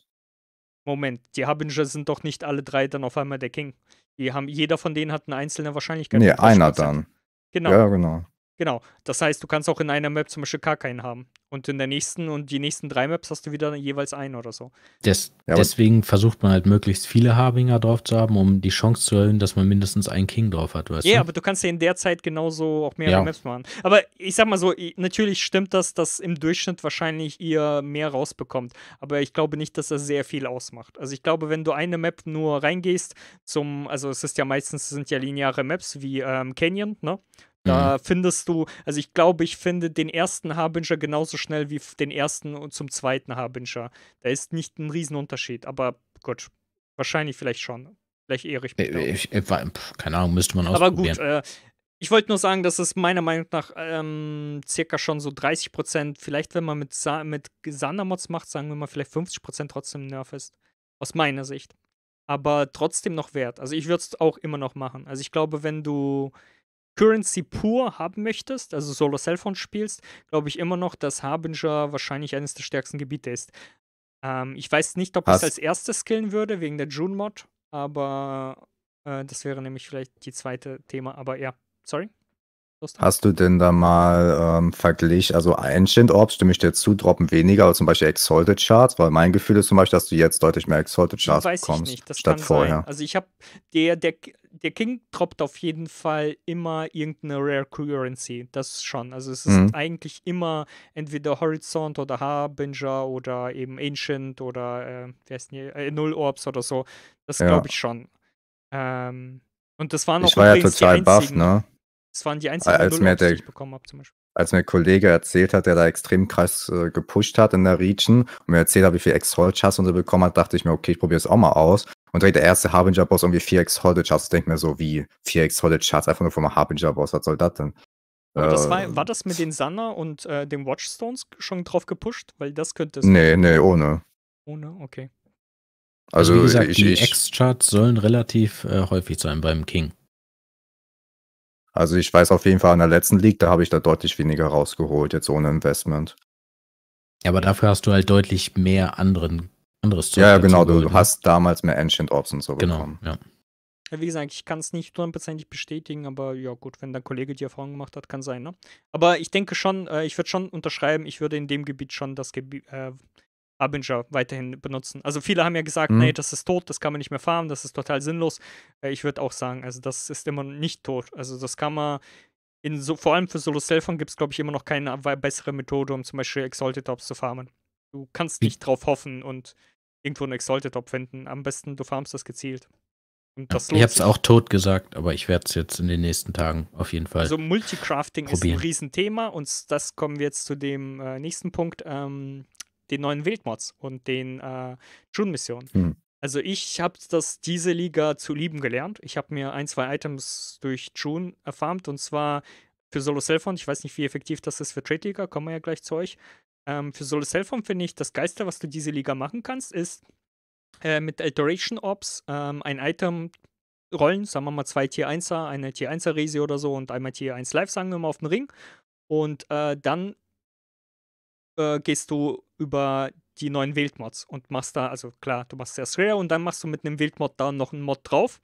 Moment, die Harbinger sind doch nicht alle drei dann auf einmal der King. Die haben, jeder von denen hat eine einzelne Wahrscheinlichkeit. Nee, einer dann. Genau. Ja, genau. Genau. Das heißt, du kannst auch in einer Map zum Beispiel gar keinen haben. Und in der nächsten und die nächsten drei Maps hast du wieder jeweils einen oder so. Des, ja, deswegen versucht man halt möglichst viele Harbinger drauf zu haben, um die Chance zu erhöhen, dass man mindestens einen King drauf hat. Weißt ja, yeah, aber du kannst ja in der Zeit genauso auch mehrere ja. Maps machen. Aber ich sag mal so, natürlich stimmt das, dass im Durchschnitt wahrscheinlich ihr mehr rausbekommt. Aber ich glaube nicht, dass das sehr viel ausmacht. Also ich glaube, wenn du eine Map nur reingehst, zum, also es ist ja meistens sind ja lineare Maps wie ähm, Canyon, ne? Da mhm. findest du, also ich glaube, ich finde den ersten Harbinger genauso schnell wie den ersten und zum zweiten Harbinger. Da ist nicht ein Riesenunterschied, aber gut, wahrscheinlich vielleicht schon. Vielleicht eher ich, äh, äh, ich, ich, äh, Keine Ahnung, müsste man ausprobieren. Aber gut, äh, ich wollte nur sagen, dass es meiner Meinung nach ähm, circa schon so 30 Prozent, vielleicht wenn man mit, Sa mit Sandermods macht, sagen wir mal vielleicht 50 Prozent trotzdem Nerf ist. Aus meiner Sicht. Aber trotzdem noch wert. Also ich würde es auch immer noch machen. Also ich glaube, wenn du Currency pur haben möchtest, also Solo Cellphone spielst, glaube ich immer noch, dass Harbinger wahrscheinlich eines der stärksten Gebiete ist. Ähm, ich weiß nicht, ob ich es als erstes killen würde, wegen der June-Mod, aber äh, das wäre nämlich vielleicht die zweite Thema, aber ja, sorry. Hast du denn da mal ähm, Vergleich, also Ancient Orbs stimme ich dir zu, droppen weniger, aber zum Beispiel Exalted Charts, weil mein Gefühl ist zum Beispiel, dass du jetzt deutlich mehr Exalted Charts bekommst, statt vorher. Also ich habe der, der der King droppt auf jeden Fall immer irgendeine Rare Currency. Das schon. Also es ist mhm. eigentlich immer entweder Horizont oder Harbinger oder eben Ancient oder äh, wie heißt die, äh, Null Orbs oder so. Das ja. glaube ich schon. Ähm, und das waren auch ich war ja total buff, ne? Das waren die einzigen als Null Orbs, der, die ich bekommen habe zum Beispiel. Als mir ein Kollege erzählt hat, der da extrem krass äh, gepusht hat in der Region und mir erzählt hat, wie viel Exalt-Chas und so bekommen hat, dachte ich mir, okay, ich probiere es auch mal aus. Und direkt der erste Harbinger-Boss irgendwie 4x Holdage charts Ich denke mir so, wie 4x Holdage charts einfach nur vom Harbinger-Boss, was soll das denn? das war, äh, war das mit den Sanna und äh, den Watchstones schon drauf gepusht? Weil das könnte es. Nee, nee, ohne. Ohne, okay. Also, also wie gesagt, ich, die X-Charts sollen relativ äh, häufig sein beim King. Also ich weiß auf jeden Fall, an der letzten League, da habe ich da deutlich weniger rausgeholt, jetzt ohne Investment. Aber dafür hast du halt deutlich mehr anderen anderes zu Ja, genau, du würde. hast ne? damals mehr Ancient Orbs und so genau, bekommen. Ja. ja. Wie gesagt, ich kann es nicht hundertprozentig bestätigen, aber ja gut, wenn der Kollege die Erfahrung gemacht hat, kann sein, ne? Aber ich denke schon, äh, ich würde schon unterschreiben, ich würde in dem Gebiet schon das Gebiet, äh, Abinger weiterhin benutzen. Also viele haben ja gesagt, mhm. nee, das ist tot, das kann man nicht mehr farmen, das ist total sinnlos. Äh, ich würde auch sagen, also das ist immer nicht tot. Also das kann man in so, vor allem für solo Cellphone gibt es, glaube ich, immer noch keine bessere Methode, um zum Beispiel Exalted Ops zu farmen. Du kannst nicht drauf hoffen und irgendwo einen Exalted Top finden. Am besten, du farmst das gezielt. Und das ich habe es auch tot gesagt, aber ich werde es jetzt in den nächsten Tagen auf jeden Fall. Also Multicrafting probieren. ist ein Riesenthema und das kommen wir jetzt zu dem äh, nächsten Punkt, ähm, den neuen Wildmods und den äh, June-Missionen. Hm. Also ich habe das diese Liga zu lieben gelernt. Ich habe mir ein, zwei Items durch June erfarmt und zwar für Solo Cellphone. Ich weiß nicht, wie effektiv das ist für Trade Liga, kommen wir ja gleich zu euch. Ähm, für Solo Cellphone finde ich, das Geiste, was du diese Liga machen kannst, ist äh, mit Alteration Ops ähm, ein Item rollen, sagen wir mal zwei Tier 1er, eine Tier 1er Resi oder so und einmal Tier 1 Live, sagen wir mal, auf den Ring. Und äh, dann äh, gehst du über die neuen Wildmods und machst da, also klar, du machst erst Rare und dann machst du mit einem Wildmod da noch einen Mod drauf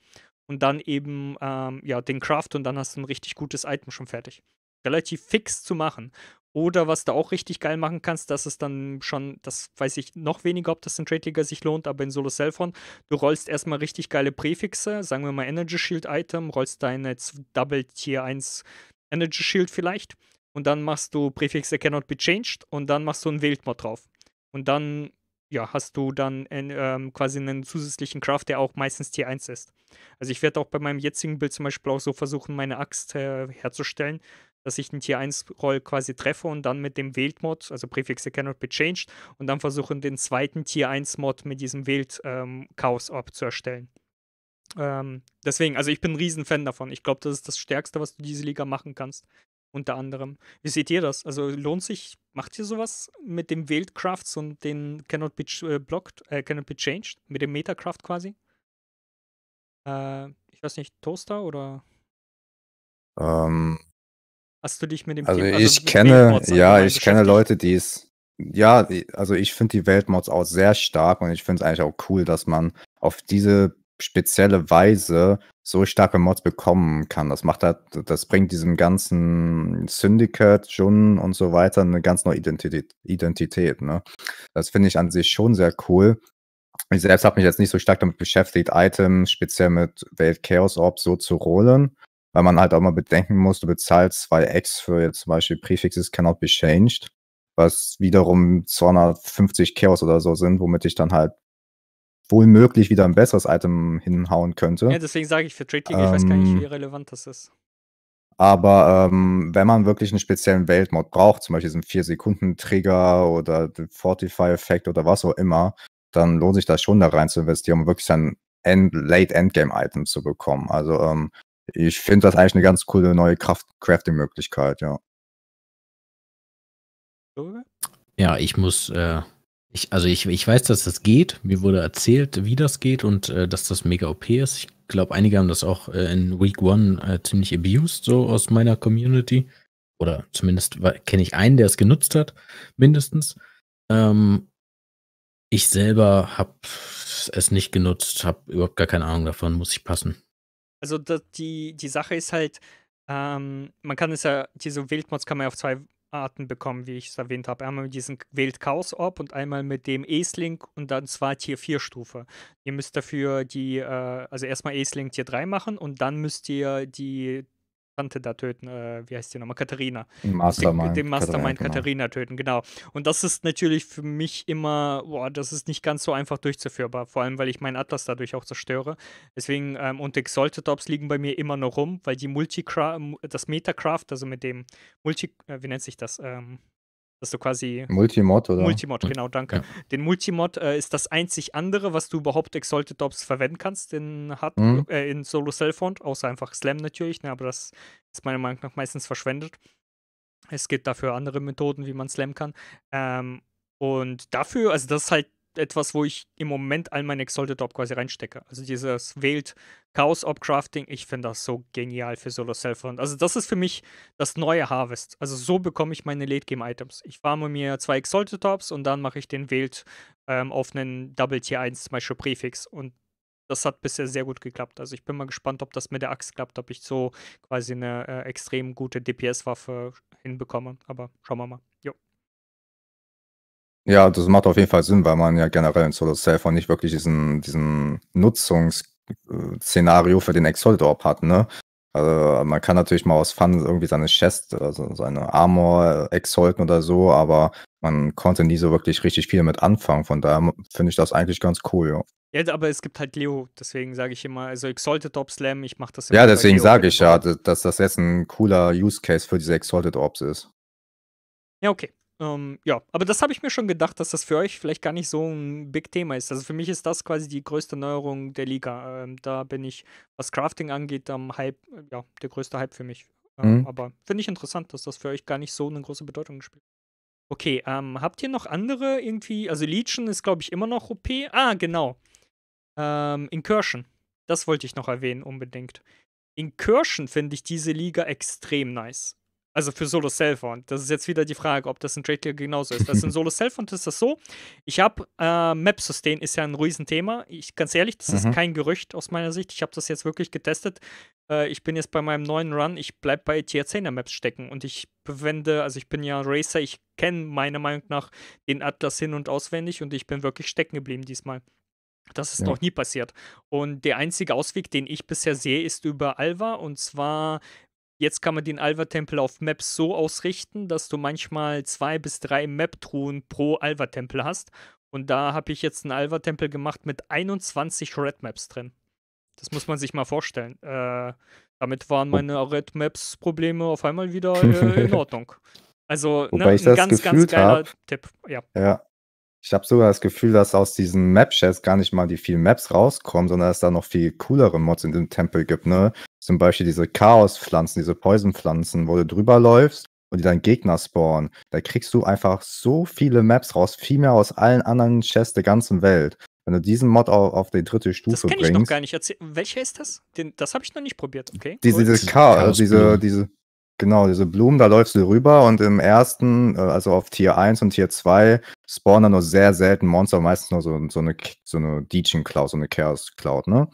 und dann eben ähm, ja den Craft und dann hast du ein richtig gutes Item schon fertig. Relativ fix zu machen. Oder was du auch richtig geil machen kannst, das ist dann schon, das weiß ich noch weniger, ob das in Trade League sich lohnt, aber in Solo Cellphone, du rollst erstmal richtig geile Präfixe, sagen wir mal Energy Shield Item, rollst deine Double Tier 1 Energy Shield vielleicht und dann machst du Präfixe cannot be changed und dann machst du einen Wild Mod drauf. Und dann ja, hast du dann in, ähm, quasi einen zusätzlichen Craft, der auch meistens Tier 1 ist. Also ich werde auch bei meinem jetzigen Bild zum Beispiel auch so versuchen, meine Axt äh, herzustellen, dass ich den Tier 1 Roll quasi treffe und dann mit dem Wild Mod, also Präfixe cannot be changed, und dann versuchen den zweiten Tier 1 Mod mit diesem Wild ähm, Chaos Orb zu erstellen. Ähm, deswegen, also ich bin ein Riesenfan davon. Ich glaube, das ist das Stärkste, was du diese Liga machen kannst. Unter anderem. Wie seht ihr das? Also lohnt sich, macht ihr sowas mit dem Wildcrafts und den Cannot Be äh, Blocked, äh, Cannot Be Changed? Mit dem Metacraft quasi? Äh, ich weiß nicht, Toaster oder? Ähm, Hast du dich mit dem also Thema, ich also kenne, ja, ich kenne Leute, die es, ja, die, also ich finde die Weltmods auch sehr stark und ich finde es eigentlich auch cool, dass man auf diese spezielle Weise so starke Mods bekommen kann. Das macht halt, das bringt diesem ganzen Syndicate, schon und so weiter eine ganz neue Identität. Identität ne? Das finde ich an sich schon sehr cool. Ich selbst habe mich jetzt nicht so stark damit beschäftigt, Items speziell mit Welt Chaos Orb so zu rollen weil man halt auch mal bedenken muss, du bezahlst zwei x für jetzt zum Beispiel Prefixes cannot be changed, was wiederum 250 Chaos oder so sind, womit ich dann halt wohl möglich wieder ein besseres Item hinhauen könnte. Ja, deswegen sage ich für Trade ähm, ich weiß gar nicht, ähm, wie relevant das ist. Aber ähm, wenn man wirklich einen speziellen Weltmod braucht, zum Beispiel diesen 4-Sekunden-Trigger oder den Fortify-Effekt oder was auch immer, dann lohnt sich das schon da rein zu investieren, um wirklich sein End Late-Endgame-Item zu bekommen. Also ähm, ich finde das eigentlich eine ganz coole neue Crafting-Möglichkeit, ja. Ja, ich muss, äh, ich, also ich, ich weiß, dass das geht. Mir wurde erzählt, wie das geht und äh, dass das mega OP ist. Ich glaube, einige haben das auch äh, in Week One äh, ziemlich abused, so aus meiner Community. Oder zumindest kenne ich einen, der es genutzt hat, mindestens. Ähm, ich selber habe es nicht genutzt, habe überhaupt gar keine Ahnung davon, muss ich passen also die, die Sache ist halt, ähm, man kann es ja, diese Wildmods kann man ja auf zwei Arten bekommen, wie ich es erwähnt habe. Einmal mit diesem wildchaos Orb und einmal mit dem ace und dann zwar Tier 4 Stufe. Ihr müsst dafür die, äh, also erstmal ace Tier 3 machen und dann müsst ihr die Tante da töten, äh, wie heißt die nochmal, Katharina. Mastermind. Den, den Mastermind Katharina, genau. Katharina, töten, genau. Und das ist natürlich für mich immer, boah, das ist nicht ganz so einfach durchzuführbar, vor allem, weil ich meinen Atlas dadurch auch zerstöre. Deswegen, ähm, und Exalted Ops liegen bei mir immer noch rum, weil die Multicraft, das Metacraft, also mit dem Multi, äh, wie nennt sich das, ähm, dass du quasi. Multimod, oder? Multimod, genau, danke. Ja. Den Multimod äh, ist das einzig andere, was du überhaupt Exalted Ops verwenden kannst in, Hard mhm. äh, in Solo Cellphone, außer einfach Slam natürlich, ne, aber das ist meiner Meinung nach meistens verschwendet. Es gibt dafür andere Methoden, wie man Slam kann. Ähm, und dafür, also das ist halt etwas, wo ich im Moment all mein Exalted Orb quasi reinstecke. Also dieses wählt Chaos Orb Crafting, ich finde das so genial für Solo Self-Hunt. Also das ist für mich das neue Harvest. Also so bekomme ich meine Late Game Items. Ich farme mir zwei Exalted Orbs und dann mache ich den wählt ähm, auf einen Double Tier 1 zum Beispiel Präfix und das hat bisher sehr gut geklappt. Also ich bin mal gespannt, ob das mit der Axt klappt, ob ich so quasi eine äh, extrem gute DPS-Waffe hinbekomme. Aber schauen wir mal. Jo. Ja, das macht auf jeden Fall Sinn, weil man ja generell in Solid Surfer nicht wirklich diesen, diesen Nutzungsszenario äh, für den Exoldorp hat, ne? Also man kann natürlich mal aus Fun irgendwie seine Chest, also seine Armor äh, exolten oder so, aber man konnte nie so wirklich richtig viel mit anfangen. Von daher finde ich das eigentlich ganz cool, ja. Ja, aber es gibt halt Leo, deswegen sage ich immer, also Exalted Orb Slam, ich mache das. Ja, deswegen sage ich ja, dass das jetzt ein cooler Use Case für diese Exalted Orbs ist. Ja, okay. Ähm, ja, aber das habe ich mir schon gedacht, dass das für euch vielleicht gar nicht so ein Big Thema ist. Also für mich ist das quasi die größte Neuerung der Liga. Ähm, da bin ich, was Crafting angeht, am Hype, äh, ja, der größte Hype für mich. Ähm, mhm. Aber finde ich interessant, dass das für euch gar nicht so eine große Bedeutung spielt. Okay, ähm, habt ihr noch andere irgendwie? Also Legion ist, glaube ich, immer noch OP. Ah, genau. Ähm, Incursion. Das wollte ich noch erwähnen, unbedingt. Incursion finde ich diese Liga extrem nice. Also für Solo Cellphone. Das ist jetzt wieder die Frage, ob das in Trade genauso ist. Also in [LAUGHS] Solo Cellphone ist das so. Ich habe äh, Map Sustain ist ja ein Riesenthema. Ich ganz ehrlich, das mhm. ist kein Gerücht aus meiner Sicht. Ich habe das jetzt wirklich getestet. Äh, ich bin jetzt bei meinem neuen Run. Ich bleibe bei Tier 10 er Maps stecken und ich bewende, also ich bin ja Racer. Ich kenne meiner Meinung nach den Atlas hin und auswendig und ich bin wirklich stecken geblieben diesmal. Das ist ja. noch nie passiert. Und der einzige Ausweg, den ich bisher sehe, ist über Alva. Und zwar Jetzt kann man den Alva-Tempel auf Maps so ausrichten, dass du manchmal zwei bis drei Map-Truhen pro Alva-Tempel hast. Und da habe ich jetzt einen Alva-Tempel gemacht mit 21 Red Maps drin. Das muss man sich mal vorstellen. Äh, damit waren meine oh. Red Maps-Probleme auf einmal [LAUGHS] wieder äh, in Ordnung. Also, ne, ein ganz, ganz geiler hab, Tipp. Ja. ja. Ich habe sogar das Gefühl, dass aus diesen Map-Chats gar nicht mal die vielen Maps rauskommen, sondern dass es da noch viel coolere Mods in dem Tempel gibt, ne? Zum Beispiel diese Chaos-Pflanzen, diese Poison-Pflanzen, wo du drüber läufst und die dann Gegner spawnen. Da kriegst du einfach so viele Maps raus, viel mehr aus allen anderen Chests der ganzen Welt. Wenn du diesen Mod auf, auf die dritte Stufe bringst. Das kenne ich noch gar nicht. Erzähl Welcher ist das? Den, das habe ich noch nicht probiert, okay? Diese, diese Chaos, also Chaos diese, diese, genau, diese Blumen, da läufst du rüber und im ersten, äh, also auf Tier 1 und Tier 2, Spawner nur sehr selten Monster, meistens nur so, so eine, so eine Deejin Cloud, so eine Chaos Cloud, ne?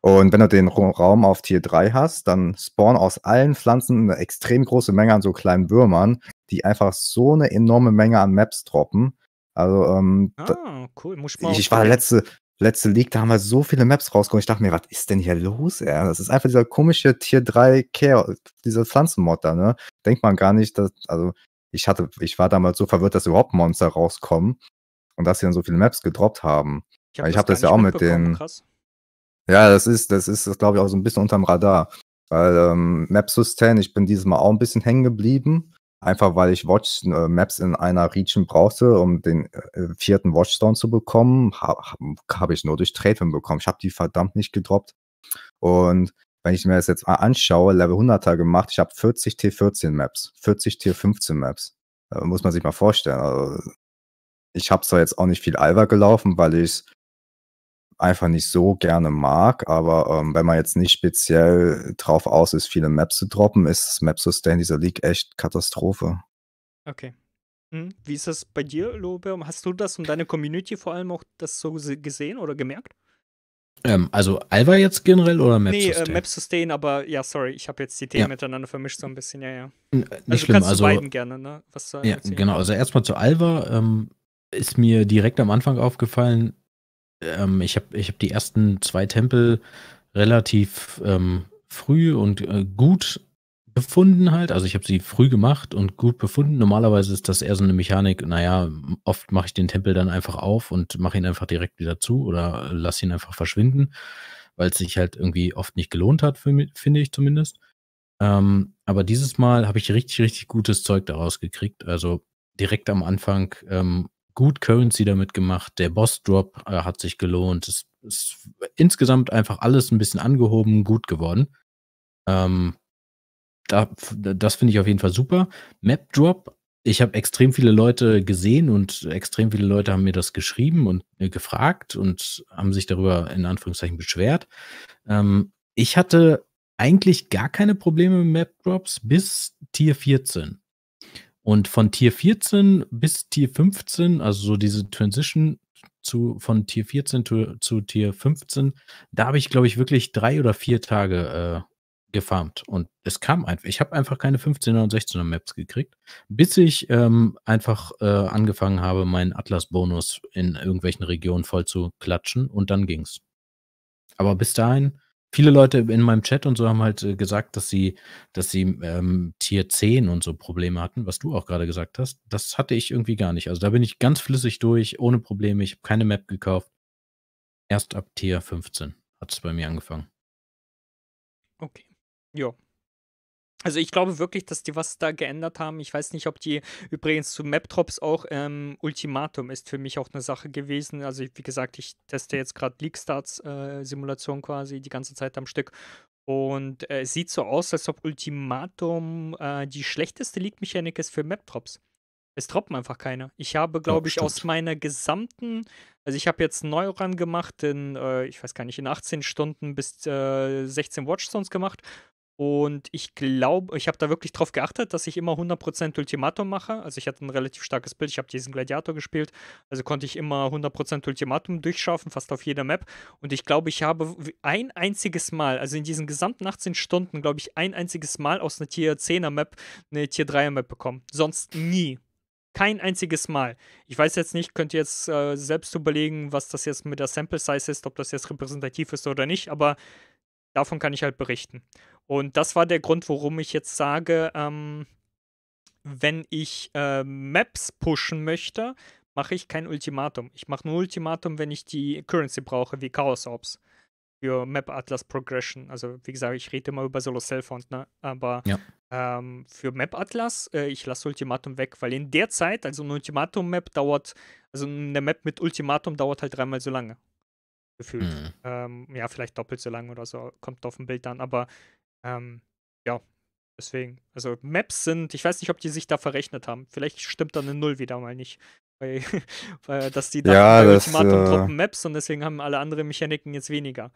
Und wenn du den Raum auf Tier 3 hast, dann spawnen aus allen Pflanzen eine extrem große Menge an so kleinen Würmern, die einfach so eine enorme Menge an Maps droppen. Also, ähm, ah, cool. Muss ich, mal ich, ich war letzte, letzte League, da haben wir so viele Maps rausgekommen. Ich dachte mir, was ist denn hier los, ey? Das ist einfach dieser komische Tier 3 Chaos, dieser Pflanzenmod da, ne? Denkt man gar nicht, dass, also, ich hatte, ich war damals so verwirrt, dass überhaupt Monster rauskommen und dass sie dann so viele Maps gedroppt haben. Ich habe das, hab das ja auch mit den. Krass. Ja, das ist, das ist, das glaube ich auch so ein bisschen unterm Radar. Weil ähm, Maps Sustain, ich bin dieses Mal auch ein bisschen hängen geblieben. Einfach weil ich Watch äh, Maps in einer Region brauchte, um den äh, vierten Watchstone zu bekommen. Habe hab ich nur durch Trade bekommen. Ich habe die verdammt nicht gedroppt. Und wenn ich mir das jetzt mal anschaue, Level 100er gemacht, ich habe 40 T14 Maps, 40 T15 Maps. Da äh, muss man sich mal vorstellen. Also ich habe zwar jetzt auch nicht viel Alva gelaufen, weil ich es einfach nicht so gerne mag, aber ähm, wenn man jetzt nicht speziell drauf aus ist, viele Maps zu droppen, ist das Map-Sustain dieser League echt Katastrophe. Okay. Hm, wie ist das bei dir, Lobe? Hast du das und deine Community vor allem auch das so gesehen oder gemerkt? Ähm, also Alva jetzt generell oder Map nee, Sustain? Nee, äh, Map Sustain, aber ja, sorry, ich habe jetzt die Themen ja. miteinander vermischt so ein bisschen, ja, ja. N also nicht schlimm, kannst also, du beiden gerne, ne? Was zu ja, genau, also erstmal zu Alva ähm, ist mir direkt am Anfang aufgefallen, ähm, ich habe ich hab die ersten zwei Tempel relativ ähm, früh und äh, gut befunden halt. Also ich habe sie früh gemacht und gut befunden. Normalerweise ist das eher so eine Mechanik, naja, oft mache ich den Tempel dann einfach auf und mache ihn einfach direkt wieder zu oder lasse ihn einfach verschwinden, weil es sich halt irgendwie oft nicht gelohnt hat, finde ich zumindest. Ähm, aber dieses Mal habe ich richtig, richtig gutes Zeug daraus gekriegt. Also direkt am Anfang ähm, gut Currency damit gemacht. Der Boss-Drop äh, hat sich gelohnt. Es ist insgesamt einfach alles ein bisschen angehoben, gut geworden. Ähm, da, das finde ich auf jeden Fall super. Map Drop, ich habe extrem viele Leute gesehen und extrem viele Leute haben mir das geschrieben und äh, gefragt und haben sich darüber in Anführungszeichen beschwert. Ähm, ich hatte eigentlich gar keine Probleme mit Map Drops bis Tier 14. Und von Tier 14 bis Tier 15, also so diese Transition zu, von Tier 14 zu, zu Tier 15, da habe ich, glaube ich, wirklich drei oder vier Tage äh, gefarmt. Und es kam einfach, ich habe einfach keine 15er und 16er Maps gekriegt, bis ich ähm, einfach äh, angefangen habe, meinen Atlas-Bonus in irgendwelchen Regionen voll zu klatschen und dann ging's. Aber bis dahin, viele Leute in meinem Chat und so haben halt äh, gesagt, dass sie, dass sie ähm, Tier 10 und so Probleme hatten, was du auch gerade gesagt hast. Das hatte ich irgendwie gar nicht. Also da bin ich ganz flüssig durch, ohne Probleme. Ich habe keine Map gekauft. Erst ab Tier 15 hat es bei mir angefangen. Okay. Ja. Also ich glaube wirklich, dass die was da geändert haben. Ich weiß nicht, ob die übrigens zu Maptrops auch ähm, Ultimatum ist für mich auch eine Sache gewesen. Also wie gesagt, ich teste jetzt gerade leak Starts äh, Simulation quasi die ganze Zeit am Stück und äh, es sieht so aus, als ob Ultimatum äh, die schlechteste leak mechanik ist für Map-Drops. Es droppen einfach keine. Ich habe, glaube ich, aus meiner gesamten, also ich habe jetzt neu gemacht, in, äh, ich weiß gar nicht, in 18 Stunden bis 16 äh, Watchstones gemacht und ich glaube, ich habe da wirklich drauf geachtet, dass ich immer 100% Ultimatum mache. Also ich hatte ein relativ starkes Bild. Ich habe diesen Gladiator gespielt. Also konnte ich immer 100% Ultimatum durchschaffen, fast auf jeder Map. Und ich glaube, ich habe ein einziges Mal, also in diesen gesamten 18 Stunden, glaube ich, ein einziges Mal aus einer Tier 10er Map eine Tier 3er Map bekommen. Sonst nie. Kein einziges Mal. Ich weiß jetzt nicht, könnt ihr jetzt äh, selbst überlegen, was das jetzt mit der Sample Size ist, ob das jetzt repräsentativ ist oder nicht, aber davon kann ich halt berichten. Und das war der Grund, warum ich jetzt sage, ähm, wenn ich äh, Maps pushen möchte, mache ich kein Ultimatum. Ich mache nur Ultimatum, wenn ich die Currency brauche, wie Chaos Ops für Map Atlas Progression. Also wie gesagt, ich rede immer über Solo Cell ne? aber ja. ähm, für Map Atlas, äh, ich lasse Ultimatum weg, weil in der Zeit, also ein Ultimatum Map dauert, also eine Map mit Ultimatum dauert halt dreimal so lange gefühlt. Mhm. Ähm, ja, vielleicht doppelt so lang oder so, kommt auf dem Bild an, aber ähm, ja, deswegen. Also Maps sind, ich weiß nicht, ob die sich da verrechnet haben. Vielleicht stimmt da eine Null wieder mal nicht. Weil, [LAUGHS] weil dass die da ja, bei Ultimatum äh... Maps und deswegen haben alle anderen Mechaniken jetzt weniger.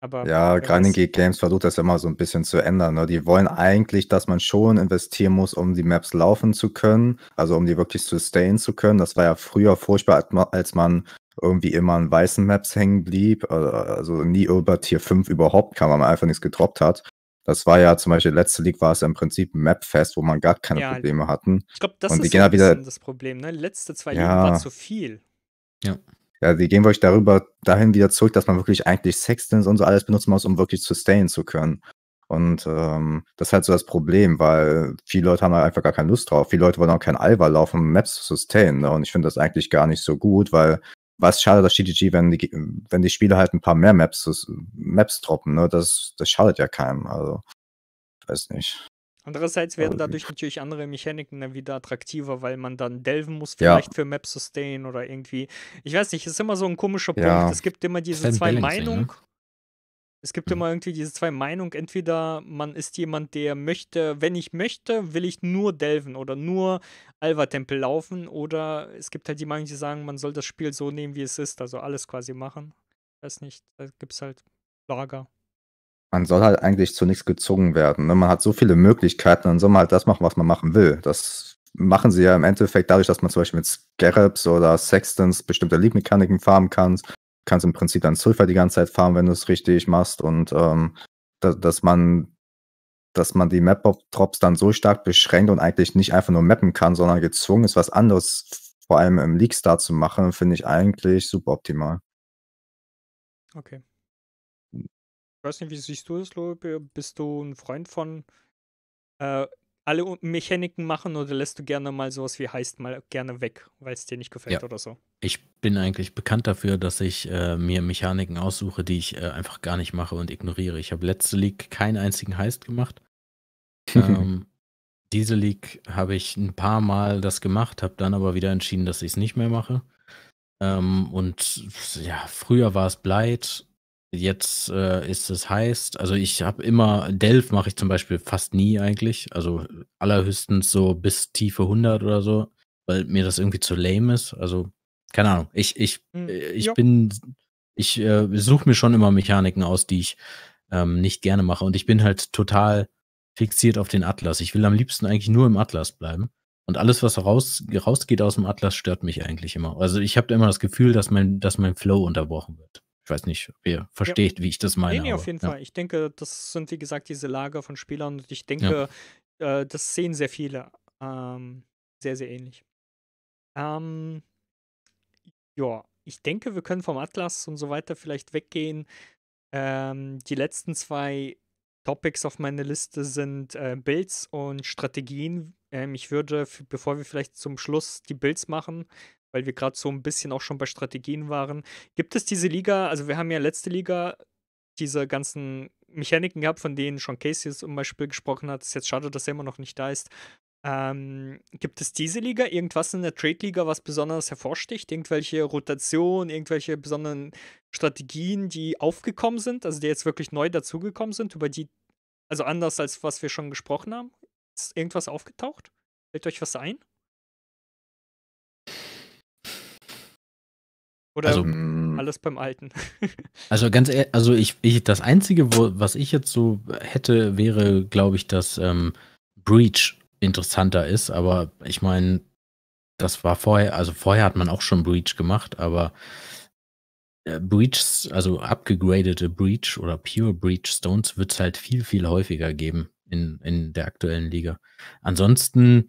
Aber ja, Grinding Geek Games versucht das immer so ein bisschen zu ändern. Ne? Die wollen eigentlich, dass man schon investieren muss, um die Maps laufen zu können, also um die wirklich sustain zu können. Das war ja früher furchtbar, als man irgendwie immer an weißen Maps hängen blieb, äh, also nie über Tier 5 überhaupt kam, weil man einfach nichts getroppt hat. Das war ja zum Beispiel letzte League war es ja im Prinzip ein map wo man gar keine ja, Probleme hatten. Ich glaube, das und ist so halt ein wieder, das Problem, ne? Letzte zwei ja, Ligen war zu viel. Ja. Ja, die gehen wirklich darüber dahin wieder zurück, dass man wirklich eigentlich Sextons und so alles benutzen muss, um wirklich sustainen zu können. Und ähm, das ist halt so das Problem, weil viele Leute haben halt einfach gar keine Lust drauf. Viele Leute wollen auch kein Alva laufen, um Maps zu sustainen. Ne? Und ich finde das eigentlich gar nicht so gut, weil was schadet das dass GDG, wenn die, wenn die Spieler halt ein paar mehr Maps, Maps droppen, ne, das, das schadet ja keinem. Also, weiß nicht. Andererseits werden dadurch natürlich andere Mechaniken dann wieder attraktiver, weil man dann delven muss, vielleicht ja. für Map Sustain oder irgendwie. Ich weiß nicht, es ist immer so ein komischer Punkt. Ja. Es gibt immer diese zwei Meinungen. Ne? Es gibt immer irgendwie diese zwei Meinungen. Entweder man ist jemand, der möchte, wenn ich möchte, will ich nur Delven oder nur Alva-Tempel laufen. Oder es gibt halt die Meinung, die sagen, man soll das Spiel so nehmen, wie es ist. Also alles quasi machen. Ich weiß nicht, da gibt es halt Lager. Man soll halt eigentlich zu nichts gezwungen werden. Ne? Man hat so viele Möglichkeiten, dann soll man halt das machen, was man machen will. Das machen sie ja im Endeffekt dadurch, dass man zum Beispiel mit Scarabs oder Sextons bestimmte League-Mechaniken farmen kann kannst im Prinzip dann Sulfur die ganze Zeit fahren, wenn du es richtig machst und ähm, da, dass man dass man die Map-Drops dann so stark beschränkt und eigentlich nicht einfach nur mappen kann, sondern gezwungen ist, was anderes vor allem im League-Star zu machen, finde ich eigentlich super optimal. Okay. Ich weiß nicht, wie siehst du das, Lobe? Bist du ein Freund von äh, alle Mechaniken machen oder lässt du gerne mal sowas wie heißt mal gerne weg, weil es dir nicht gefällt ja. oder so? Ich bin eigentlich bekannt dafür, dass ich äh, mir Mechaniken aussuche, die ich äh, einfach gar nicht mache und ignoriere. Ich habe letzte League keinen einzigen Heist gemacht. [LAUGHS] ähm, diese League habe ich ein paar Mal das gemacht, habe dann aber wieder entschieden, dass ich es nicht mehr mache. Ähm, und ja, früher war es Blight, Jetzt äh, ist es heißt, also ich habe immer, Delph mache ich zum Beispiel fast nie eigentlich, also allerhöchstens so bis Tiefe 100 oder so, weil mir das irgendwie zu lame ist. Also, keine Ahnung, ich, ich, hm, äh, ich bin, ich äh, suche mir schon immer Mechaniken aus, die ich ähm, nicht gerne mache und ich bin halt total fixiert auf den Atlas. Ich will am liebsten eigentlich nur im Atlas bleiben. Und alles, was raus, rausgeht aus dem Atlas, stört mich eigentlich immer. Also ich habe immer das Gefühl, dass mein, dass mein Flow unterbrochen wird. Ich weiß nicht, wer versteht, ja. wie ich das meine. Nee, nee auf jeden aber, Fall. Ich denke, das sind, wie gesagt, diese Lager von Spielern und ich denke, ja. äh, das sehen sehr viele. Ähm, sehr, sehr ähnlich. Ähm, ja, ich denke, wir können vom Atlas und so weiter vielleicht weggehen. Ähm, die letzten zwei Topics auf meiner Liste sind äh, Builds und Strategien. Ähm, ich würde, bevor wir vielleicht zum Schluss die Builds machen, weil wir gerade so ein bisschen auch schon bei Strategien waren. Gibt es diese Liga, also wir haben ja letzte Liga diese ganzen Mechaniken gehabt, von denen Sean Casey zum Beispiel gesprochen hat. Es ist jetzt schade, dass er immer noch nicht da ist. Ähm, gibt es diese Liga, irgendwas in der Trade-Liga, was besonders hervorsticht? Irgendwelche Rotationen, irgendwelche besonderen Strategien, die aufgekommen sind, also die jetzt wirklich neu dazugekommen sind, über die, also anders als was wir schon gesprochen haben? Ist irgendwas aufgetaucht? Fällt euch was ein? Oder also, mhm. alles beim Alten. [LAUGHS] also ganz ehrlich, also ich, ich, das Einzige, wo, was ich jetzt so hätte, wäre, glaube ich, dass ähm, Breach interessanter ist, aber ich meine, das war vorher, also vorher hat man auch schon Breach gemacht, aber äh, Breach, also abgegradete Breach oder Pure Breach Stones wird es halt viel, viel häufiger geben in, in der aktuellen Liga. Ansonsten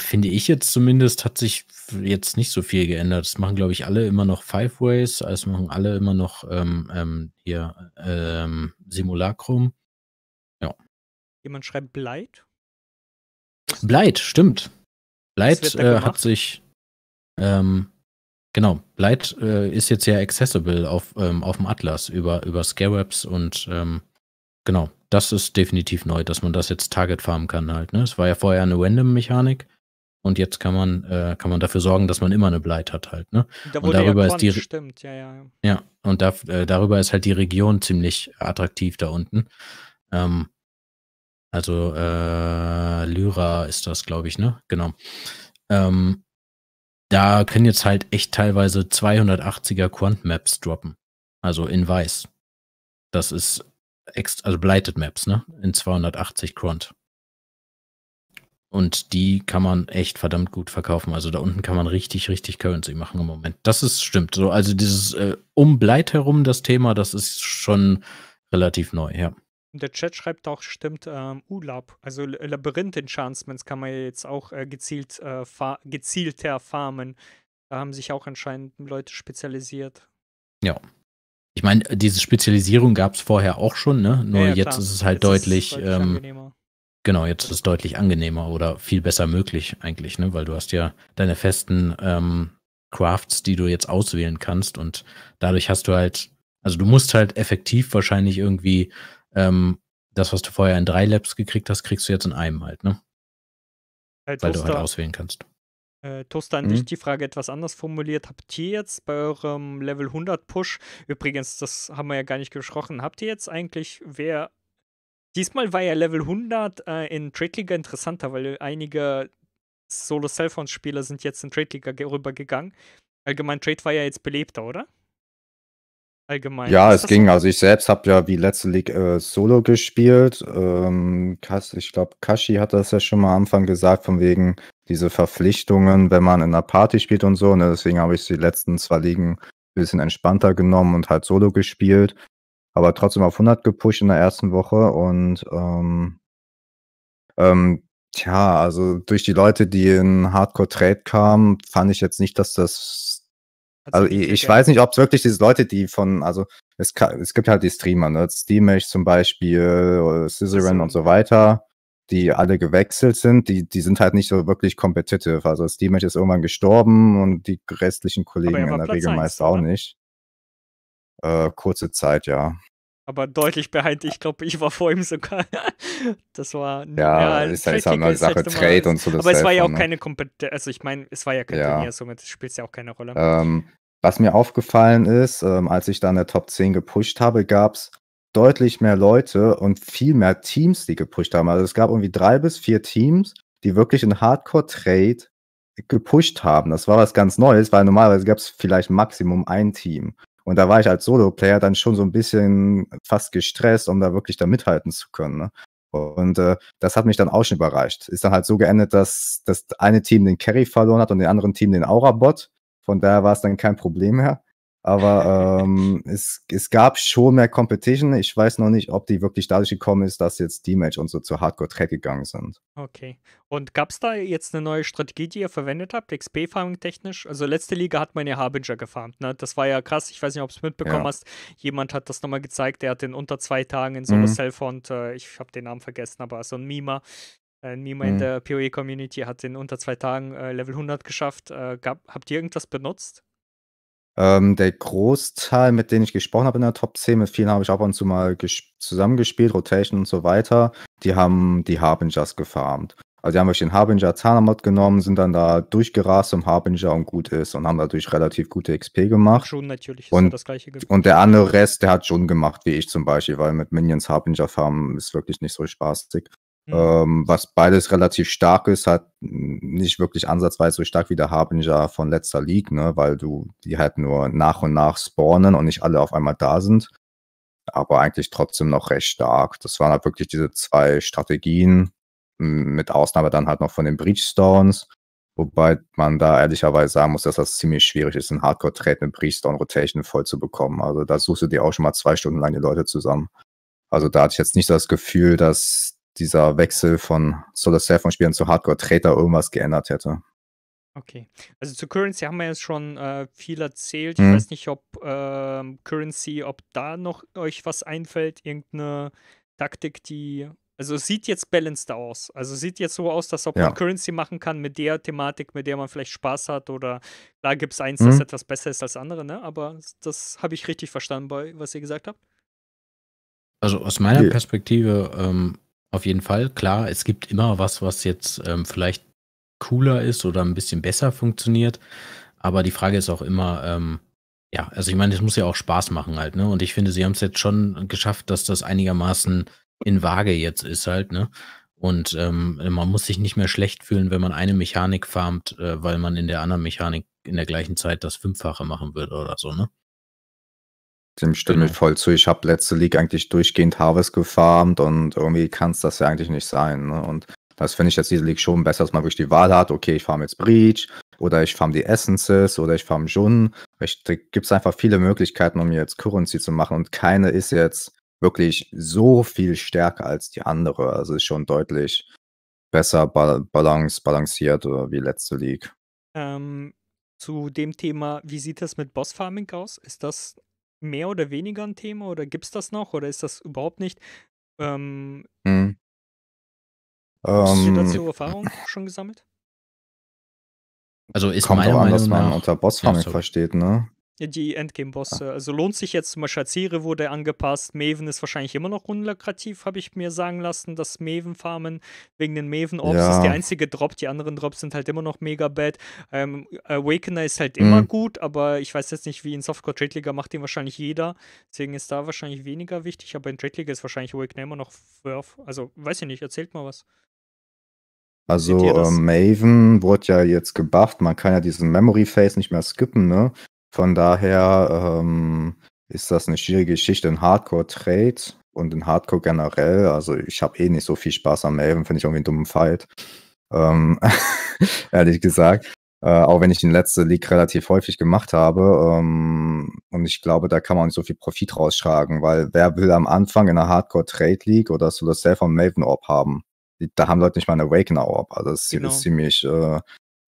finde ich jetzt zumindest, hat sich jetzt nicht so viel geändert. Das machen, glaube ich, alle immer noch Five Ways, also machen alle immer noch ähm, ähm, hier ähm, Simulacrum. Ja. Jemand schreibt Blight? Blight, stimmt. Blight äh, hat sich. Ähm, genau, Blight äh, ist jetzt ja accessible auf, ähm, auf dem Atlas über, über Scarabs und ähm, genau, das ist definitiv neu, dass man das jetzt Target farmen kann halt. Ne? Es war ja vorher eine Random-Mechanik und jetzt kann man, äh, kann man dafür sorgen, dass man immer eine Blight hat halt. Ne? Da und darüber ja ist die stimmt, ja, ja. Ja, und da, äh, darüber ist halt die Region ziemlich attraktiv da unten. Ähm, also äh, Lyra ist das, glaube ich, ne? Genau. Ähm, da können jetzt halt echt teilweise 280er Quant Maps droppen. Also in weiß. Das ist also Blighted Maps, ne? In 280 Quant. Und die kann man echt verdammt gut verkaufen. Also da unten kann man richtig, richtig Currency machen im Moment. Das ist stimmt. So, also dieses äh, um Bleit herum das Thema, das ist schon relativ neu, ja. Der Chat schreibt auch, stimmt, ähm, Ulab, also Labyrinth-Enchantments kann man ja jetzt auch äh, gezielt, äh, fa gezielter farmen. Da haben sich auch anscheinend Leute spezialisiert. Ja. Ich meine, diese Spezialisierung gab es vorher auch schon, ne? Nur ja, ja, jetzt ist es halt jetzt deutlich, ist es deutlich ähm, Genau, jetzt ist es deutlich angenehmer oder viel besser möglich eigentlich, ne? weil du hast ja deine festen ähm, Crafts, die du jetzt auswählen kannst und dadurch hast du halt, also du musst halt effektiv wahrscheinlich irgendwie ähm, das, was du vorher in drei Labs gekriegt hast, kriegst du jetzt in einem halt, ne? Äh, weil du halt auswählen kannst. Äh, Toaster an mhm. dich mhm. die Frage etwas anders formuliert. Habt ihr jetzt bei eurem Level 100 Push, übrigens, das haben wir ja gar nicht gesprochen, habt ihr jetzt eigentlich, wer Diesmal war ja Level 100 äh, in Trade League interessanter, weil einige solo cellphone spieler sind jetzt in Trade League rübergegangen. Allgemein, Trade war ja jetzt belebter, oder? Allgemein. Ja, es ging. So? Also ich selbst habe ja wie letzte League äh, Solo gespielt. Ähm, ich glaube, Kashi hat das ja schon mal am Anfang gesagt, von wegen diese Verpflichtungen, wenn man in einer Party spielt und so. Ne? Deswegen habe ich die letzten zwei Ligen ein bisschen entspannter genommen und halt Solo gespielt aber trotzdem auf 100 gepusht in der ersten Woche und ähm, ähm, tja, also durch die Leute, die in Hardcore Trade kamen, fand ich jetzt nicht, dass das also ich, ich weiß nicht, ob es wirklich diese Leute, die von, also es, es gibt halt die Streamer, ne? Steamish zum Beispiel, äh, Scissoran und so weiter, die alle gewechselt sind, die, die sind halt nicht so wirklich competitive. Also Steamish ist irgendwann gestorben und die restlichen Kollegen in der Regel meist auch oder? nicht. Äh, kurze Zeit, ja. Aber deutlich behind, ich glaube, ich war vor ihm sogar. [LAUGHS] das war ja, ja ist, ja halt eine Sache Trade Mal. und so. Aber es war ja auch ne? keine Kompetenz, also ich meine, es war ja kein ja. Turnier, somit spielt es ja auch keine Rolle. Ähm, was mir aufgefallen ist, ähm, als ich da in der Top 10 gepusht habe, gab es deutlich mehr Leute und viel mehr Teams, die gepusht haben. Also es gab irgendwie drei bis vier Teams, die wirklich in Hardcore-Trade gepusht haben. Das war was ganz Neues, weil normalerweise gab es vielleicht Maximum ein Team. Und da war ich als Solo-Player dann schon so ein bisschen fast gestresst, um da wirklich da mithalten zu können. Ne? Und äh, das hat mich dann auch schon überreicht. Ist dann halt so geendet, dass das eine Team den Carry verloren hat und den anderen Team den Aura-Bot. Von daher war es dann kein Problem mehr. Aber ähm, es, es gab schon mehr Competition. Ich weiß noch nicht, ob die wirklich dadurch gekommen ist, dass jetzt die match und so zu Hardcore-Track gegangen sind. Okay. Und gab es da jetzt eine neue Strategie, die ihr verwendet habt, XP-Farming technisch? Also letzte Liga hat man ja Harbinger gefarmt, ne? Das war ja krass. Ich weiß nicht, ob du es mitbekommen ja. hast. Jemand hat das nochmal gezeigt, der hat in unter zwei Tagen in so mhm. einer Cellfont, äh, ich habe den Namen vergessen, aber so ein Mima, äh, niemand mhm. in der PoE-Community hat in unter zwei Tagen äh, Level 100 geschafft. Äh, gab, habt ihr irgendwas benutzt? Ähm, der Großteil, mit denen ich gesprochen habe in der Top 10, mit vielen habe ich ab und zu mal zusammengespielt, Rotation und so weiter, die haben die Harbingers gefarmt. Also die haben euch den Harbinger Zahnamod genommen, sind dann da durchgerast zum Harbinger und gut ist und haben dadurch relativ gute XP gemacht. Schon natürlich und, das gleiche gemacht. Und der andere Rest, der hat schon gemacht, wie ich zum Beispiel, weil mit Minions Harbinger farmen ist wirklich nicht so spaßig. Mhm. Ähm, was beides relativ stark ist, hat nicht wirklich ansatzweise so stark wie der Harbinger von letzter League, ne? weil du die halt nur nach und nach spawnen und nicht alle auf einmal da sind. Aber eigentlich trotzdem noch recht stark. Das waren halt wirklich diese zwei Strategien, mit Ausnahme dann halt noch von den Breachstones. Wobei man da ehrlicherweise sagen muss, dass das ziemlich schwierig ist, in Hardcore-Trade mit Breachstone-Rotation voll zu bekommen. Also da suchst du dir auch schon mal zwei Stunden lang die Leute zusammen. Also da hatte ich jetzt nicht das Gefühl, dass dieser Wechsel von Solar Self Spielern zu Hardcore Trader irgendwas geändert hätte. Okay. Also zu Currency haben wir jetzt schon äh, viel erzählt. Ich mhm. weiß nicht, ob äh, Currency, ob da noch euch was einfällt, irgendeine Taktik, die. Also sieht jetzt balanced aus. Also sieht jetzt so aus, dass ob ja. man Currency machen kann mit der Thematik, mit der man vielleicht Spaß hat oder da gibt es eins, mhm. das etwas besser ist als andere, ne? Aber das habe ich richtig verstanden bei was ihr gesagt habt. Also aus meiner ja. Perspektive ähm, auf jeden Fall. Klar, es gibt immer was, was jetzt ähm, vielleicht cooler ist oder ein bisschen besser funktioniert. Aber die Frage ist auch immer, ähm, ja, also ich meine, es muss ja auch Spaß machen halt, ne? Und ich finde, sie haben es jetzt schon geschafft, dass das einigermaßen in Waage jetzt ist halt, ne? Und ähm, man muss sich nicht mehr schlecht fühlen, wenn man eine Mechanik farmt, äh, weil man in der anderen Mechanik in der gleichen Zeit das Fünffache machen würde oder so, ne? Dem stimme genau. ich voll zu. Ich habe letzte League eigentlich durchgehend Harvest gefarmt und irgendwie kann es das ja eigentlich nicht sein. Ne? Und das finde ich jetzt diese League schon besser, dass man wirklich die Wahl hat, okay, ich farm jetzt Breach oder ich farm die Essences oder ich farm Jun. da Gibt es einfach viele Möglichkeiten, um jetzt Currency zu machen und keine ist jetzt wirklich so viel stärker als die andere. Also ist schon deutlich besser balance, balanciert oder äh, wie letzte League. Ähm, zu dem Thema, wie sieht das mit Boss-Farming aus? Ist das mehr oder weniger ein Thema oder gibt es das noch oder ist das überhaupt nicht? Ähm, hm. Hast du ähm, dazu Erfahrung schon gesammelt? Also ist Kommt meiner auch an, Meinung was man nach... unter Bossfarming ja, versteht, ne? Die Endgame-Bosse. Ah. Also lohnt sich jetzt zum Beispiel als Serie wurde angepasst. Maven ist wahrscheinlich immer noch unlukrativ, habe ich mir sagen lassen, dass Maven-Farmen wegen den Maven-Orbs ja. ist der einzige Drop. Die anderen Drops sind halt immer noch mega bad. Ähm, Awakener ist halt mhm. immer gut, aber ich weiß jetzt nicht, wie in Softcore Trade League macht den wahrscheinlich jeder. Deswegen ist da wahrscheinlich weniger wichtig, aber in Trade League ist wahrscheinlich Awakener immer noch Werf. Also weiß ich nicht, erzählt mal was. Also äh, Maven wurde ja jetzt gebufft, man kann ja diesen Memory Phase nicht mehr skippen, ne? Von daher ähm, ist das eine schwierige Geschichte in Hardcore-Trade und in Hardcore generell. Also ich habe eh nicht so viel Spaß am Maven, finde ich irgendwie einen dummen Fight. Ähm, [LAUGHS] ehrlich gesagt. Äh, auch wenn ich den letzte League relativ häufig gemacht habe. Ähm, und ich glaube, da kann man nicht so viel Profit rausschlagen, weil wer will am Anfang in einer Hardcore-Trade-League oder Solo Self und Maven Orb haben? Da haben Leute nicht mal eine Awakener Orb. Also das genau. ist ziemlich äh,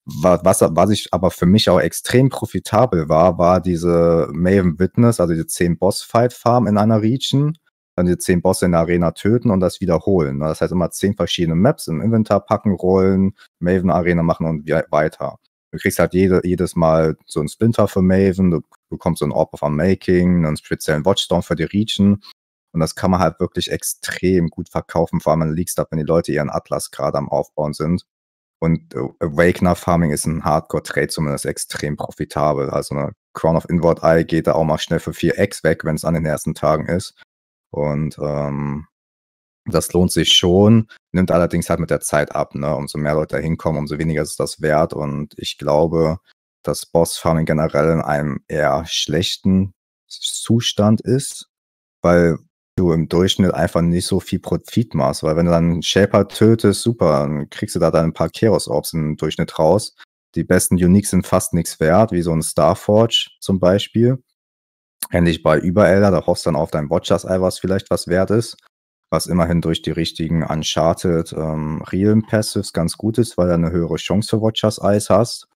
was, was ich aber für mich auch extrem profitabel war, war diese Maven Witness, also die 10 Boss-Fight-Farm in einer Region, dann die 10 Bosse in der Arena töten und das wiederholen. Ne? Das heißt immer 10 verschiedene Maps im Inventar packen, rollen, Maven Arena machen und weiter. Du kriegst halt jede, jedes Mal so einen Splinter für Maven, du bekommst so einen Orb of Unmaking, einen speziellen Watchdown für die Region. Und das kann man halt wirklich extrem gut verkaufen, vor allem in Leaks, wenn die Leute ihren Atlas gerade am Aufbauen sind und äh, Wagner Farming ist ein Hardcore-Trade, zumindest extrem profitabel. Also eine Crown of Inward Eye geht da auch mal schnell für 4x weg, wenn es an den ersten Tagen ist. Und ähm, das lohnt sich schon, nimmt allerdings halt mit der Zeit ab. Ne? Umso mehr Leute da hinkommen, umso weniger ist das wert. Und ich glaube, dass Boss Farming generell in einem eher schlechten Zustand ist, weil du im Durchschnitt einfach nicht so viel Profit machst, weil wenn du dann einen Shaper tötest, super, dann kriegst du da dann ein paar Chaos Orbs im Durchschnitt raus. Die besten Uniques sind fast nichts wert, wie so ein Starforge zum Beispiel. Ähnlich bei Überelder, da hoffst du dann auf dein Watchers Eye, was vielleicht was wert ist, was immerhin durch die richtigen Uncharted ähm, Realm Passives ganz gut ist, weil du eine höhere Chance für Watchers Eyes hast.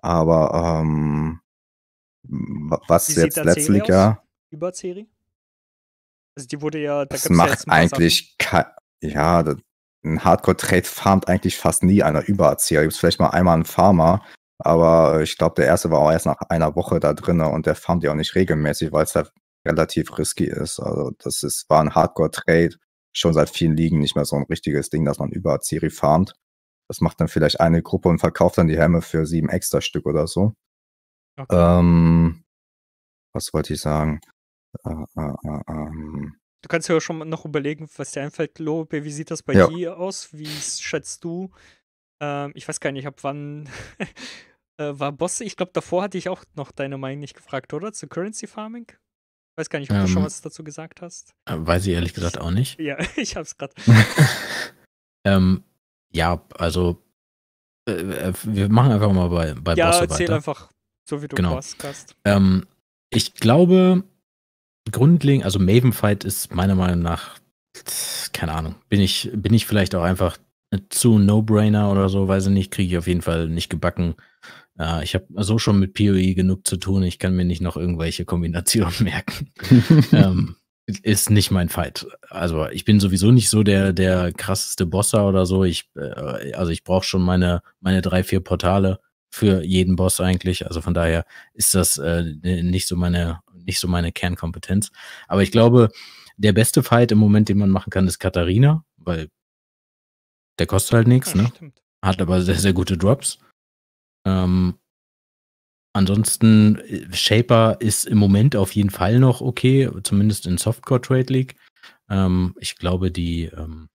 Aber ähm, was Wie jetzt letztlich ja. Über Ceri? Also die wurde ja. Da das macht ja eigentlich ja, ein Hardcore-Trade farmt eigentlich fast nie einer Übererzieher. Gibt es vielleicht mal einmal einen Farmer, aber äh, ich glaube, der erste war auch erst nach einer Woche da drin und der farmt ja auch nicht regelmäßig, weil es halt relativ risky ist. Also das ist, war ein Hardcore-Trade, schon seit vielen Ligen nicht mehr so ein richtiges Ding, dass man Übererzieher farmt. Das macht dann vielleicht eine Gruppe und verkauft dann die Helme für sieben extra Stück oder so. Okay. Ähm, was wollte ich sagen? Äh, äh, du kannst ja schon noch überlegen, was dir einfällt, Lobe. Wie sieht das bei ja. dir aus? Wie schätzt du? Ähm, ich weiß gar nicht, ab wann [LAUGHS] äh, war Bosse? Ich glaube, davor hatte ich auch noch deine Meinung nicht gefragt, oder? Zu Currency Farming? Weiß gar nicht, ob ähm, du schon ähm. was dazu gesagt hast. Äh, weiß ich ehrlich gesagt auch nicht. Ja, [LAUGHS] ich hab's gerade. [LAUGHS] ähm, ja, also äh, äh, wir machen einfach mal bei, bei ja, Bosse weiter. Ja, erzähl einfach, so wie du genau. hast. Ähm, ich glaube, grundlegend, also Maven Fight ist meiner Meinung nach, keine Ahnung, bin ich, bin ich vielleicht auch einfach zu No-Brainer oder so, weiß ich nicht, kriege ich auf jeden Fall nicht gebacken. Äh, ich habe so schon mit PoE genug zu tun, ich kann mir nicht noch irgendwelche Kombinationen [LAUGHS] merken. ähm, ist nicht mein Fight. Also ich bin sowieso nicht so der, der krasseste Bosser oder so. Ich, äh, also ich brauche schon meine, meine drei, vier Portale für jeden Boss eigentlich. Also von daher ist das äh, nicht so meine nicht so meine Kernkompetenz. Aber ich glaube, der beste Fight im Moment, den man machen kann, ist Katharina, weil der kostet halt nichts, ja, ne? Stimmt. Hat aber sehr, sehr gute Drops. Ähm, ansonsten, äh, Shaper ist im Moment auf jeden Fall noch okay, zumindest in Softcore Trade League. Ähm, ich glaube, die, ähm,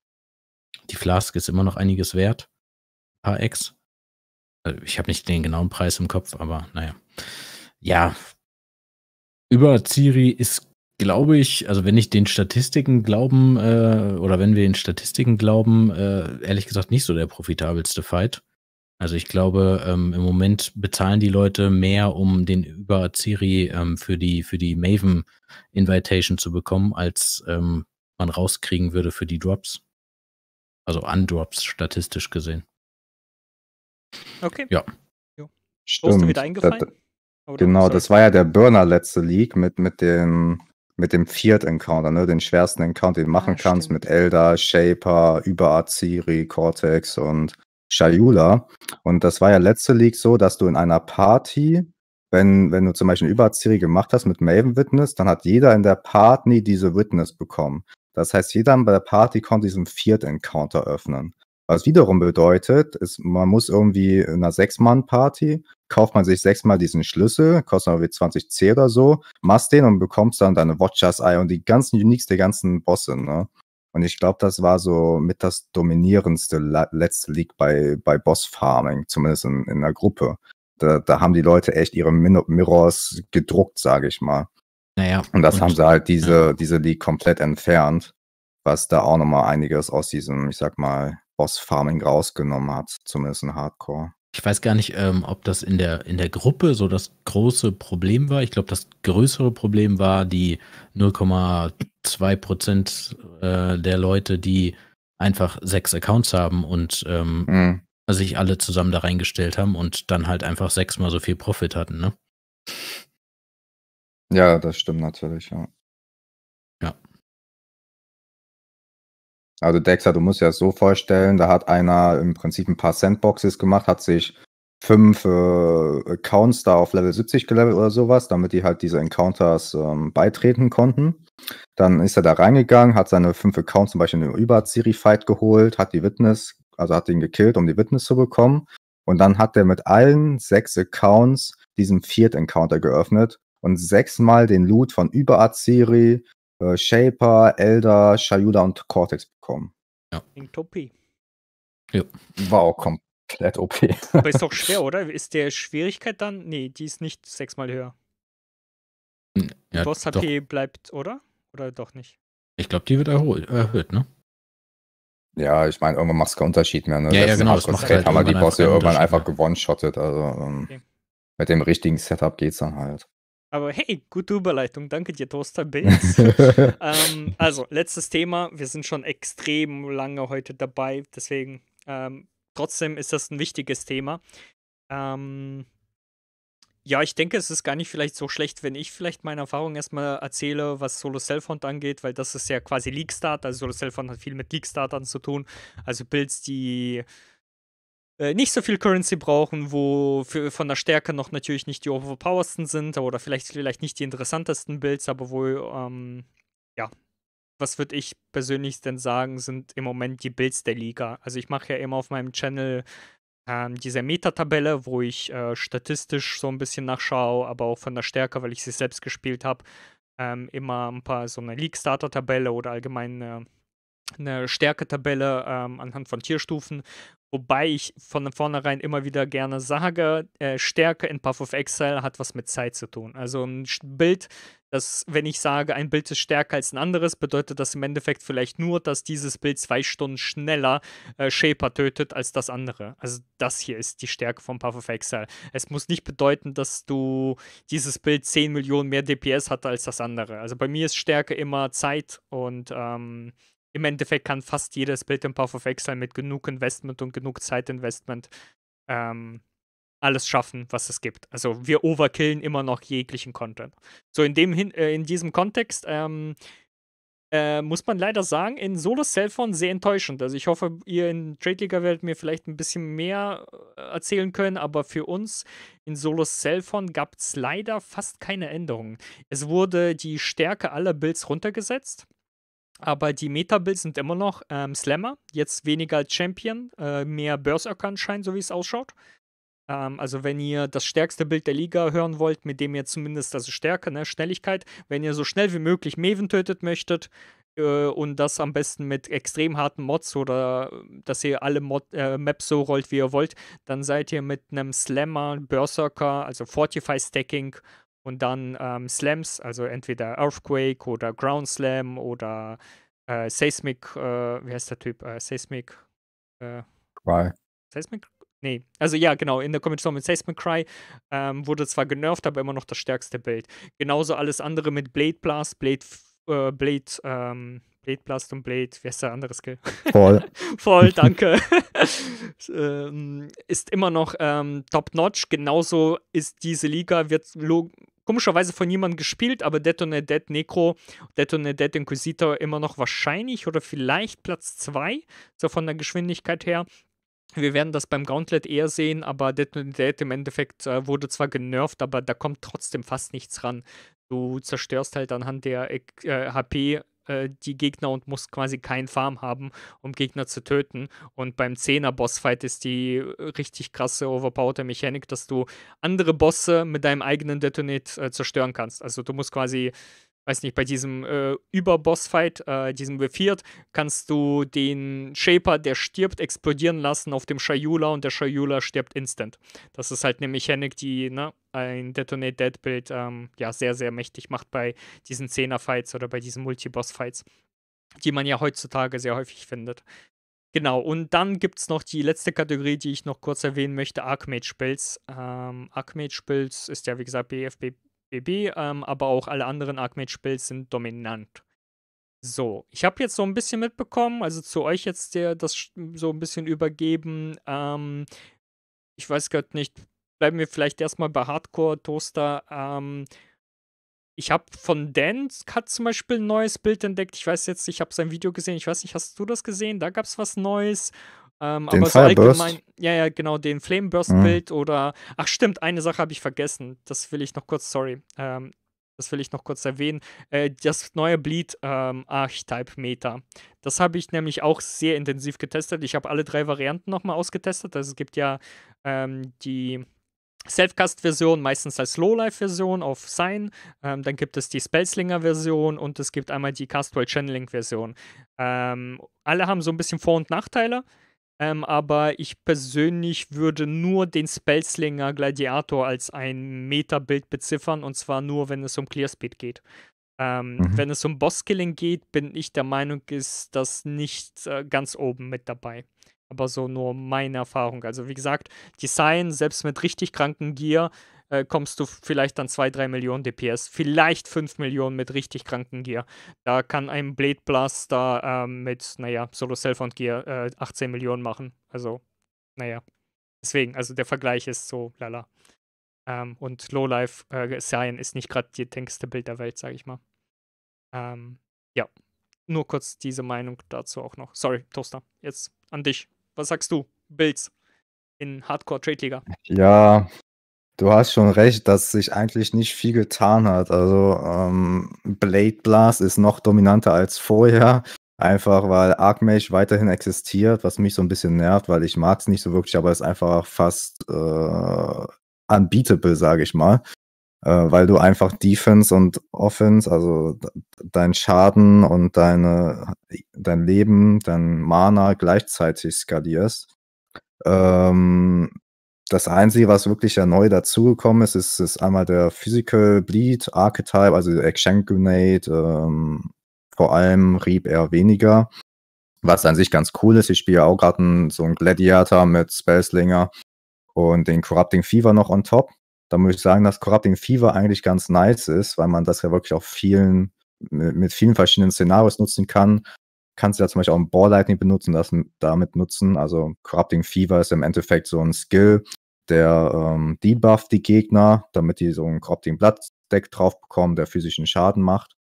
die Flask ist immer noch einiges wert. Ein paar Ex. Also, ich habe nicht den genauen Preis im Kopf, aber naja. Ja, über Ciri ist, glaube ich, also wenn ich den Statistiken glauben, äh, oder wenn wir den Statistiken glauben, äh, ehrlich gesagt nicht so der profitabelste Fight. Also ich glaube, ähm, im Moment bezahlen die Leute mehr, um den über Ciri ähm, für die, für die Maven Invitation zu bekommen, als ähm, man rauskriegen würde für die Drops. Also an Drops statistisch gesehen. Okay. Ja. Jo. Stimmt. Ist dir wieder Oh, genau, das halt war ja der Burner letzte League mit, mit, den, mit dem Viert-Encounter, ne? den schwersten Encounter, den du machen ja, ah, kannst, stimmt. mit Elder, Shaper, über Aziri, Cortex und Shayula. Und das war ja letzte League so, dass du in einer Party, wenn, wenn du zum Beispiel über Aziri gemacht hast mit Maven Witness, dann hat jeder in der Party diese Witness bekommen. Das heißt, jeder bei der Party konnte diesen Viert-Encounter öffnen. Was wiederum bedeutet, ist, man muss irgendwie in einer Sechs-Mann-Party, kauft man sich sechsmal diesen Schlüssel, kostet irgendwie 20 C oder so, machst den und bekommst dann deine Watchers Eye und die ganzen Uniques der ganzen Bosse, ne? Und ich glaube, das war so mit das dominierendste letzte League bei, bei Boss Farming, zumindest in, in der Gruppe. Da, da haben die Leute echt ihre Min Mirrors gedruckt, sage ich mal. Naja. Und das und, haben sie halt diese, ja. diese League komplett entfernt, was da auch nochmal einiges aus diesem, ich sag mal, Boss-Farming rausgenommen hat, zumindest in Hardcore. Ich weiß gar nicht, ähm, ob das in der, in der Gruppe so das große Problem war. Ich glaube, das größere Problem war die 0,2 äh, der Leute, die einfach sechs Accounts haben und ähm, mhm. sich alle zusammen da reingestellt haben und dann halt einfach sechsmal so viel Profit hatten, ne? Ja, das stimmt natürlich, ja. Also Dexter, du musst dir das so vorstellen, da hat einer im Prinzip ein paar Sandboxes gemacht, hat sich fünf äh, Accounts da auf Level 70 gelevelt oder sowas, damit die halt diese Encounters ähm, beitreten konnten. Dann ist er da reingegangen, hat seine fünf Accounts zum Beispiel in den über Überziri-Fight geholt, hat die Witness, also hat ihn gekillt, um die Witness zu bekommen. Und dann hat er mit allen sechs Accounts diesen Viert-Encounter geöffnet und sechsmal den Loot von über Überaziri, äh, Shaper, Elder, Shayuda und Cortex bekommen. Ja. Klingt OP. Ja. Wow, komplett OP. Aber ist [LAUGHS] doch schwer, oder? Ist der Schwierigkeit dann? Nee, die ist nicht sechsmal höher. Hm, ja, Boss HP doch. bleibt, oder? Oder doch nicht? Ich glaube, die wird erhöht, ne? Ja, ich meine, irgendwann macht es keinen Unterschied mehr. Ne? Ja, ja genau. Das macht halt haben wir halt die Bosse irgendwann einfach ja. gewonnen Also, ähm, okay. Mit dem richtigen Setup geht es dann halt. Aber hey, gute Überleitung. Danke dir, Toaster Bates. [LAUGHS] ähm, also, letztes Thema. Wir sind schon extrem lange heute dabei. Deswegen, ähm, trotzdem ist das ein wichtiges Thema. Ähm, ja, ich denke, es ist gar nicht vielleicht so schlecht, wenn ich vielleicht meine Erfahrung erstmal erzähle, was Solo Cellphone angeht, weil das ist ja quasi Leakstarter. Also Solo Cellphone hat viel mit Leakstart zu tun. Also Builds, die äh, nicht so viel Currency brauchen, wo für, von der Stärke noch natürlich nicht die overpowersten sind oder vielleicht, vielleicht nicht die interessantesten Builds, aber wohl, ähm, ja, was würde ich persönlich denn sagen, sind im Moment die Builds der Liga. Also ich mache ja immer auf meinem Channel ähm, diese Metatabelle, wo ich äh, statistisch so ein bisschen nachschaue, aber auch von der Stärke, weil ich sie selbst gespielt habe, ähm, immer ein paar so eine League-Starter-Tabelle oder allgemein eine, eine Stärke-Tabelle ähm, anhand von Tierstufen. Wobei ich von vornherein immer wieder gerne sage, äh, Stärke in Path of Exile hat was mit Zeit zu tun. Also ein Bild, das, wenn ich sage, ein Bild ist stärker als ein anderes, bedeutet das im Endeffekt vielleicht nur, dass dieses Bild zwei Stunden schneller äh, Shaper tötet als das andere. Also das hier ist die Stärke von Path of Exile. Es muss nicht bedeuten, dass du dieses Bild 10 Millionen mehr DPS hatte als das andere. Also bei mir ist Stärke immer Zeit und ähm, im Endeffekt kann fast jedes Bild im Path of Exile mit genug Investment und genug Zeitinvestment ähm, alles schaffen, was es gibt. Also wir overkillen immer noch jeglichen Content. So in dem Hin äh, in diesem Kontext ähm, äh, muss man leider sagen, in Solo Cellphone sehr enttäuschend. Also ich hoffe, ihr in Trade League werdet mir vielleicht ein bisschen mehr äh, erzählen können, aber für uns in Solo Cellphone gab es leider fast keine Änderungen. Es wurde die Stärke aller Builds runtergesetzt. Aber die Meta-Builds sind immer noch ähm, Slammer, jetzt weniger Champion, äh, mehr Berserker anscheinend, so wie es ausschaut. Ähm, also wenn ihr das stärkste Bild der Liga hören wollt, mit dem ihr zumindest, also Stärke, ne, Schnelligkeit, wenn ihr so schnell wie möglich Maven tötet möchtet äh, und das am besten mit extrem harten Mods oder äh, dass ihr alle Mod, äh, Maps so rollt, wie ihr wollt, dann seid ihr mit einem Slammer, Berserker, also Fortify Stacking und dann ähm, Slams, also entweder Earthquake oder Ground Slam oder äh, Seismic, äh, wie heißt der Typ? Äh, Seismic. Äh, Cry. Seismic? Nee, also ja, genau, in der Kombination mit Seismic Cry ähm, wurde zwar genervt, aber immer noch das stärkste Bild. Genauso alles andere mit Blade Blast, Blade, äh, Blade, ähm, Blade Blast und Blade, wer ist der andere Skill? [LAUGHS] Voll. [LAUGHS] Voll, danke. [LAUGHS] Ähm, ist immer noch ähm, top-notch. Genauso ist diese Liga, wird komischerweise von niemandem gespielt, aber Detonate Dead Necro, Detonate Dead Inquisitor immer noch wahrscheinlich oder vielleicht Platz 2, so von der Geschwindigkeit her. Wir werden das beim Gauntlet eher sehen, aber Detonate Dead im Endeffekt äh, wurde zwar genervt, aber da kommt trotzdem fast nichts ran. Du zerstörst halt anhand der äh, HP äh, die Gegner und musst quasi kein Farm haben, um Gegner zu töten. Und beim 10er Bossfight ist die äh, richtig krasse overpowerte Mechanik, dass du andere Bosse mit deinem eigenen Detonate äh, zerstören kannst. Also du musst quasi weiß nicht, bei diesem äh, Überboss-Fight, äh, diesem Befiert, kannst du den Shaper, der stirbt, explodieren lassen auf dem Shayula und der Shayula stirbt instant. Das ist halt eine Mechanik, die ne, ein Detonate Dead Bild ähm, ja sehr, sehr mächtig macht bei diesen 10er-Fights oder bei diesen Multi-Boss-Fights, die man ja heutzutage sehr häufig findet. Genau, und dann gibt es noch die letzte Kategorie, die ich noch kurz erwähnen möchte, archmage spells Ähm, Arcmage-Spells ist ja, wie gesagt, BFB BB, ähm, aber auch alle anderen arcmage builds sind dominant. So, ich habe jetzt so ein bisschen mitbekommen, also zu euch jetzt der, das so ein bisschen übergeben. Ähm, ich weiß gerade nicht, bleiben wir vielleicht erstmal bei Hardcore-Toaster. Ähm, ich habe von Dan hat zum Beispiel ein neues Bild entdeckt. Ich weiß jetzt, ich habe sein Video gesehen. Ich weiß nicht, hast du das gesehen? Da gab es was Neues. Ähm, den aber so Fireburst. allgemein, ja, ja, genau, den Flameburst-Bild mhm. oder, ach stimmt, eine Sache habe ich vergessen, das will ich noch kurz, sorry, ähm, das will ich noch kurz erwähnen, äh, das neue Bleed ähm, Archetype Meta. Das habe ich nämlich auch sehr intensiv getestet. Ich habe alle drei Varianten nochmal ausgetestet. Also es gibt ja ähm, die Selfcast-Version meistens als Lowlife-Version auf Sign. Ähm, dann gibt es die Spellslinger-Version und es gibt einmal die Castwell Channeling-Version. Ähm, alle haben so ein bisschen Vor- und Nachteile. Ähm, aber ich persönlich würde nur den Spellslinger Gladiator als ein meta beziffern und zwar nur, wenn es um Clearspeed geht. Ähm, mhm. Wenn es um Bosskilling geht, bin ich der Meinung, ist das nicht äh, ganz oben mit dabei. Aber so nur meine Erfahrung. Also wie gesagt, Design, selbst mit richtig kranken Gear, äh, kommst du vielleicht an 2, 3 Millionen DPS, vielleicht 5 Millionen mit richtig kranken Gear. Da kann ein Blade Blaster äh, mit, naja, Solo Self Cellphone Gear äh, 18 Millionen machen. Also, naja. Deswegen, also der Vergleich ist so lala. Ähm, und Lowlife äh, Cyan ist nicht gerade die tankste Bild der Welt, sage ich mal. Ähm, ja, nur kurz diese Meinung dazu auch noch. Sorry, Toaster, jetzt an dich. Was sagst du? Builds in Hardcore Trade Liga. Ja, Du hast schon recht, dass sich eigentlich nicht viel getan hat. Also ähm, Blade Blast ist noch dominanter als vorher. Einfach weil Arkmage weiterhin existiert, was mich so ein bisschen nervt, weil ich mag es nicht so wirklich, aber es ist einfach fast äh, unbeatable, sage ich mal. Äh, weil du einfach Defense und Offense, also dein Schaden und deine, dein Leben, dein Mana gleichzeitig skalierst. Ähm, das Einzige, was wirklich ja neu dazugekommen ist, ist, ist einmal der Physical Bleed Archetype, also Exchange Grenade, ähm, vor allem rieb er weniger, was an sich ganz cool ist. Ich spiele auch gerade so einen Gladiator mit Spellslinger und den Corrupting Fever noch on top. Da muss ich sagen, dass Corrupting Fever eigentlich ganz nice ist, weil man das ja wirklich auch vielen, mit vielen verschiedenen Szenarios nutzen kann kannst du ja zum Beispiel auch ein Ball Lightning benutzen, das damit nutzen. Also Corrupting Fever ist im Endeffekt so ein Skill, der ähm, debufft die Gegner, damit die so einen Corrupting Blood-Deck drauf bekommen, der physischen Schaden macht.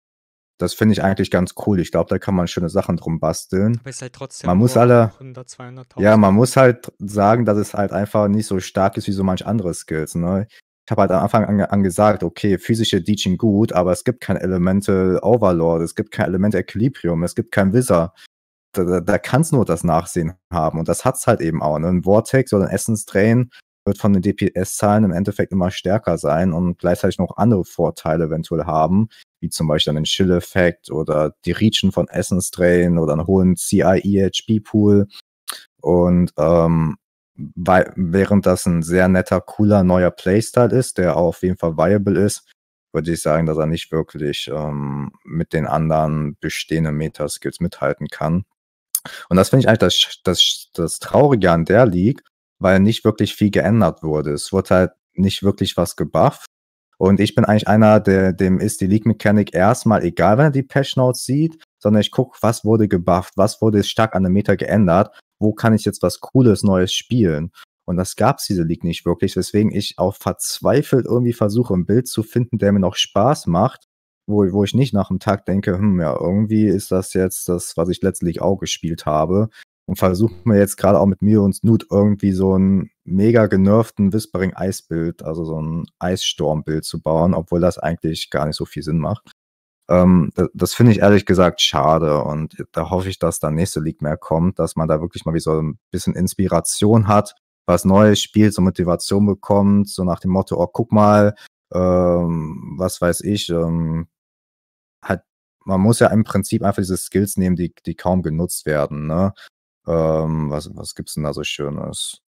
Das finde ich eigentlich ganz cool. Ich glaube, da kann man schöne Sachen drum basteln. Aber ist halt trotzdem man muss alle, 100, 200, ja, man muss halt sagen, dass es halt einfach nicht so stark ist wie so manch andere Skills. Ne? Ich habe halt am Anfang an, an, gesagt, okay, physische Deaching gut, aber es gibt kein Elemental Overlord, es gibt kein Element Equilibrium, es gibt kein Wizard. Da, da, da kann es nur das Nachsehen haben und das hat es halt eben auch. Ne? Ein Vortex oder ein Essence Drain wird von den DPS-Zahlen im Endeffekt immer stärker sein und gleichzeitig noch andere Vorteile eventuell haben, wie zum Beispiel einen Chill-Effekt oder die Reachen von Essence Drain oder einen hohen CIE-HP-Pool. Und ähm, weil, während das ein sehr netter, cooler, neuer Playstyle ist, der auch auf jeden Fall viable ist, würde ich sagen, dass er nicht wirklich ähm, mit den anderen bestehenden Metaskills mithalten kann. Und das finde ich eigentlich das, das, das Traurige an der League, weil nicht wirklich viel geändert wurde. Es wurde halt nicht wirklich was gebufft. Und ich bin eigentlich einer, der, dem ist die League Mechanik erstmal egal, wenn er die Patch Notes sieht, sondern ich gucke, was wurde gebufft, was wurde stark an der Meta geändert, wo kann ich jetzt was Cooles Neues spielen. Und das gab es diese League nicht wirklich, weswegen ich auch verzweifelt irgendwie versuche, ein Bild zu finden, der mir noch Spaß macht, wo, wo ich nicht nach einem Tag denke, hm, ja, irgendwie ist das jetzt das, was ich letztlich auch gespielt habe und versuchen wir jetzt gerade auch mit mir und Snoot irgendwie so ein mega genervten Whispering-Eisbild, also so ein Eissturmbild zu bauen, obwohl das eigentlich gar nicht so viel Sinn macht. Ähm, das, das finde ich ehrlich gesagt schade und da hoffe ich, dass da nächste League mehr kommt, dass man da wirklich mal wie so ein bisschen Inspiration hat, was Neues spielt, so Motivation bekommt, so nach dem Motto, oh, guck mal, ähm, was weiß ich, ähm, hat, man muss ja im Prinzip einfach diese Skills nehmen, die, die kaum genutzt werden, ne? Ähm, was was gibt es denn da so Schönes?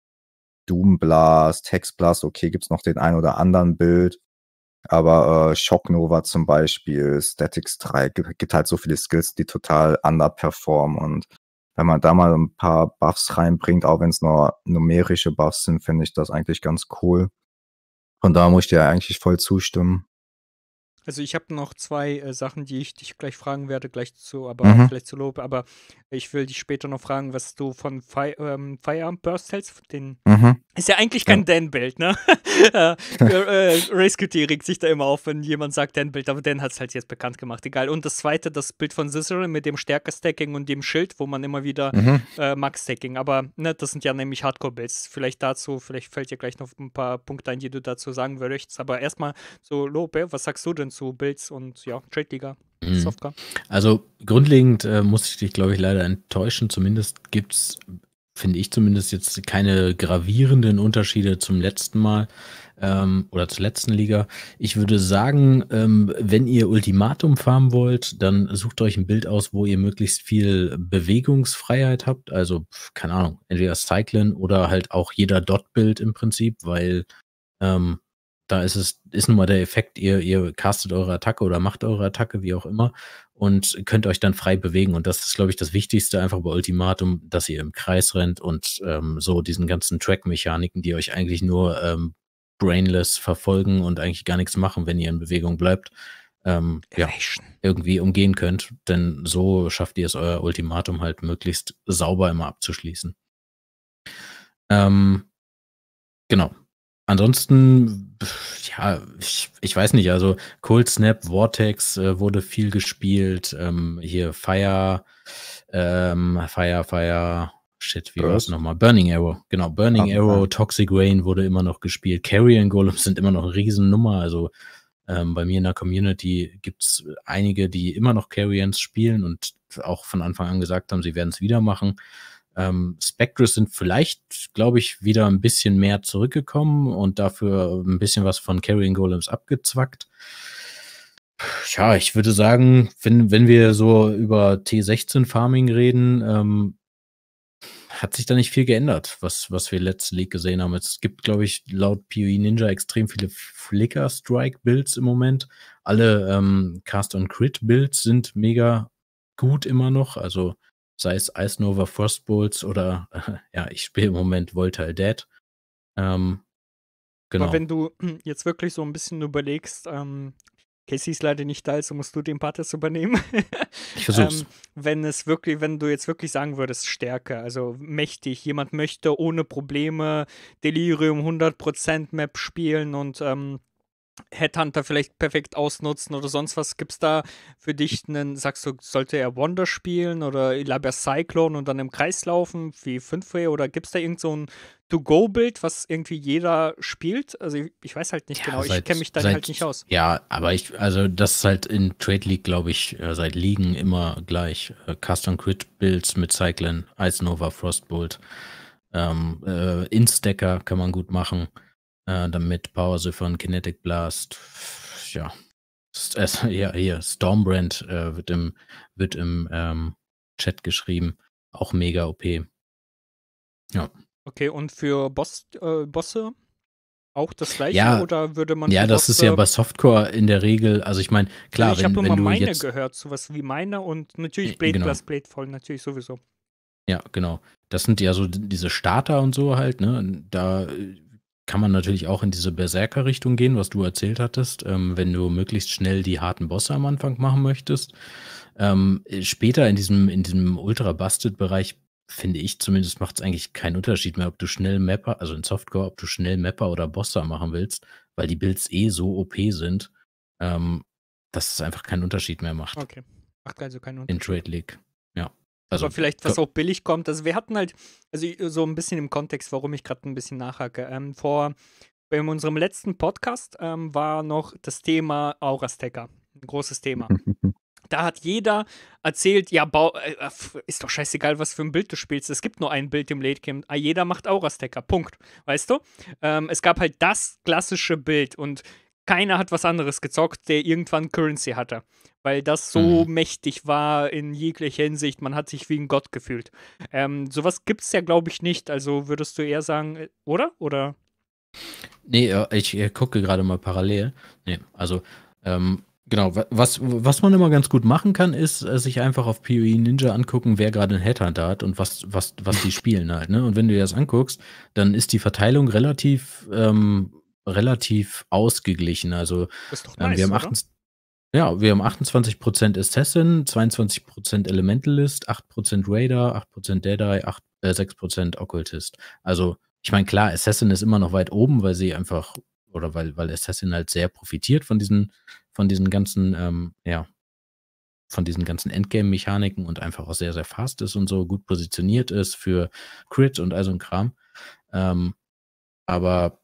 Doomblast, Hexblast, okay, gibt es noch den ein oder anderen Bild. Aber äh, Shocknova zum Beispiel, Statics 3, gibt halt so viele Skills, die total underperformen. Und wenn man da mal ein paar Buffs reinbringt, auch wenn es nur numerische Buffs sind, finde ich das eigentlich ganz cool. Und da muss ich dir eigentlich voll zustimmen. Also ich habe noch zwei äh, Sachen, die ich dich gleich fragen werde, gleich zu, aber mhm. vielleicht zu Lob, aber ich will dich später noch fragen, was du von Fi ähm, Firearm Burst hältst. Den mhm. Ist ja eigentlich kein ja. Dan-Bild, ne? [LAUGHS] Äh, [LAUGHS] äh, äh, regt sich da immer auf, wenn jemand sagt Dan-Bild, aber Dan hat es halt jetzt bekannt gemacht, egal. Und das zweite, das Bild von Cicero mit dem Stärke-Stacking und dem Schild, wo man immer wieder mhm. äh, Max-Stacking, aber ne, das sind ja nämlich Hardcore-Builds. Vielleicht dazu, vielleicht fällt dir gleich noch ein paar Punkte ein, die du dazu sagen würdest, aber erstmal so, Lob, was sagst du denn bisschen zu Builds und ja, Trade-Liga. Mhm. Software. Also grundlegend äh, muss ich dich, glaube ich, leider enttäuschen. Zumindest gibt es, finde ich zumindest, jetzt keine gravierenden Unterschiede zum letzten Mal ähm, oder zur letzten Liga. Ich würde sagen, ähm, wenn ihr Ultimatum farmen wollt, dann sucht euch ein Bild aus, wo ihr möglichst viel Bewegungsfreiheit habt. Also, keine Ahnung, entweder Cyclen oder halt auch jeder Dot-Bild im Prinzip, weil ähm, da ist es, ist nun mal der Effekt, ihr, ihr castet eure Attacke oder macht eure Attacke, wie auch immer, und könnt euch dann frei bewegen. Und das ist, glaube ich, das Wichtigste einfach bei Ultimatum, dass ihr im Kreis rennt und ähm, so diesen ganzen Track-Mechaniken, die euch eigentlich nur ähm, brainless verfolgen und eigentlich gar nichts machen, wenn ihr in Bewegung bleibt, ähm, ja, irgendwie umgehen könnt. Denn so schafft ihr es, euer Ultimatum halt möglichst sauber immer abzuschließen. Ähm, genau ansonsten, ja, ich, ich weiß nicht, also Cold Snap, Vortex äh, wurde viel gespielt, ähm, hier Fire, ähm, Fire, Fire, shit, wie war es nochmal? Burning Arrow, genau, Burning okay. Ah, Arrow, ah. Toxic Rain wurde immer noch gespielt, Carrion Golems sind immer noch eine Riesennummer, also ähm, bei mir in der Community gibt es einige, die immer noch Carrions spielen und auch von Anfang an gesagt haben, sie werden es wieder machen. Ähm, Spectres sind vielleicht, glaube ich, wieder ein bisschen mehr zurückgekommen und dafür ein bisschen was von Carrying Golems abgezwackt. Ja, ich würde sagen, wenn, wenn wir so über T16-Farming reden, ähm, hat sich da nicht viel geändert, was, was wir letzte League gesehen haben. Es gibt, glaube ich, laut PoE Ninja extrem viele Flicker-Strike-Builds im Moment. Alle ähm, Cast-on-Crit-Builds sind mega gut immer noch. Also sei es Ice Nova Frostbolts oder äh, [LAUGHS] ja, ich spiele im Moment Voltail Dead. Ähm, genau. Aber wenn du [CLEARS THROAT] jetzt wirklich so ein bisschen überlegst, ähm, Casey ist leider nicht da, also musst du den Part übernehmen. [LAUGHS] ich versuch's. ähm, wenn es wirklich, wenn du jetzt wirklich sagen würdest, Stärke, also mächtig, jemand möchte ohne Probleme Delirium 100% Map spielen und ähm, Headhunter vielleicht perfekt ausnutzen oder sonst was? Gibt es da für dich einen, sagst du, sollte er Wonder spielen oder Laber Cyclone und dann im Kreis laufen, wie 5W? Oder gibt es da irgend so ein To-Go-Bild, was irgendwie jeder spielt? Also ich, ich weiß halt nicht ja, genau, seit, ich kenne mich da halt nicht aus. Ja, aber ich, also das ist halt in Trade League, glaube ich, äh, seit Ligen immer gleich. Äh, Custom Crit Builds mit Cyclone, Ice Nova, Frostbolt, ähm, äh, Instacker kann man gut machen. Äh, damit Power von Kinetic Blast, ja, äh, [LAUGHS] ja hier, Stormbrand äh, wird im, wird im ähm, Chat geschrieben. Auch mega OP. Ja. Okay, und für Boss, äh, Bosse auch das gleiche ja, oder würde man Ja, das ist ja bei Softcore in der Regel, also ich meine, klar, also ich wenn, wenn du Ich habe immer meine jetzt, gehört, sowas wie meine und natürlich Blade genau. plus Blade voll natürlich sowieso. Ja, genau. Das sind ja so diese Starter und so halt, ne? Da äh, kann man natürlich auch in diese Berserker-Richtung gehen, was du erzählt hattest, ähm, wenn du möglichst schnell die harten Bosse am Anfang machen möchtest. Ähm, später in diesem, in diesem Ultra-Busted-Bereich finde ich zumindest, macht es eigentlich keinen Unterschied mehr, ob du schnell Mapper, also in Softcore, ob du schnell Mapper oder Bosser machen willst, weil die Builds eh so OP sind, ähm, dass es einfach keinen Unterschied mehr macht. Okay. Macht also keinen Unterschied. In Trade League. Also, Aber vielleicht, was auch billig kommt. Also wir hatten halt, also so ein bisschen im Kontext, warum ich gerade ein bisschen nachhacke. Ähm, vor in unserem letzten Podcast ähm, war noch das Thema Aurastecker. Ein großes Thema. Da hat jeder erzählt, ja, Bau, äh, ist doch scheißegal, was für ein Bild du spielst. Es gibt nur ein Bild im Late ah, Jeder macht Aurastecker. Punkt. Weißt du? Ähm, es gab halt das klassische Bild und keiner hat was anderes gezockt, der irgendwann Currency hatte. Weil das so mhm. mächtig war in jeglicher Hinsicht. Man hat sich wie ein Gott gefühlt. Ähm, sowas gibt es ja, glaube ich, nicht. Also würdest du eher sagen, äh, oder? Oder? Nee, ich gucke gerade mal parallel. Nee, also, ähm, genau. Was, was man immer ganz gut machen kann, ist äh, sich einfach auf PoE Ninja angucken, wer gerade einen Headhunter hat und was, was, was die [LAUGHS] spielen halt. Ne? Und wenn du dir das anguckst, dann ist die Verteilung relativ. Ähm, relativ ausgeglichen. Also ähm, nice, wir haben 28, ja, wir haben 28 Assassin, 22 Elementalist, 8 Raider, 8 Prozent Deadeye, 8, äh, 6 Occultist. Also ich meine, klar, Assassin ist immer noch weit oben, weil sie einfach oder weil, weil Assassin halt sehr profitiert von diesen, von diesen ganzen, ähm, ja, von diesen ganzen Endgame-Mechaniken und einfach auch sehr, sehr fast ist und so, gut positioniert ist für Crit und all so ein Kram. Ähm, aber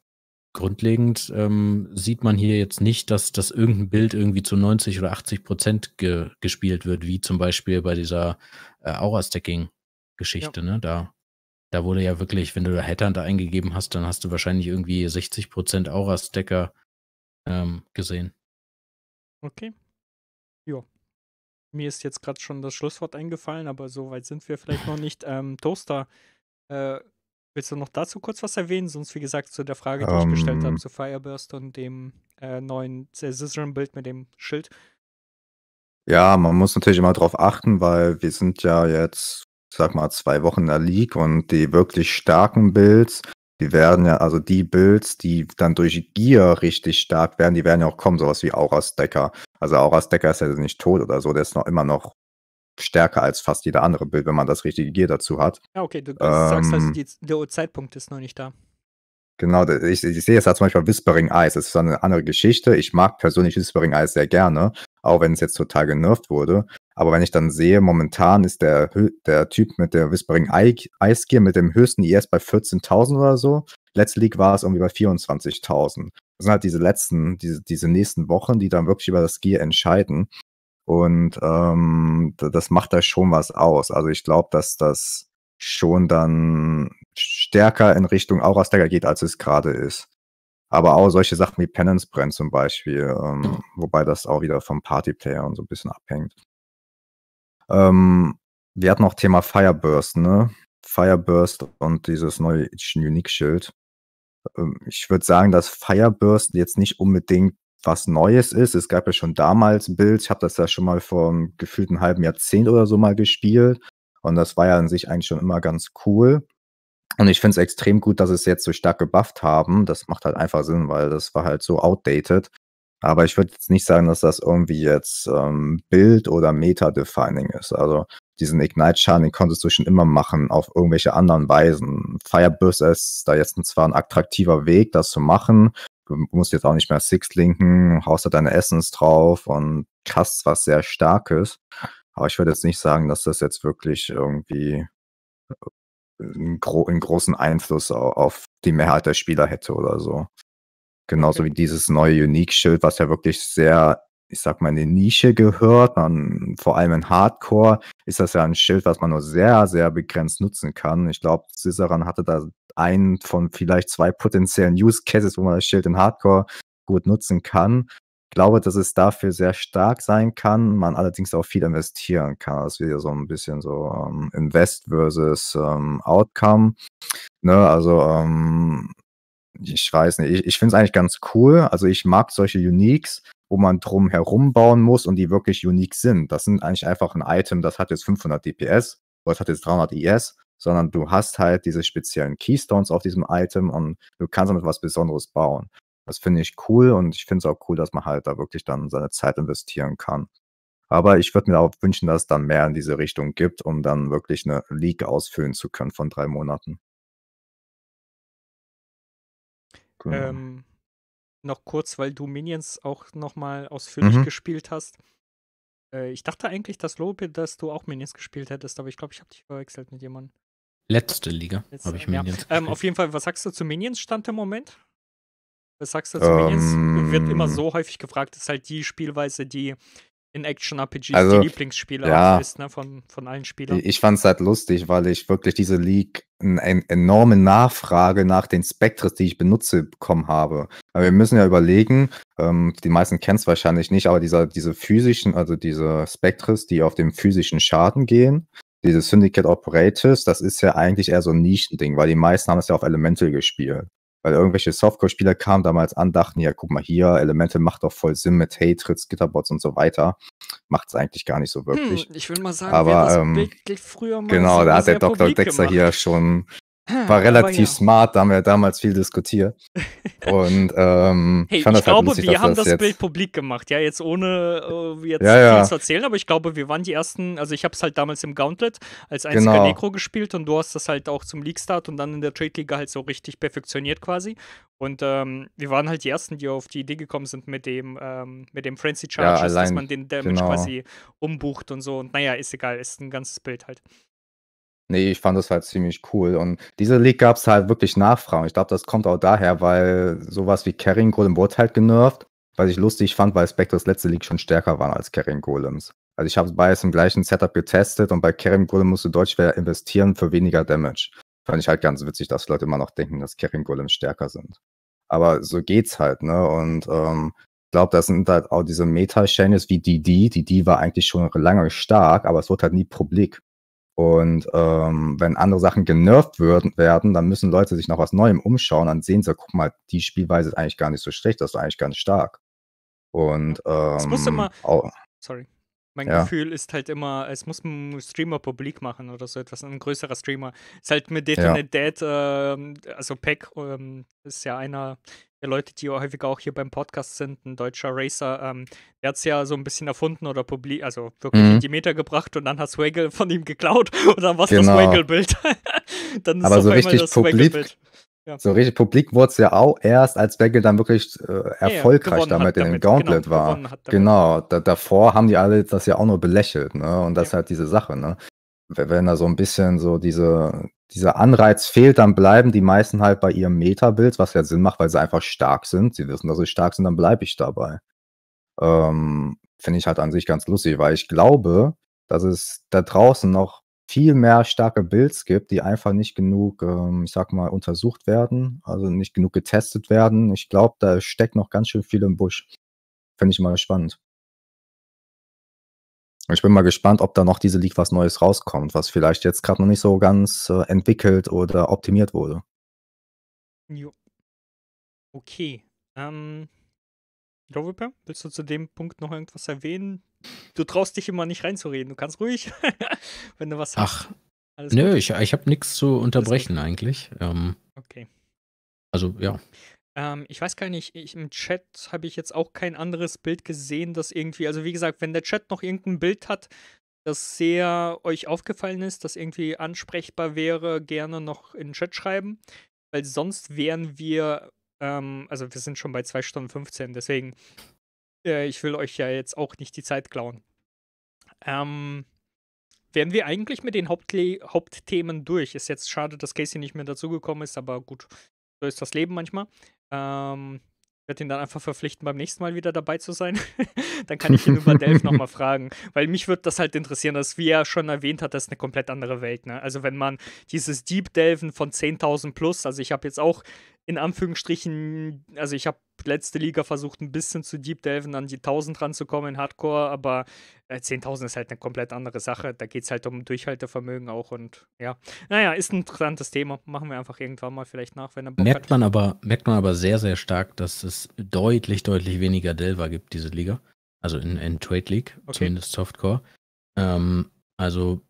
grundlegend ähm, sieht man hier jetzt nicht, dass, dass irgendein Bild irgendwie zu 90 oder 80 Prozent ge gespielt wird, wie zum Beispiel bei dieser äh, Aura-Stacking-Geschichte. Ja. Ne? Da, da wurde ja wirklich, wenn du da Hattern da eingegeben hast, dann hast du wahrscheinlich irgendwie 60 Prozent Aura-Stacker ähm, gesehen. Okay. Jo. Mir ist jetzt gerade schon das Schlusswort eingefallen, aber so weit sind wir vielleicht noch nicht. Ähm, Toaster, äh, Willst du noch dazu kurz was erwähnen? Sonst, wie gesagt, zu der Frage, die um, ich gestellt habe, ähm. zu Fireburst und dem äh, neuen Scissoring-Bild mit dem Schild. Ja, man muss natürlich immer darauf achten, weil wir sind ja jetzt, sag mal, zwei Wochen in der League und die wirklich starken Builds, die werden ja, also die Builds, die dann durch Gear richtig stark werden, die werden ja auch kommen, sowas wie Auras Decker. Also Auras Decker ist ja nicht tot oder so, der ist noch immer noch stärker als fast jeder andere Bild, wenn man das richtige Gear dazu hat. Ja, ah, okay, du ähm, sagst also, ähm. die, der Zeitpunkt ist noch nicht da. Genau, ich, ich sehe jetzt als zum Beispiel Whispering Eyes. Das ist eine andere Geschichte. Ich mag persönlich Whispering Eyes sehr gerne, auch wenn es jetzt total genervt wurde. Aber wenn ich dann sehe, momentan ist der, der Typ mit der Whispering Eyes Gear mit dem höchsten IS bei 14.000 oder so. Letzte League war es irgendwie bei 24.000. Das sind halt diese letzten, diese, diese nächsten Wochen, die dann wirklich über das Gear entscheiden. Und ähm, das macht da schon was aus. Also ich glaube, dass das schon dann stärker in Richtung Aura-Stacker geht, als es gerade ist. Aber auch solche Sachen wie Penance Brand zum Beispiel, ähm, mhm. wobei das auch wieder vom Partyplayer und so ein bisschen abhängt. Ähm, wir hatten auch Thema Fireburst, ne? Fireburst und dieses neue Unique Schild. Ähm, ich würde sagen, dass Fireburst jetzt nicht unbedingt was Neues ist. Es gab ja schon damals Builds. ich habe das ja schon mal vor einem gefühlten halben Jahrzehnt oder so mal gespielt. Und das war ja an sich eigentlich schon immer ganz cool. Und ich finde es extrem gut, dass es jetzt so stark gebufft haben. Das macht halt einfach Sinn, weil das war halt so outdated. Aber ich würde jetzt nicht sagen, dass das irgendwie jetzt ähm, Bild- oder Meta-Defining ist. Also diesen Ignite-Schaden, den konntest du schon immer machen auf irgendwelche anderen Weisen. Fireburst ist da jetzt zwar ein attraktiver Weg, das zu machen. Du musst jetzt auch nicht mehr Six linken, haust da deine Essence drauf und hast was sehr Starkes. Aber ich würde jetzt nicht sagen, dass das jetzt wirklich irgendwie äh, einen, gro einen großen Einfluss auf die Mehrheit der Spieler hätte oder so. Genauso wie dieses neue Unique-Schild, was ja wirklich sehr, ich sag mal, in die Nische gehört. Man, vor allem in Hardcore ist das ja ein Schild, was man nur sehr, sehr begrenzt nutzen kann. Ich glaube, Ciceran hatte da einen von vielleicht zwei potenziellen Use Cases, wo man das Schild in Hardcore gut nutzen kann. Ich glaube, dass es dafür sehr stark sein kann, man allerdings auch viel investieren kann. Das ist wieder so ein bisschen so ähm, Invest versus ähm, Outcome. Ne, also ähm, ich weiß nicht, ich, ich finde es eigentlich ganz cool. Also ich mag solche Uniques, wo man drum herum bauen muss und die wirklich unique sind. Das sind eigentlich einfach ein Item, das hat jetzt 500 DPS oder das hat jetzt 300 IS, sondern du hast halt diese speziellen Keystones auf diesem Item und du kannst damit was Besonderes bauen. Das finde ich cool und ich finde es auch cool, dass man halt da wirklich dann seine Zeit investieren kann. Aber ich würde mir auch wünschen, dass es dann mehr in diese Richtung gibt, um dann wirklich eine League ausfüllen zu können von drei Monaten. Genau. Ähm, noch kurz, weil du Minions auch nochmal ausführlich mhm. gespielt hast. Äh, ich dachte eigentlich, dass Lobe, dass du auch Minions gespielt hättest, aber ich glaube, ich habe dich verwechselt mit jemandem. Letzte Liga habe ich ähm, Minions. Ja. Ähm, auf jeden Fall, was sagst du zu Minions Stand im Moment? Was sagst du zu um, Minions? Wird immer ähm. so häufig gefragt, das ist halt die Spielweise, die in Action-RPGs also, die Lieblingsspieler ja, ist, ne, von, von allen Spielern. Ich fand es halt lustig, weil ich wirklich diese League eine enorme Nachfrage nach den Spectres, die ich benutze, bekommen habe. Aber wir müssen ja überlegen, ähm, die meisten kennen es wahrscheinlich nicht, aber dieser, diese physischen, also diese Spectres, die auf dem physischen Schaden gehen, diese Syndicate Operators, das ist ja eigentlich eher so ein Nischending, weil die meisten haben es ja auf Elemental gespielt weil irgendwelche Softcore-Spieler kamen damals an, dachten, ja, guck mal hier, Elemente macht doch voll Sinn mit Hatreds, Gitterbots und so weiter. Macht es eigentlich gar nicht so hm, wirklich. Hm, ich würde mal sagen, aber ähm, früher mal Genau, da hat der Dr. Dexter gemacht. hier schon Ah, War relativ ja. smart, da haben wir damals viel diskutiert. [LAUGHS] Und ähm, hey, ich, fand ich das halt glaube, halt lustig, wir haben das, das Bild publik gemacht, ja, jetzt ohne äh, jetzt ja, ja. zu erzählen, aber ich glaube, wir waren die ersten, also ich habe es halt damals im Gauntlet als einziger genau. Necro gespielt und du hast das halt auch zum League-Start und dann in der Trade-Liga halt so richtig perfektioniert quasi. Und ähm, wir waren halt die ersten, die auf die Idee gekommen sind mit dem, ähm, mit dem Frenzy Charges, ja, allein, dass man den Damage genau. quasi umbucht und so. Und naja, ist egal, ist ein ganzes Bild halt. Nee, ich fand das halt ziemlich cool. Und diese League gab es halt wirklich Nachfragen. Ich glaube, das kommt auch daher, weil sowas wie Carrying Golem wurde halt genervt, was ich lustig fand, weil Spectres letzte League schon stärker waren als Carrying Golems. Also ich habe beides im gleichen Setup getestet und bei Carrying Golem musst du deutlich mehr investieren für weniger Damage. Fand ich halt ganz witzig, dass Leute immer noch denken, dass Carrying Golems stärker sind. Aber so geht's halt, ne? Und ähm, ich glaube, das sind halt auch diese Meta-Changes wie DD. DD war eigentlich schon lange stark, aber es wurde halt nie publik. Und ähm, wenn andere Sachen genervt würden, werden, dann müssen Leute sich nach was Neuem umschauen, dann sehen sie, guck mal, die Spielweise ist eigentlich gar nicht so schlecht, das ist eigentlich ganz stark. Und ähm, das musst du mal, sorry. Mein ja. Gefühl ist halt immer, es muss ein Streamer publik machen oder so etwas, ein größerer Streamer. Ist halt mit Detonate ja. Dead, äh, also Peck ähm, ist ja einer der Leute, die häufig auch hier beim Podcast sind, ein deutscher Racer, ähm, der hat es ja so ein bisschen erfunden oder publik, also wirklich mhm. in die Meter gebracht und dann hat Swaggle von ihm geklaut [LAUGHS] und dann war es genau. das Swaggle-Bild. [LAUGHS] dann ist Aber so richtig Swaggle-Bild. Ja. So richtig publik wurde es ja auch erst, als Beckel dann wirklich äh, erfolgreich ja, damit in dem genau, Gauntlet genau, war. Genau, da, davor haben die alle das ja auch nur belächelt, ne? Und das ja. ist halt diese Sache, ne? Wenn da so ein bisschen so diese, dieser Anreiz fehlt, dann bleiben die meisten halt bei ihrem Meta-Bild, was ja Sinn macht, weil sie einfach stark sind. Sie wissen, dass sie stark sind, dann bleibe ich dabei. Ähm, Finde ich halt an sich ganz lustig, weil ich glaube, dass es da draußen noch viel mehr starke Builds gibt, die einfach nicht genug, ähm, ich sag mal, untersucht werden, also nicht genug getestet werden. Ich glaube, da steckt noch ganz schön viel im Busch. Finde ich mal spannend. Ich bin mal gespannt, ob da noch diese League was Neues rauskommt, was vielleicht jetzt gerade noch nicht so ganz äh, entwickelt oder optimiert wurde. Jo. Okay. Ähm, Dovipe, willst du zu dem Punkt noch irgendwas erwähnen? Du traust dich immer nicht reinzureden. Du kannst ruhig, [LAUGHS] wenn du was hast. Ach, nö, gut. ich, ich habe nichts zu unterbrechen eigentlich. Ähm, okay. Also, ja. Ähm, ich weiß gar nicht, ich, im Chat habe ich jetzt auch kein anderes Bild gesehen, das irgendwie, also wie gesagt, wenn der Chat noch irgendein Bild hat, das sehr euch aufgefallen ist, das irgendwie ansprechbar wäre, gerne noch in den Chat schreiben. Weil sonst wären wir, ähm, also wir sind schon bei 2 Stunden 15, deswegen äh, ich will euch ja jetzt auch nicht die Zeit klauen. Ähm, wären wir eigentlich mit den Hauptle Hauptthemen durch? Ist jetzt schade, dass Casey nicht mehr dazugekommen ist, aber gut, so ist das Leben manchmal. Ähm, ich werde ihn dann einfach verpflichten, beim nächsten Mal wieder dabei zu sein. [LAUGHS] dann kann ich ihn über Delph nochmal [LAUGHS] fragen. Weil mich würde das halt interessieren, dass, wie er schon erwähnt hat, das ist eine komplett andere Welt. Ne? Also wenn man dieses Deep Delven von 10.000 plus, also ich habe jetzt auch in Anführungsstrichen, also ich habe letzte Liga versucht, ein bisschen zu deep delven, an die 1000 ranzukommen in Hardcore, aber 10.000 äh, ist halt eine komplett andere Sache. Da geht es halt um Durchhaltevermögen auch und ja. Naja, ist ein interessantes Thema. Machen wir einfach irgendwann mal vielleicht nach, wenn er Bock merkt hat. Man aber, merkt man aber sehr, sehr stark, dass es deutlich, deutlich weniger Delver gibt, diese Liga. Also in, in Trade League, okay. zumindest Softcore. Ähm, also,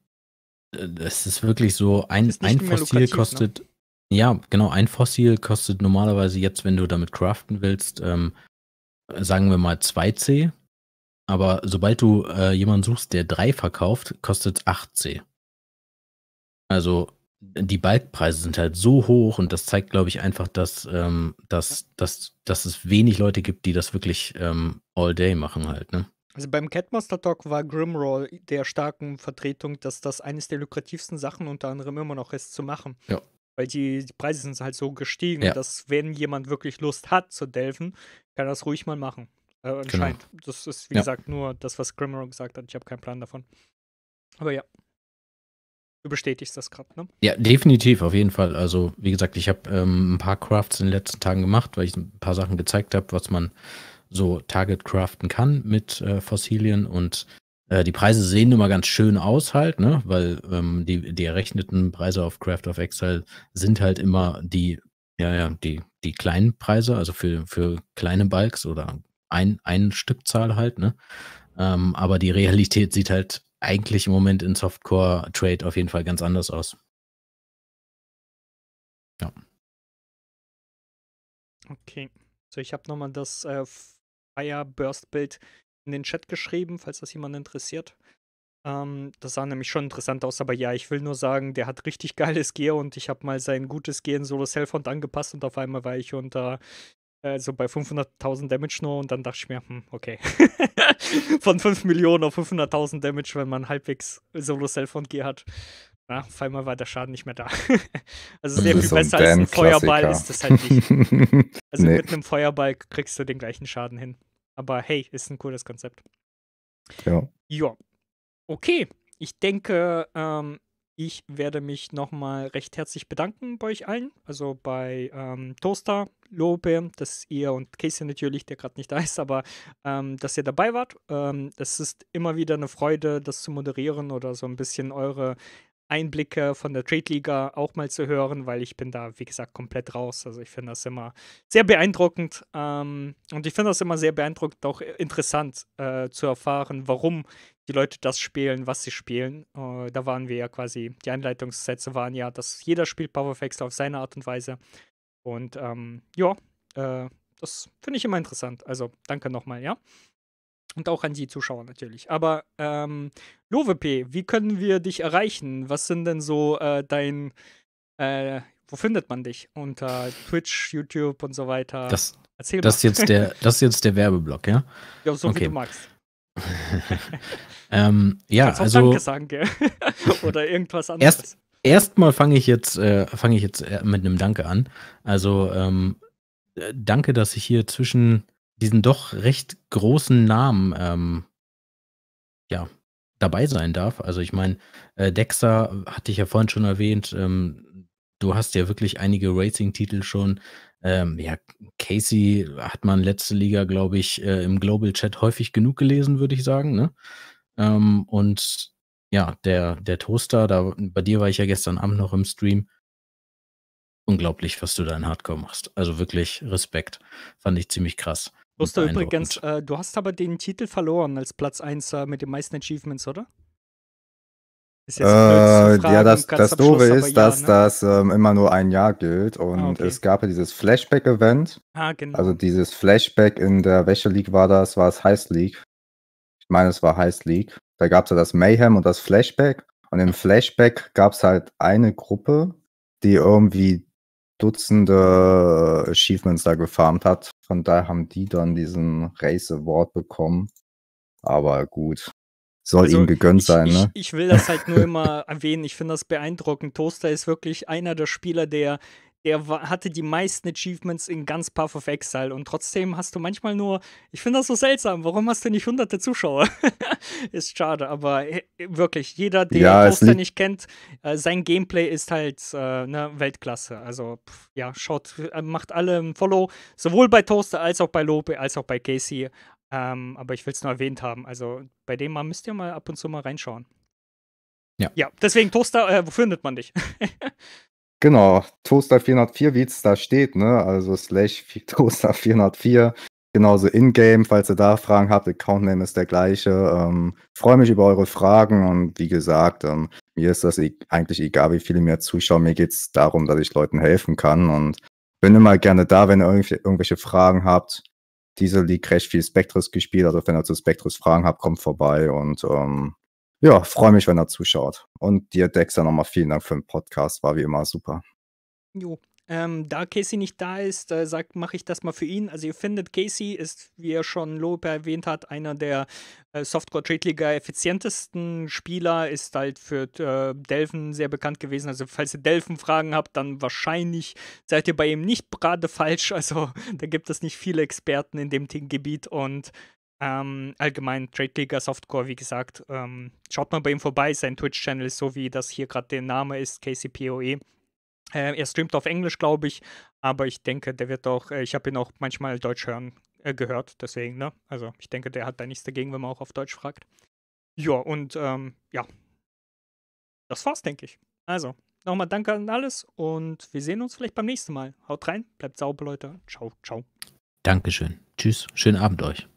es äh, ist wirklich so, ein, ein Fossil ne? kostet. Ne? Ja, genau. Ein Fossil kostet normalerweise jetzt, wenn du damit craften willst, ähm, sagen wir mal 2C. Aber sobald du äh, jemanden suchst, der 3 verkauft, kostet 8C. Also die Balkpreise sind halt so hoch und das zeigt, glaube ich, einfach, dass, ähm, dass, dass, dass es wenig Leute gibt, die das wirklich ähm, all day machen halt, ne? Also beim Catmaster Talk war Grimroll der starken Vertretung, dass das eines der lukrativsten Sachen unter anderem immer noch ist zu machen. Ja. Weil die, die Preise sind halt so gestiegen, ja. dass wenn jemand wirklich Lust hat zu delfen, kann das ruhig mal machen. Äh, genau. anscheinend. Genau. Das ist, wie ja. gesagt, nur das, was Grimrow gesagt hat. Ich habe keinen Plan davon. Aber ja. Du bestätigst das gerade, ne? Ja, definitiv, auf jeden Fall. Also, wie gesagt, ich habe ähm, ein paar Crafts in den letzten Tagen gemacht, weil ich ein paar Sachen gezeigt habe, was man so Target craften kann mit äh, Fossilien und äh, die Preise sehen immer ganz schön aus halt, ne? weil ähm, die, die errechneten Preise auf Craft of Exile sind halt immer die, ja, ja, die, die kleinen Preise, also für, für kleine Bikes oder ein, ein Stückzahl halt, ne? Ähm, aber die Realität sieht halt eigentlich im Moment in Softcore Trade auf jeden Fall ganz anders aus. Ja. Okay. So, ich habe nochmal das äh, Fire Burst Bild in den Chat geschrieben, falls das jemand interessiert. Ähm, das sah nämlich schon interessant aus, aber ja, ich will nur sagen, der hat richtig [LAUGHS] geiles Gear und ich habe mal sein gutes Gear in Solo Cellfont angepasst und auf einmal war ich unter äh, so bei 500.000 Damage nur und dann dachte ich mir, hm, okay. [LAUGHS] Von 5 Millionen auf 500.000 Damage, wenn man halbwegs Solo Cellfont Gear hat. Na, auf einmal war der Schaden nicht mehr da. [LAUGHS] also sehr viel besser als ein Feuerball ist das halt nicht. Also nee. mit einem Feuerball kriegst du den gleichen Schaden hin. Aber hey, ist ein cooles Konzept. Ja. Ja. Okay. Ich denke, ähm, ich werde mich nochmal recht herzlich bedanken bei euch allen. Also bei ähm, Toaster, Lobe, dass ihr und Casey natürlich, der gerade nicht da ist, aber ähm, dass ihr dabei wart. Ähm, es ähm, ist immer wieder eine Freude, das zu moderieren oder so ein bisschen eure Einblicke von der Trade Liga auch mal zu hören, weil ich bin da, wie gesagt, komplett raus. Also ich finde das immer sehr beeindruckend ähm, und ich finde das immer sehr beeindruckend, auch interessant äh, zu erfahren, warum die Leute das spielen, was sie spielen. Äh, da waren wir ja quasi, die Einleitungssätze waren ja, dass jeder spielt Powerfacts auf seine Art und Weise. Und ähm, ja, äh, das finde ich immer interessant. Also danke nochmal, ja. Und auch an die Zuschauer natürlich. Aber ähm, Lovep, wie können wir dich erreichen? Was sind denn so äh, dein, äh, wo findet man dich? Unter Twitch, YouTube und so weiter. Das, Erzähl das mal. Ist jetzt der, [LAUGHS] das ist jetzt der Werbeblock, ja? Ja, so okay. wie du magst. [LAUGHS] ähm, ja, also. Danke sagen, gell? [LAUGHS] Oder irgendwas anderes. Erst, erstmal fange ich jetzt, äh, fange ich jetzt äh, mit einem Danke an. Also ähm, äh, danke, dass ich hier zwischen diesen doch recht großen Namen ähm, ja, dabei sein darf. Also ich meine, äh, Dexa hatte ich ja vorhin schon erwähnt, ähm, du hast ja wirklich einige Racing-Titel schon. Ähm, ja, Casey hat man letzte Liga, glaube ich, äh, im Global Chat häufig genug gelesen, würde ich sagen. Ne? Ähm, und ja, der, der Toaster, da, bei dir war ich ja gestern Abend noch im Stream. Unglaublich, was du da in Hardcore machst. Also wirklich Respekt. Fand ich ziemlich krass. Wusste übrigens, äh, du hast aber den Titel verloren als Platz 1 äh, mit den meisten Achievements, oder? Äh, ja, das, das Doofe ist, ja, dass ne? das ähm, immer nur ein Jahr gilt und ah, okay. es gab ja dieses Flashback-Event. Ah, genau. Also dieses Flashback in der, welche League war das? War es Heist League? Ich meine, es war Heist League. Da gab es ja das Mayhem und das Flashback. Und im Flashback gab es halt eine Gruppe, die irgendwie Dutzende Achievements da gefarmt hat. Von daher haben die dann diesen Race Award bekommen. Aber gut, soll also, ihm gegönnt ich, sein, ich, ne? Ich will das halt nur [LAUGHS] immer erwähnen. Ich finde das beeindruckend. Toaster ist wirklich einer der Spieler, der der hatte die meisten Achievements in ganz Path of Exile und trotzdem hast du manchmal nur, ich finde das so seltsam, warum hast du nicht hunderte Zuschauer? [LAUGHS] ist schade, aber äh, wirklich, jeder, der ja, Poster nicht kennt, äh, sein Gameplay ist halt äh, ne, Weltklasse. Also, pff, ja, schaut, äh, macht alle ein Follow, sowohl bei Toaster als auch bei Lope, als auch bei Casey. Ähm, aber ich will es nur erwähnt haben. Also bei dem mal müsst ihr mal ab und zu mal reinschauen. Ja. Ja, deswegen Toaster, äh, wo findet man dich? [LAUGHS] Genau, Toaster 404, wie es da steht, ne? Also slash [LAUGHS] Toaster 404. Genauso in-game, falls ihr da Fragen habt, Account Name ist der gleiche. Ähm, Freue mich über eure Fragen und wie gesagt, ähm, mir ist das e-, eigentlich egal, wie viele mir zuschauen. Mir geht es darum, dass ich Leuten helfen kann und bin immer gerne da, wenn ihr irgendwelche Fragen habt. Diesel League recht viel Spectres gespielt, also wenn ihr zu Spectres Fragen habt, kommt vorbei und ähm, ja, freue mich, wenn er zuschaut. Und dir, Dexter, nochmal vielen Dank für den Podcast. War wie immer super. Jo. Ähm, da Casey nicht da ist, äh, mache ich das mal für ihn. Also ihr findet, Casey ist, wie er schon Lope erwähnt hat, einer der äh, Softcore Trade Liga effizientesten Spieler, ist halt für äh, Delphen sehr bekannt gewesen. Also falls ihr Delphen Fragen habt, dann wahrscheinlich seid ihr bei ihm nicht gerade falsch. [LAUGHS] Also da gibt es nicht viele Experten in dem Gebiet und ähm, allgemein Trade-Liga Softcore, wie gesagt, ähm, schaut mal bei ihm vorbei, sein Twitch-Channel ist so, wie das hier gerade der Name ist, KCPOE. Äh, er streamt auf Englisch, glaube ich, aber ich denke, der wird auch, äh, ich habe ihn auch manchmal Deutsch hören äh, gehört, deswegen, ne? Also ich denke, der hat da nichts dagegen, wenn man auch auf Deutsch fragt. Ja, und ähm, ja, das war's, denke ich. Also, nochmal danke an alles und wir sehen uns vielleicht beim nächsten Mal. Haut rein, bleibt sauber, Leute. Ciao, ciao. Dankeschön. Tschüss, schönen Abend euch.